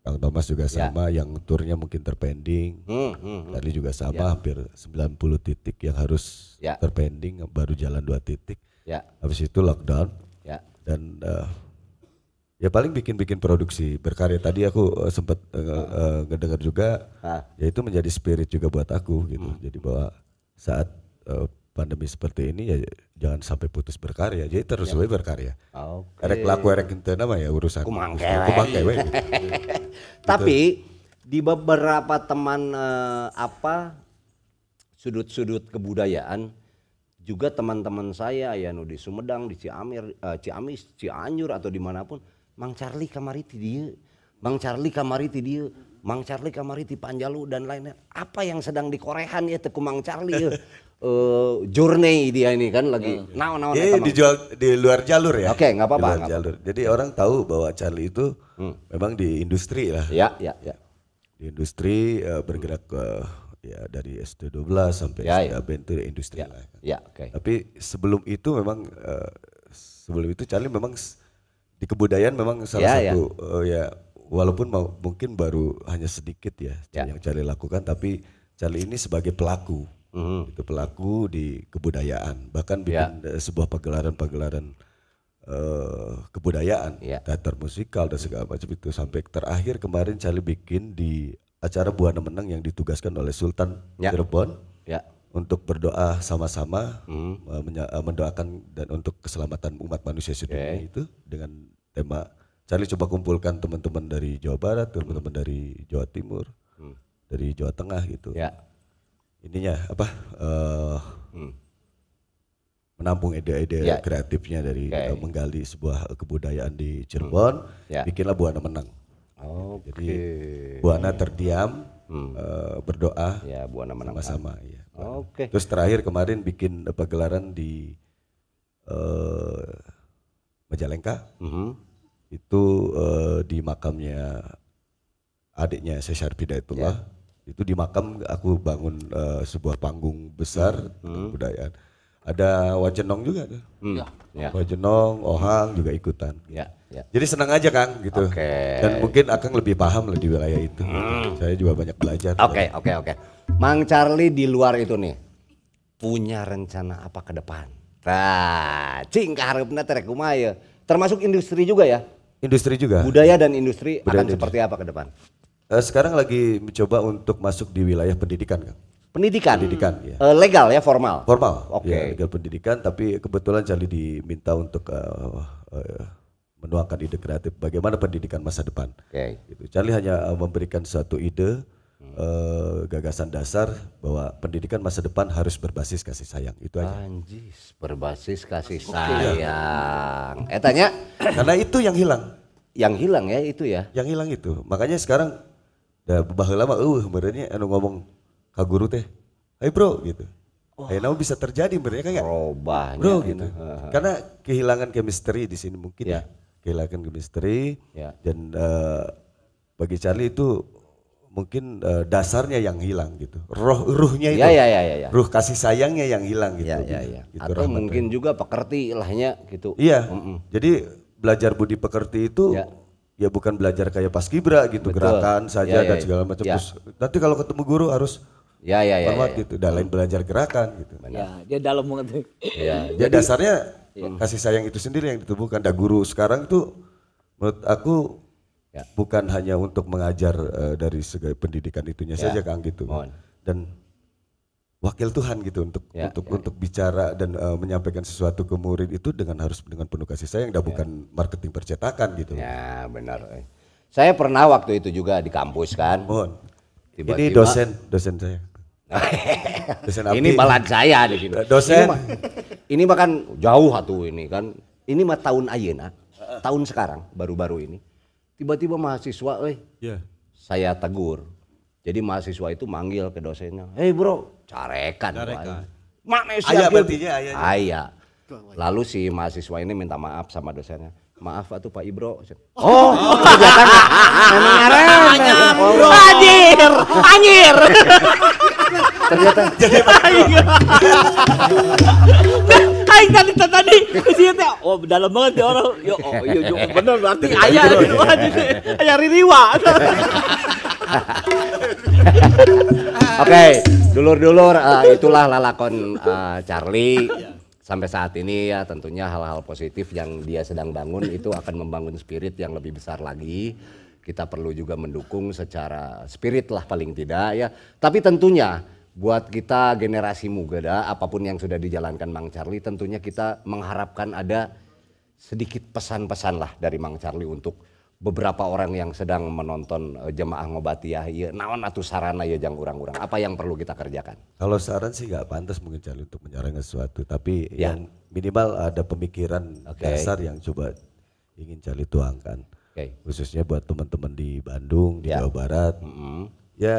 Kang Thomas juga ya. sama ya. yang turnya mungkin terpending hmm, hmm, hmm. tadi juga sama ya. hampir 90 titik yang harus ya. terpending baru jalan dua titik ya. habis itu lockdown dan uh, ya paling bikin-bikin produksi berkarya tadi aku uh, eh, sempat uh, eh, uh, ngedengar juga ah. ya itu menjadi spirit juga buat aku gitu hmm. jadi bahwa saat uh, pandemi seperti ini ya jangan sampai putus berkarya jadi terus ya. berkarya okay. erek laku erek itu nama ya urusan Aku kumangke gitu. tapi gitu. di beberapa teman uh, apa sudut-sudut kebudayaan juga teman-teman saya ya nu di Sumedang di Ciamir uh, Ciamis Cianjur atau dimanapun Mang Charlie kamari ti dia Mang Charlie kamari ti dia Mang Charlie kamari ti Panjalu dan lainnya apa yang sedang dikorehan ya teku Mang Charlie ya uh, journey dia ini kan lagi hmm. naon ya, dijual di luar jalur ya oke okay, nggak apa-apa jalur apa. jadi orang tahu bahwa Charlie itu hmm. memang di industri lah ya ya ya di industri uh, bergerak ke uh, ya dari ST12 sampai ya, ya. Industri ya. lah. Kan. Ya, okay. Tapi sebelum itu memang uh, sebelum itu Charlie memang di kebudayaan memang salah ya, satu ya. Uh, ya walaupun mau, mungkin baru hanya sedikit ya, ya yang Charlie lakukan tapi Charlie ini sebagai pelaku mm. itu pelaku di kebudayaan bahkan ya. bikin ya. sebuah pagelaran-pagelaran uh, kebudayaan ya. teater musikal dan segala macam itu sampai terakhir kemarin Charlie bikin di acara Buana Menang yang ditugaskan oleh Sultan ya. Cirebon ya. untuk berdoa sama-sama hmm. E, e, mendoakan dan untuk keselamatan umat manusia sedunia okay. itu dengan tema Charlie coba kumpulkan teman-teman dari Jawa Barat, hmm. teman-teman hmm. dari Jawa Timur, hmm. dari Jawa Tengah gitu. Ya. Ininya apa? Uh, hmm. Menampung ide-ide ya. kreatifnya dari okay. menggali sebuah kebudayaan di hmm. Cirebon, hmm. ya. bikinlah Buana Menang okay. Oh, jadi Bu Ana terdiam, hmm. uh, berdoa. Ya, Bu Ana sama-sama. Ya, Oke. okay. Terus terakhir kemarin bikin pagelaran di uh, Majalengka. Mm -hmm. Itu uh, di makamnya adiknya Syar Bidaitullah. Yeah. Itu di makam aku bangun uh, sebuah panggung besar hmm. budaya. Ada Wajenong juga. Hmm. Ya. Wajenong, Ohang juga ikutan. Ya. Ya. Jadi senang aja Kang gitu. Okay. Dan mungkin Akang lebih paham lah di wilayah itu. Hmm. Saya juga banyak belajar. Oke, okay, oke, okay, oke. Okay. Mang Charlie di luar itu nih punya rencana apa ke depan? Nah, cing kaharepna terek ya. Termasuk industri juga ya? Industri juga. Budaya dan industri Budaya akan industri. seperti apa ke depan? Uh, sekarang lagi mencoba untuk masuk di wilayah pendidikan, Kang. Pendidikan. Pendidikan, ya. Uh, legal ya formal. Formal. Oke. Okay. Ya, legal pendidikan, tapi kebetulan Charlie diminta untuk uh, uh, menuangkan ide kreatif bagaimana pendidikan masa depan. Okay. Itu Charlie hanya uh, memberikan suatu ide hmm. uh, gagasan dasar bahwa pendidikan masa depan harus berbasis kasih sayang itu aja. Anjis, berbasis kasih ya. sayang. Eh tanya, karena itu yang hilang. Yang hilang ya itu ya. Yang hilang itu. Makanya sekarang udah baheula lama eueuh berani anu ngomong ka guru teh. Hai bro gitu. Oh. Ayo bisa terjadi ya, ya? berani kayak Robahnya. Bro gitu. Karena kehilangan chemistry di sini mungkin ya. ya kehilangan chemistry ya. dan uh, bagi Charlie itu mungkin uh, dasarnya yang hilang gitu roh ruhnya ya, itu ya, ya, ya, ya, ya. ruh kasih sayangnya yang hilang gitu, ya, ya, gitu. ya. gitu atau rahmatnya. mungkin juga pekerti lahnya gitu iya mm -mm. jadi belajar budi pekerti itu ya ya bukan belajar kayak pas kibra gitu Betul. gerakan saja ya, ya, dan ya. segala macam ya. terus nanti kalau ketemu guru harus ya ya ya, ya, ya. gitu dan lain hmm. belajar gerakan gitu ya dia dalam banget ya jadi, ya, jadi dasarnya yeah. Hmm. kasih sayang itu sendiri yang ditumbuhkan. Dan guru sekarang itu menurut aku ya. bukan hanya untuk mengajar uh, dari segi pendidikan itunya ya. saja Kang gitu. Mohon. Dan wakil Tuhan gitu untuk ya, untuk ya. untuk bicara dan uh, menyampaikan sesuatu ke murid itu dengan harus dengan penuh kasih sayang dan ya. bukan marketing percetakan gitu. Ya, benar. Saya pernah waktu itu juga di kampus kan. Mohon. Tiba -tiba, Ini dosen, dosen saya dosen ini balan saya di sini. Dosen. Ini, mah, ini mah kan jauh satu ini kan. Ini mah tahun ayeuna, tahun sekarang baru-baru ini. Tiba-tiba mahasiswa eh yeah. saya tegur. Jadi mahasiswa itu manggil ke dosennya, "Hei bro, carekan." Carekan. Makna siapa? Ayah ya, Ayah. Ya. Lalu si mahasiswa ini minta maaf sama dosennya maaf atuh Pak Ibro. Oh, oh kegiatan memang keren. Anjir, anjir ternyata jadi aing tadi tadi sih oh dalam banget ya orang yo oh yo iya, yo benar berarti iya, ayah gitu iya, aja ayah ririwa oke dulur-dulur eh, itulah lalakon eh, Charlie sampai saat ini ya tentunya hal-hal positif yang dia sedang bangun itu akan membangun spirit yang lebih besar lagi kita perlu juga mendukung secara spirit lah paling tidak ya tapi tentunya buat kita generasi muda, apapun yang sudah dijalankan Mang Charlie, tentunya kita mengharapkan ada sedikit pesan-pesan lah dari Mang Charlie untuk beberapa orang yang sedang menonton eh, jemaah ngobatiah, ya iya, naon atau sarana ya jang urang-urang, apa yang perlu kita kerjakan? Kalau saran sih nggak pantas mungkin Charlie untuk menyarankan sesuatu, tapi ya. yang minimal ada pemikiran okay. dasar yang coba ingin Charlie tuangkan, okay. khususnya buat teman-teman di Bandung, di ya. Jawa Barat, mm -hmm. ya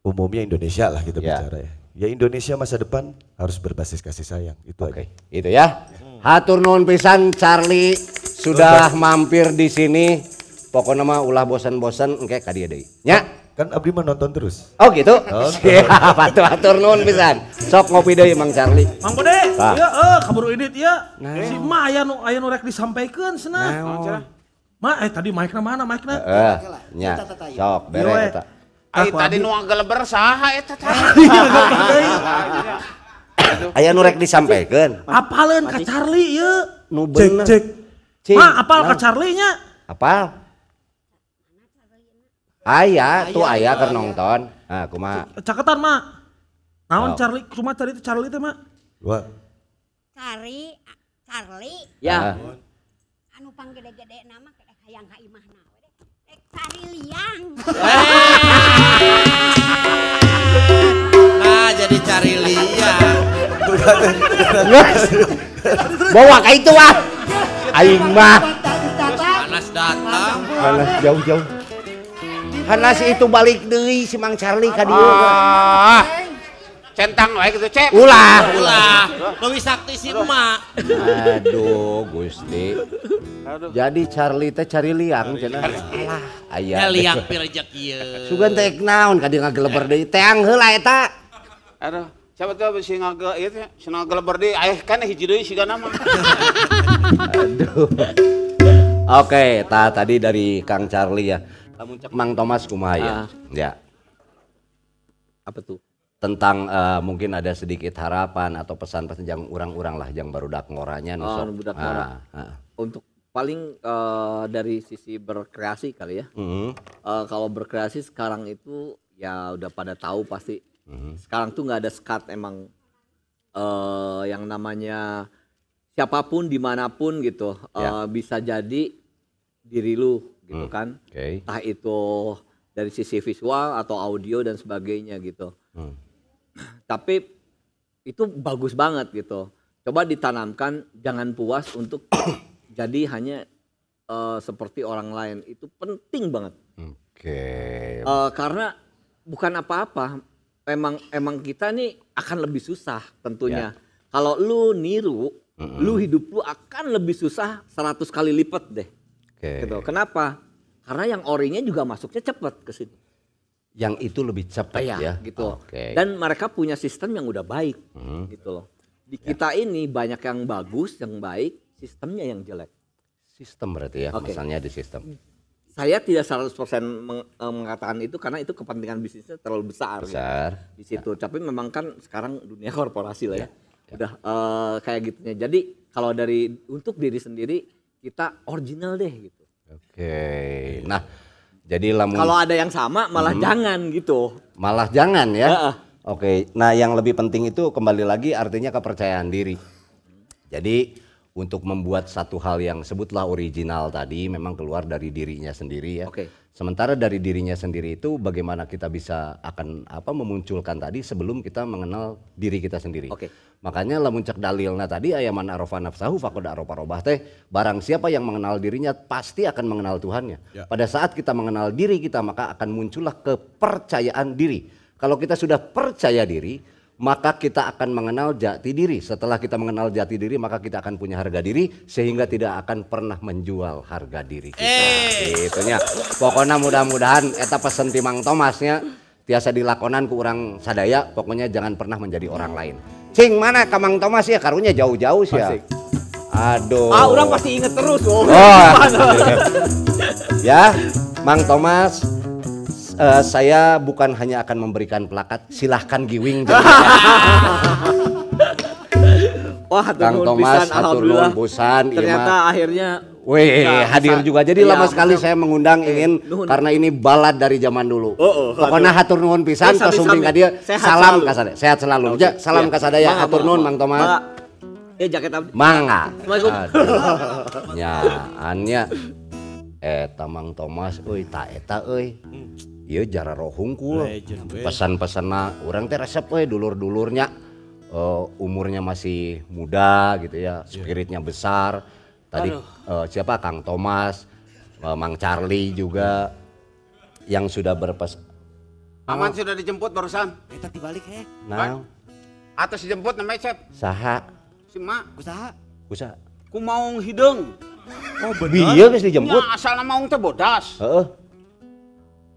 umumnya Indonesia lah kita yeah. bicara ya. Ya Indonesia masa depan harus berbasis kasih sayang. Itu okay. aja. Itu ya. Hatur nuhun pisan Charlie sudah mampir di sini. Pokoknya mah ulah bosan-bosan engke ka dia deui. Nya. Kan abdi mah nonton terus. Oh gitu. Siap, ya, atuh hatur nuhun pisan. Sok ngopi deui Mang Charlie. Mang Bude, ya eh kabur edit ya. Nah. Si Ma, aya nu aya nu rek disampaikeun cenah. Ma eh tadi mic-na mana mic-na? Heeh. Nya. Eh, Sok iya, bere eh. eta tadi nuang agak lebar saha eta tadi. Iya, aya nu rek disampaikan. Apalin ka Charlie ya. Nu bener. Cek, cek. Ma, apal ka Charlie nya? Apal. Aya, tuh aya keur nonton. Ah, kumaha? Caketan, Ma. Naon oh. Charlie? Kumaha tadi itu Charlie teh, Ma? Dua. Cari Charlie. Ya. ya. Ah. Anu panggede-gede nama kayak hayang imahna. Sari liang. nah, jadi cari liang. Bawa ke itu ah, Aing mah. Panas datang. Panas jauh-jauh. Panas itu balik deui si Mang Charlie ka dieu. Ah centang wae gitu cek ulah ulah Dewi Sakti si emak aduh Gusti jadi Charlie teh cari liang cenah alah ya, aya liang pirejek ieu iya. sugan teh naon kadi ngageleber deui teang heula eta aduh siapa tuh si ngage ieu iya teh si ngageleber deui aya kan hiji deui sigana nama aduh Oke, ta, tadi dari Kang Charlie ya. cek Mang Thomas Kumaya. Ah. Ya. Apa tuh? tentang uh, mungkin ada sedikit harapan atau pesan-pesan yang urang-urang lah yang baru dak ngoranya nih oh, budak ah, ngora. Ah, ah. Untuk paling uh, dari sisi berkreasi kali ya. Mm -hmm. uh, kalau berkreasi sekarang itu ya udah pada tahu pasti. Mm -hmm. Sekarang tuh nggak ada skat emang uh, yang namanya siapapun dimanapun gitu yeah. Ya. bisa jadi diri lu gitu mm. kan. Okay. Entah itu dari sisi visual atau audio dan sebagainya gitu. Hmm tapi itu bagus banget gitu coba ditanamkan jangan puas untuk jadi hanya uh, seperti orang lain itu penting banget oke okay. uh, eh, karena bukan apa-apa emang emang kita nih akan lebih susah tentunya Yeah. kalau lu niru mm -hmm. lu hidup lu akan lebih susah 100 kali lipat deh okay. gitu kenapa karena yang orinya juga masuknya cepet ke sini yang itu lebih cepat ya, ya. gitu. Okay. Dan mereka punya sistem yang udah baik hmm. gitu loh. Di ya. kita ini banyak yang bagus, yang baik, sistemnya yang jelek. Sistem berarti ya, okay. misalnya di sistem. Saya tidak 100% meng eh, mengatakan itu karena itu kepentingan bisnisnya terlalu besar, ya. besar. Ya, di situ. Ya. Tapi memang kan sekarang dunia korporasi lah ya. ya. ya. Udah uh, kayak gitunya. Jadi kalau dari untuk diri sendiri kita original deh gitu. Oke. Okay. Nah, jadi lamun Kalau ada yang sama malah hmm. jangan gitu. Malah jangan ya. Uh-uh. Oke. Nah, yang lebih penting itu kembali lagi artinya kepercayaan diri. Jadi untuk membuat satu hal yang sebutlah original tadi memang keluar dari dirinya sendiri ya. Okay. Sementara dari dirinya sendiri itu bagaimana kita bisa akan apa memunculkan tadi sebelum kita mengenal diri kita sendiri. Okay. Makanya lamun cek dalilna tadi ayaman arofa nafsahu faqad arofa robah teh barang siapa yang mengenal dirinya pasti akan mengenal Tuhannya. Yeah. Pada saat kita mengenal diri kita maka akan muncullah kepercayaan diri. Kalau kita sudah percaya diri maka kita akan mengenal jati diri. Setelah kita mengenal jati diri, maka kita akan punya harga diri sehingga tidak akan pernah menjual harga diri kita. Eh. Gitu pokoknya mudah-mudahan eta sentimang Timang Thomasnya biasa dilakonan ke orang sadaya, pokoknya jangan pernah menjadi orang lain. Cing mana Kamang Thomas ya karunya jauh-jauh sih Pasti. Ya? Aduh. Ah, orang pasti inget terus. Oh. oh. ya, Mang Thomas, uh, saya bukan hanya akan memberikan plakat, silahkan giwing. Wah, Kang Thomas, atur nuhun Busan, iya Ternyata ima. akhirnya Weh, nah, hadir bisa, juga. Jadi iya, lama sekali saya mengundang eh, ingin nuhun. karena ini balad dari zaman dulu. Oh, oh, Pokoknya hatur nuhun pisan ka sumbing ka dia. Salam ka Sehat selalu. Okay. Ja, iya. salam ka ya, hatur nuhun Mang Thomas. Eh jaket abdi. Mangga. Assalamualaikum. Aduh. Ya, anya eta eh, Mang Thomas euy ta eta euy. Hmm. Iya jarak rohungkul pesan-pesana orang teh resep we dulur-dulurnya uh, umurnya masih muda gitu ya iya. spiritnya besar tadi uh, siapa Kang Thomas uh, Mang Charlie juga yang sudah berpes Aman oh. sudah dijemput barusan kita dibalik he nah atau si jemput namanya Cep saha si mak kusaha kusaha ku mau hidung oh bener iya geus dijemput ya, asal nama teh bodas heeh uh -uh.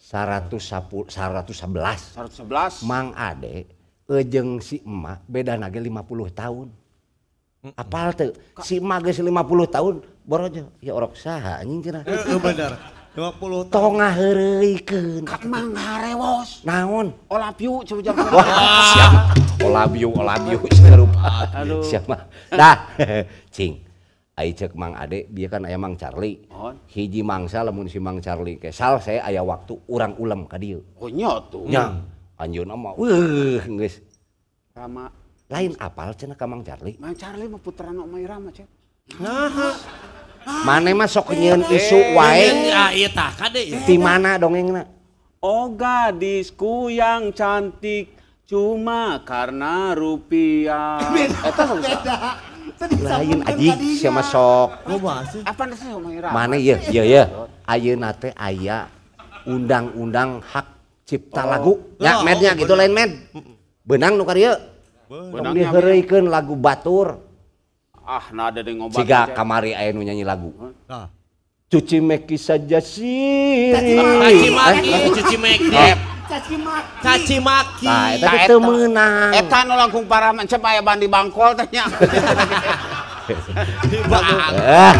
111 111 Mang Ade ejeng si emak beda nage 50 tahun mm -mm. apal tuh si emak geus 50 tahun aja, ya orok saha anjing cenah heeh bener 50 tahun tongah heureuikeun kak mang harewos naon olabiu cujang siap olabiu olabiu sarupa aduh siap mah dah cing Ayo cek Mang Ade, dia kan ayah Mang Charlie. Oh. Hiji mangsa lamun si Mang Charlie kesal saya ayah waktu orang ulam ka Oh nya tuh. Nya. Anjeunna mah weuh Rama lain apal cina ka Mang Charlie. Mang Charlie mah puterana nama Irama cek. Nah. Mana mah sok eh, nyeun eh, isu eh, wae. Ieu tak kade Di mana dongengna? Oh gadisku yang cantik cuma karena rupiah. Eta lain Aji saya oh, masuk mana Aye nate ayah undang-undang hak cipta oh. lagu nyamednya oh, gitu lain benang nu karyaikan lagu batur ah juga kamari aya nyanyi lagu cuci meis saja sih eh, cuci eh, cacimaki. Cacimaki. Nah, nah eta teu meunang. Eta nu langkung parah mencep aya bandi bangkol teh nya. Eh. Ah.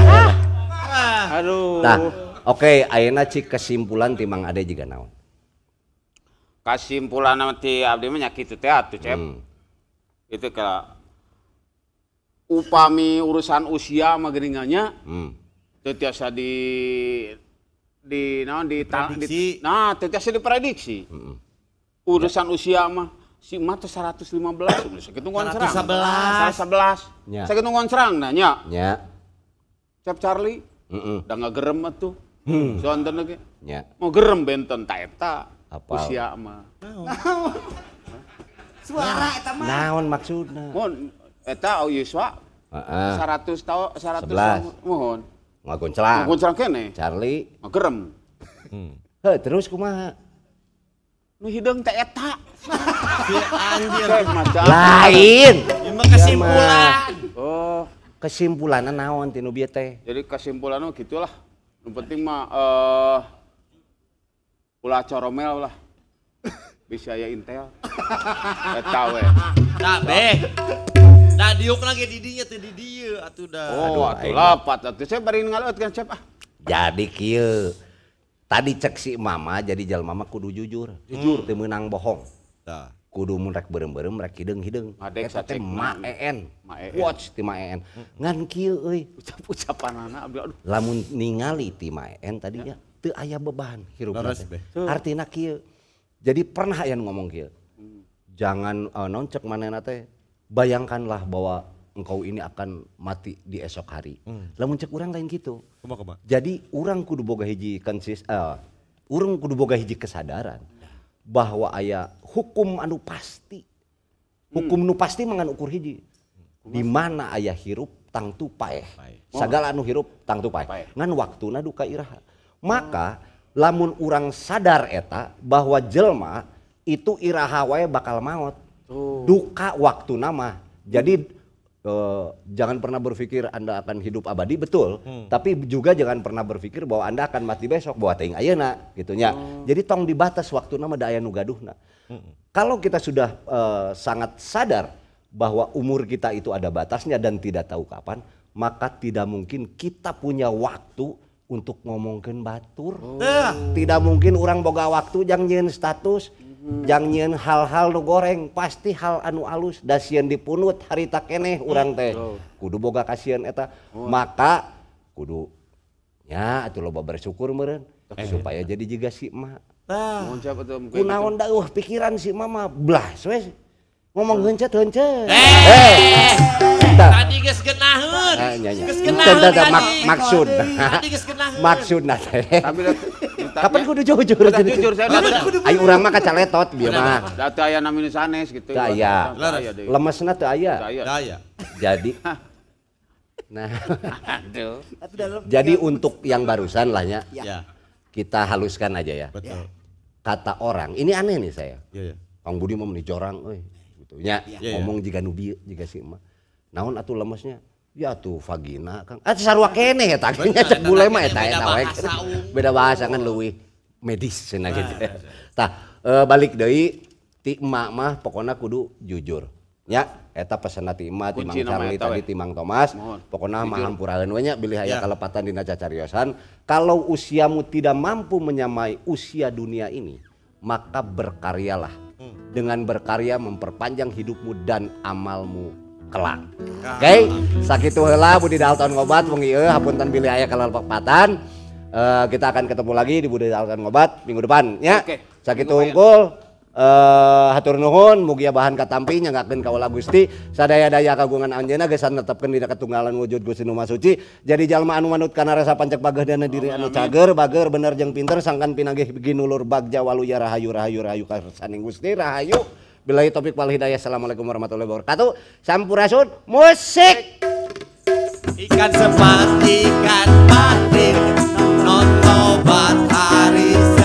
Aduh. Nah, oke, okay, ayeuna cik kesimpulan timang ade jiga naon? Kesimpulan ti abdi mah nya kitu teh atuh, Cep. Hmm. Itu ka upami urusan usia mah geuningannya. Hmm. Teu tiasa di di non di, di nah tetes diprediksi prediksi. urusan usia mah si mata 115 sakit nungguan serang 111 111 ya. sakit sebelas, serang nanya. nya ya. Cep Charlie mm udah nggak gerem tuh hmm. sonten lagi ya. mau gerem Benton Taeta eta usia mah suara eta mah naon maksudna mohon eta oh yuswa seratus, 100 tahun 100 mohon Nggon celang. Nggon celang kene. Charlie. Gerem. Hmm. terus kumaha? Nu hideung teh eta. si anjir. Lain. Ini kesimpulan. Iya, oh. Kesimpulannya naon tinu bieu teh? Jadi kesimpulannya gitulah. Nu penting mah eh uh, ulah coromel lah. Bisa ya intel. Eta we. be. Nah, diuk lagi di dinya teh di dia atuh dah. Oh, atuh lapat atuh. Saya bari ngaleut kan siapa? Jadi kieu. Tadi cek si mama jadi jal mama kudu jujur. Jujur. Hmm. Teu meunang bohong. Tah. Kudu mun rek beureum-beureum rek hideung-hideung. Eta teh ma en. Watch ti ma en. Ngan kieu euy. Ucap-ucapanana abdi aduh. Lamun ningali ti ma en tadi ya, ya teu aya beban hirupna. Artinya kieu. Jadi pernah yang ngomong kieu. Hmm. Jangan uh, oh, noncek manehna teh bayangkanlah bahwa engkau ini akan mati di esok hari. Hmm. Lamun cek orang lain gitu. Kuma, kuma. Jadi orang kudu boga hiji konsis, uh, eh, orang kudu boga hiji kesadaran bahwa ayah hukum anu pasti. Hmm. Hukum anu nu pasti mangan ukur hiji. Di mana ayah hirup tangtu paeh. Segala anu hirup tangtu paeh. Ngan waktu duka iraha. Maka lamun orang sadar eta bahwa jelma itu iraha wae bakal maut duka waktu nama. Jadi uh, jangan pernah berpikir Anda akan hidup abadi betul, hmm. tapi juga jangan pernah berpikir bahwa Anda akan mati besok bahwa teing nak, gitu nya. Hmm. Oh. Jadi tong dibatas waktu nama daya nuga nu nak Hmm. Kalau kita sudah uh, sangat sadar bahwa umur kita itu ada batasnya dan tidak tahu kapan, maka tidak mungkin kita punya waktu untuk ngomongin batur. Oh. Tidak mungkin orang boga waktu yang nyen status jangan hal-hal nu goreng pasti hal anu alus dasian dipunut harita keneh urang teh kudu boga kasihan eta maka kudu ya atuh loba bersyukur meren eh, supaya jadi juga sih emak kunaon da uh, pikiran si mama blas wes ngomong hencet hencet eh, eh. tadi geus geunahun eh, geus maksud maksud nah mantap. Kapan kudu ya. jujur? Kudu jujur saya. Ayo urang mah kaca letot bieu mah. Da teu aya nami sanes gitu. Teu aya. Lemesna teu aya. Teu aya. Jadi Nah, Aduh. jadi untuk yang barusan lah ya. ya, ya. kita haluskan aja ya. Betul. Kata orang, ini aneh nih saya. Ya, ya. Kang Budi mau meni jorang, euy. Gitu. Ya, ya, ngomong jika nubi jika si emak. Naon atuh lemesnya? Ya tuh vagina Kang. eh ah, sarwa kene ya kayaknya cek bule mah eta eta we. Beda bahasa kan leuwih medis cenah gitu. Tah balik deui ti emak mah pokona kudu jujur. Ya eta pesanna ti emak ti Mang Charlie tadi ti Mang Thomas. Pokona mah hampuraeun we nya bilih aya ya. kalepatan dina cacariosan. Kalau usiamu tidak mampu menyamai usia dunia ini, maka berkaryalah. Hmm. Dengan berkarya memperpanjang hidupmu dan amalmu kelang oke okay? sakit hela Budi Dalton ngobat wengi hapunten pilih ayah kalau pepatan uh, kita akan ketemu lagi di Budi Dalton ngobat minggu depan ya okay. sakit ya. unggul uh, eh, hatur nuhun mugia bahan katampi nyangkakeun ka Gusti sadaya-daya kagungan anjeunna geus anu netepkeun dina ketunggalan wujud Gusti nu suci jadi jalma anu manut kana rasa pancek bageudeuna diri anu cager bager bener jeung pinter sangkan pinagih ginulur bagja waluya rahayu rahayu rahayu karsaning Gusti rahayu Bilahi topik wal hidayah. Assalamualaikum warahmatullahi wabarakatuh. Sampurasun musik. Ikan sepat, ikan patin, nonton batari.